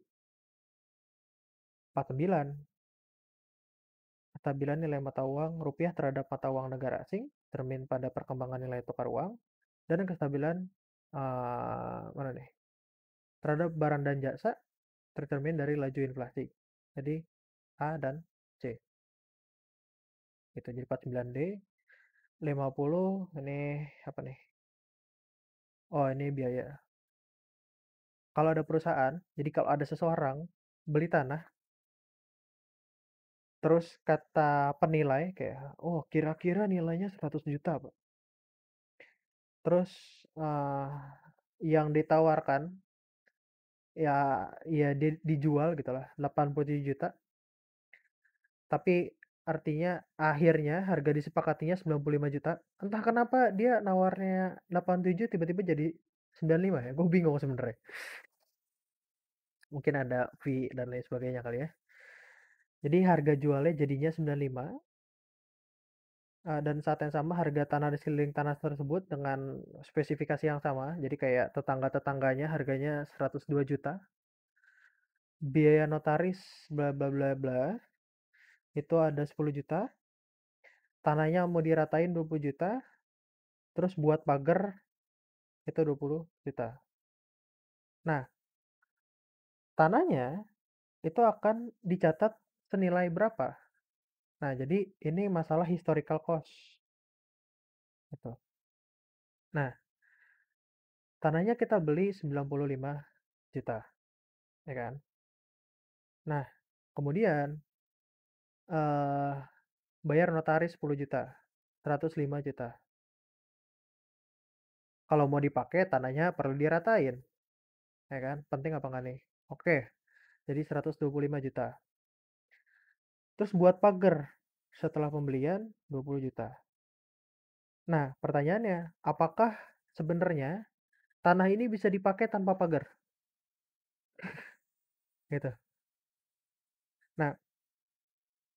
49. Stabilan nilai mata uang rupiah terhadap mata uang negara asing, termin pada perkembangan nilai tukar uang, dan kestabilan uh, mana nih? Terhadap barang dan jasa tercermin dari laju inflasi. Jadi A dan C. Itu jadi 49D. 50 ini apa nih? Oh, ini biaya. Kalau ada perusahaan, jadi kalau ada seseorang beli tanah Terus kata penilai kayak, "Oh, kira-kira nilainya 100 juta Pak." Terus, uh, yang ditawarkan, ya ya di dijual gitulah 87 juta Tapi artinya akhirnya harga disepakatinya 95 juta entah kenapa dia nawarnya 87 tiba-tiba jadi 95 ya, gue bingung sebenarnya. Mungkin ada fee dan lain sebagainya kali ya? Jadi harga jualnya jadinya 95. Eh, dan saat yang sama harga tanah di sekeliling tanah tersebut dengan spesifikasi yang sama, jadi kayak tetangga-tetangganya harganya 102 juta Biaya notaris bla bla bla bla, itu ada 10 juta Tanahnya mau diratain 20 juta terus buat pagar itu 20 juta Nah tanahnya itu akan dicatat senilai berapa. Nah, jadi ini masalah historical cost. Gitu. Nah, tanahnya kita beli 95 juta. Ya kan? Nah, kemudian eh, bayar notaris 10 juta, 105 juta. Kalau mau dipakai tanahnya perlu diratain. Ya kan? Penting apa enggak nih? Oke. Jadi 125 juta. Terus buat pagar setelah pembelian 20 juta. Nah, pertanyaannya, apakah sebenarnya tanah ini bisa dipakai tanpa pagar? gitu. Nah,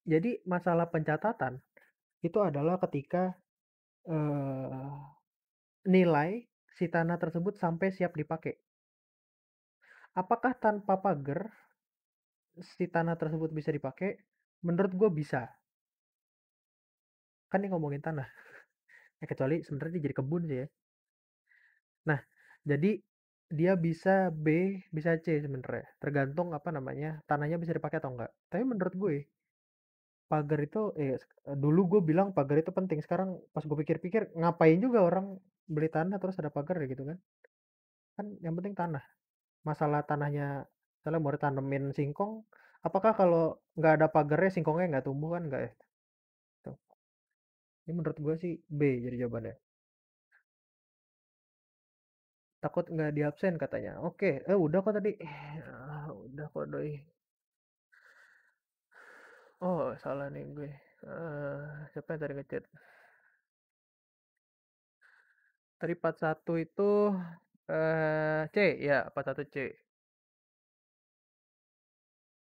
jadi masalah pencatatan itu adalah ketika eh, nilai si tanah tersebut sampai siap dipakai. Apakah tanpa pagar si tanah tersebut bisa dipakai? menurut gue bisa kan ini ngomongin tanah ya, kecuali sebenarnya dia jadi kebun sih ya nah jadi dia bisa B bisa C sebenarnya tergantung apa namanya tanahnya bisa dipakai atau enggak tapi menurut gue pagar itu eh, eh dulu gue bilang pagar itu penting sekarang pas gue pikir-pikir ngapain juga orang beli tanah terus ada pagar ya gitu kan kan yang penting tanah masalah tanahnya misalnya mau tanemin singkong Apakah kalau nggak ada pagarnya singkongnya nggak tumbuh kan nggak ya? Tuh. Ini menurut gue sih B jadi jawabannya. Takut nggak diabsen katanya. Oke, eh udah kok tadi. Eh, udah kok doi. Oh, salah nih gue. Uh, siapa yang tadi ngechat? Tadi 41 itu eh uh, C, ya 41 C.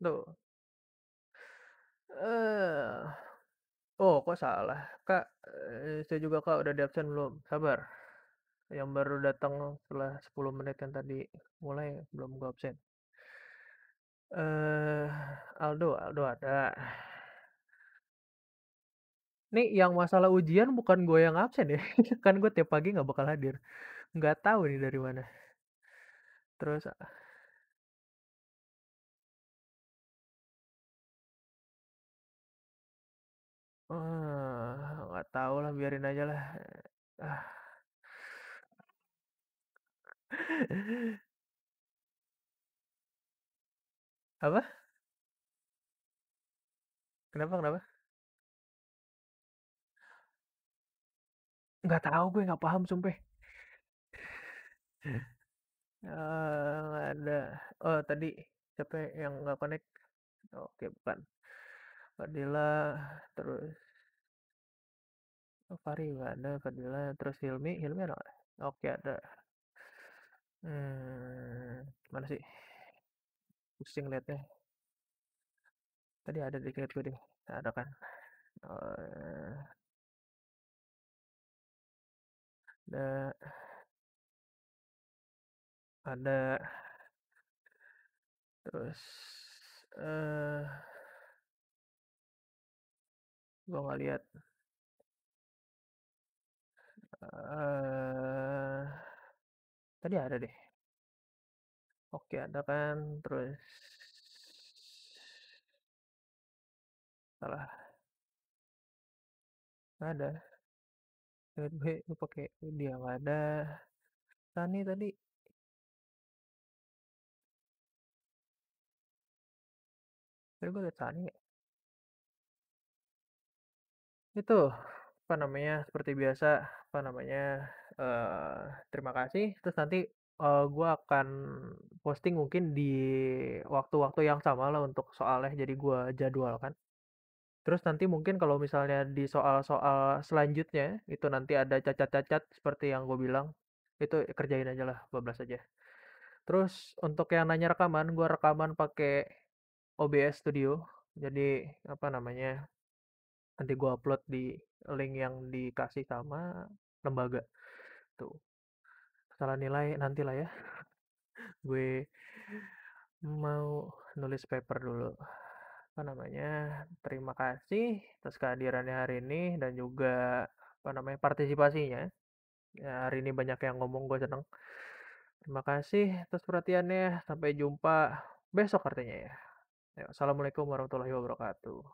Tuh. Uh. oh kok salah, Kak, eh, saya juga, Kak, udah di absen belum? Sabar, yang baru datang setelah 10 menit yang tadi mulai belum gua absen. uh, Aldo Aldo ada. Nih yang masalah ujian bukan gue yang absen ya, kan gue tiap pagi gak bakal hadir. Gak tahu nih dari mana. Terus nggak nggak tahu lah, biarin aja lah. Ah. Apa? Kenapa kenapa? Nggak tahu gue, nggak paham sumpah. Eee, ada. Oh, tadi siapa yang nggak connect? Oke, bukan. Fadila terus oh, Fari nggak ada Fadila terus Hilmi Hilmi ada oke ada hmm, mana sih pusing liatnya tadi ada di gue deh ada kan eh, ada ada terus eh uh, Gua nggak lihat. Uh, eh, tadi ada deh. Oke, ada kan. Terus salah. Nggak ada. Gue, gue pakai dia nggak ada. Tani tadi Tadi gue lihat Tani itu, apa namanya, seperti biasa, apa namanya, uh, terima kasih, terus nanti, uh, gua akan posting mungkin di waktu-waktu yang sama lah untuk soalnya, jadi gue jadwal kan Terus nanti mungkin kalau misalnya di soal-soal selanjutnya, itu nanti ada cacat-cacat seperti yang gue bilang, itu kerjain aja lah bablas aja. Terus untuk yang nanya rekaman, gue rekaman pakai OBS Studio, jadi, apa namanya nanti gue upload di link yang dikasih sama lembaga tuh salah nilai nanti lah ya gue mau nulis paper dulu apa namanya terima kasih atas kehadirannya hari ini dan juga apa namanya partisipasinya ya, hari ini banyak yang ngomong gue seneng terima kasih atas perhatiannya sampai jumpa besok artinya ya Assalamualaikum warahmatullahi wabarakatuh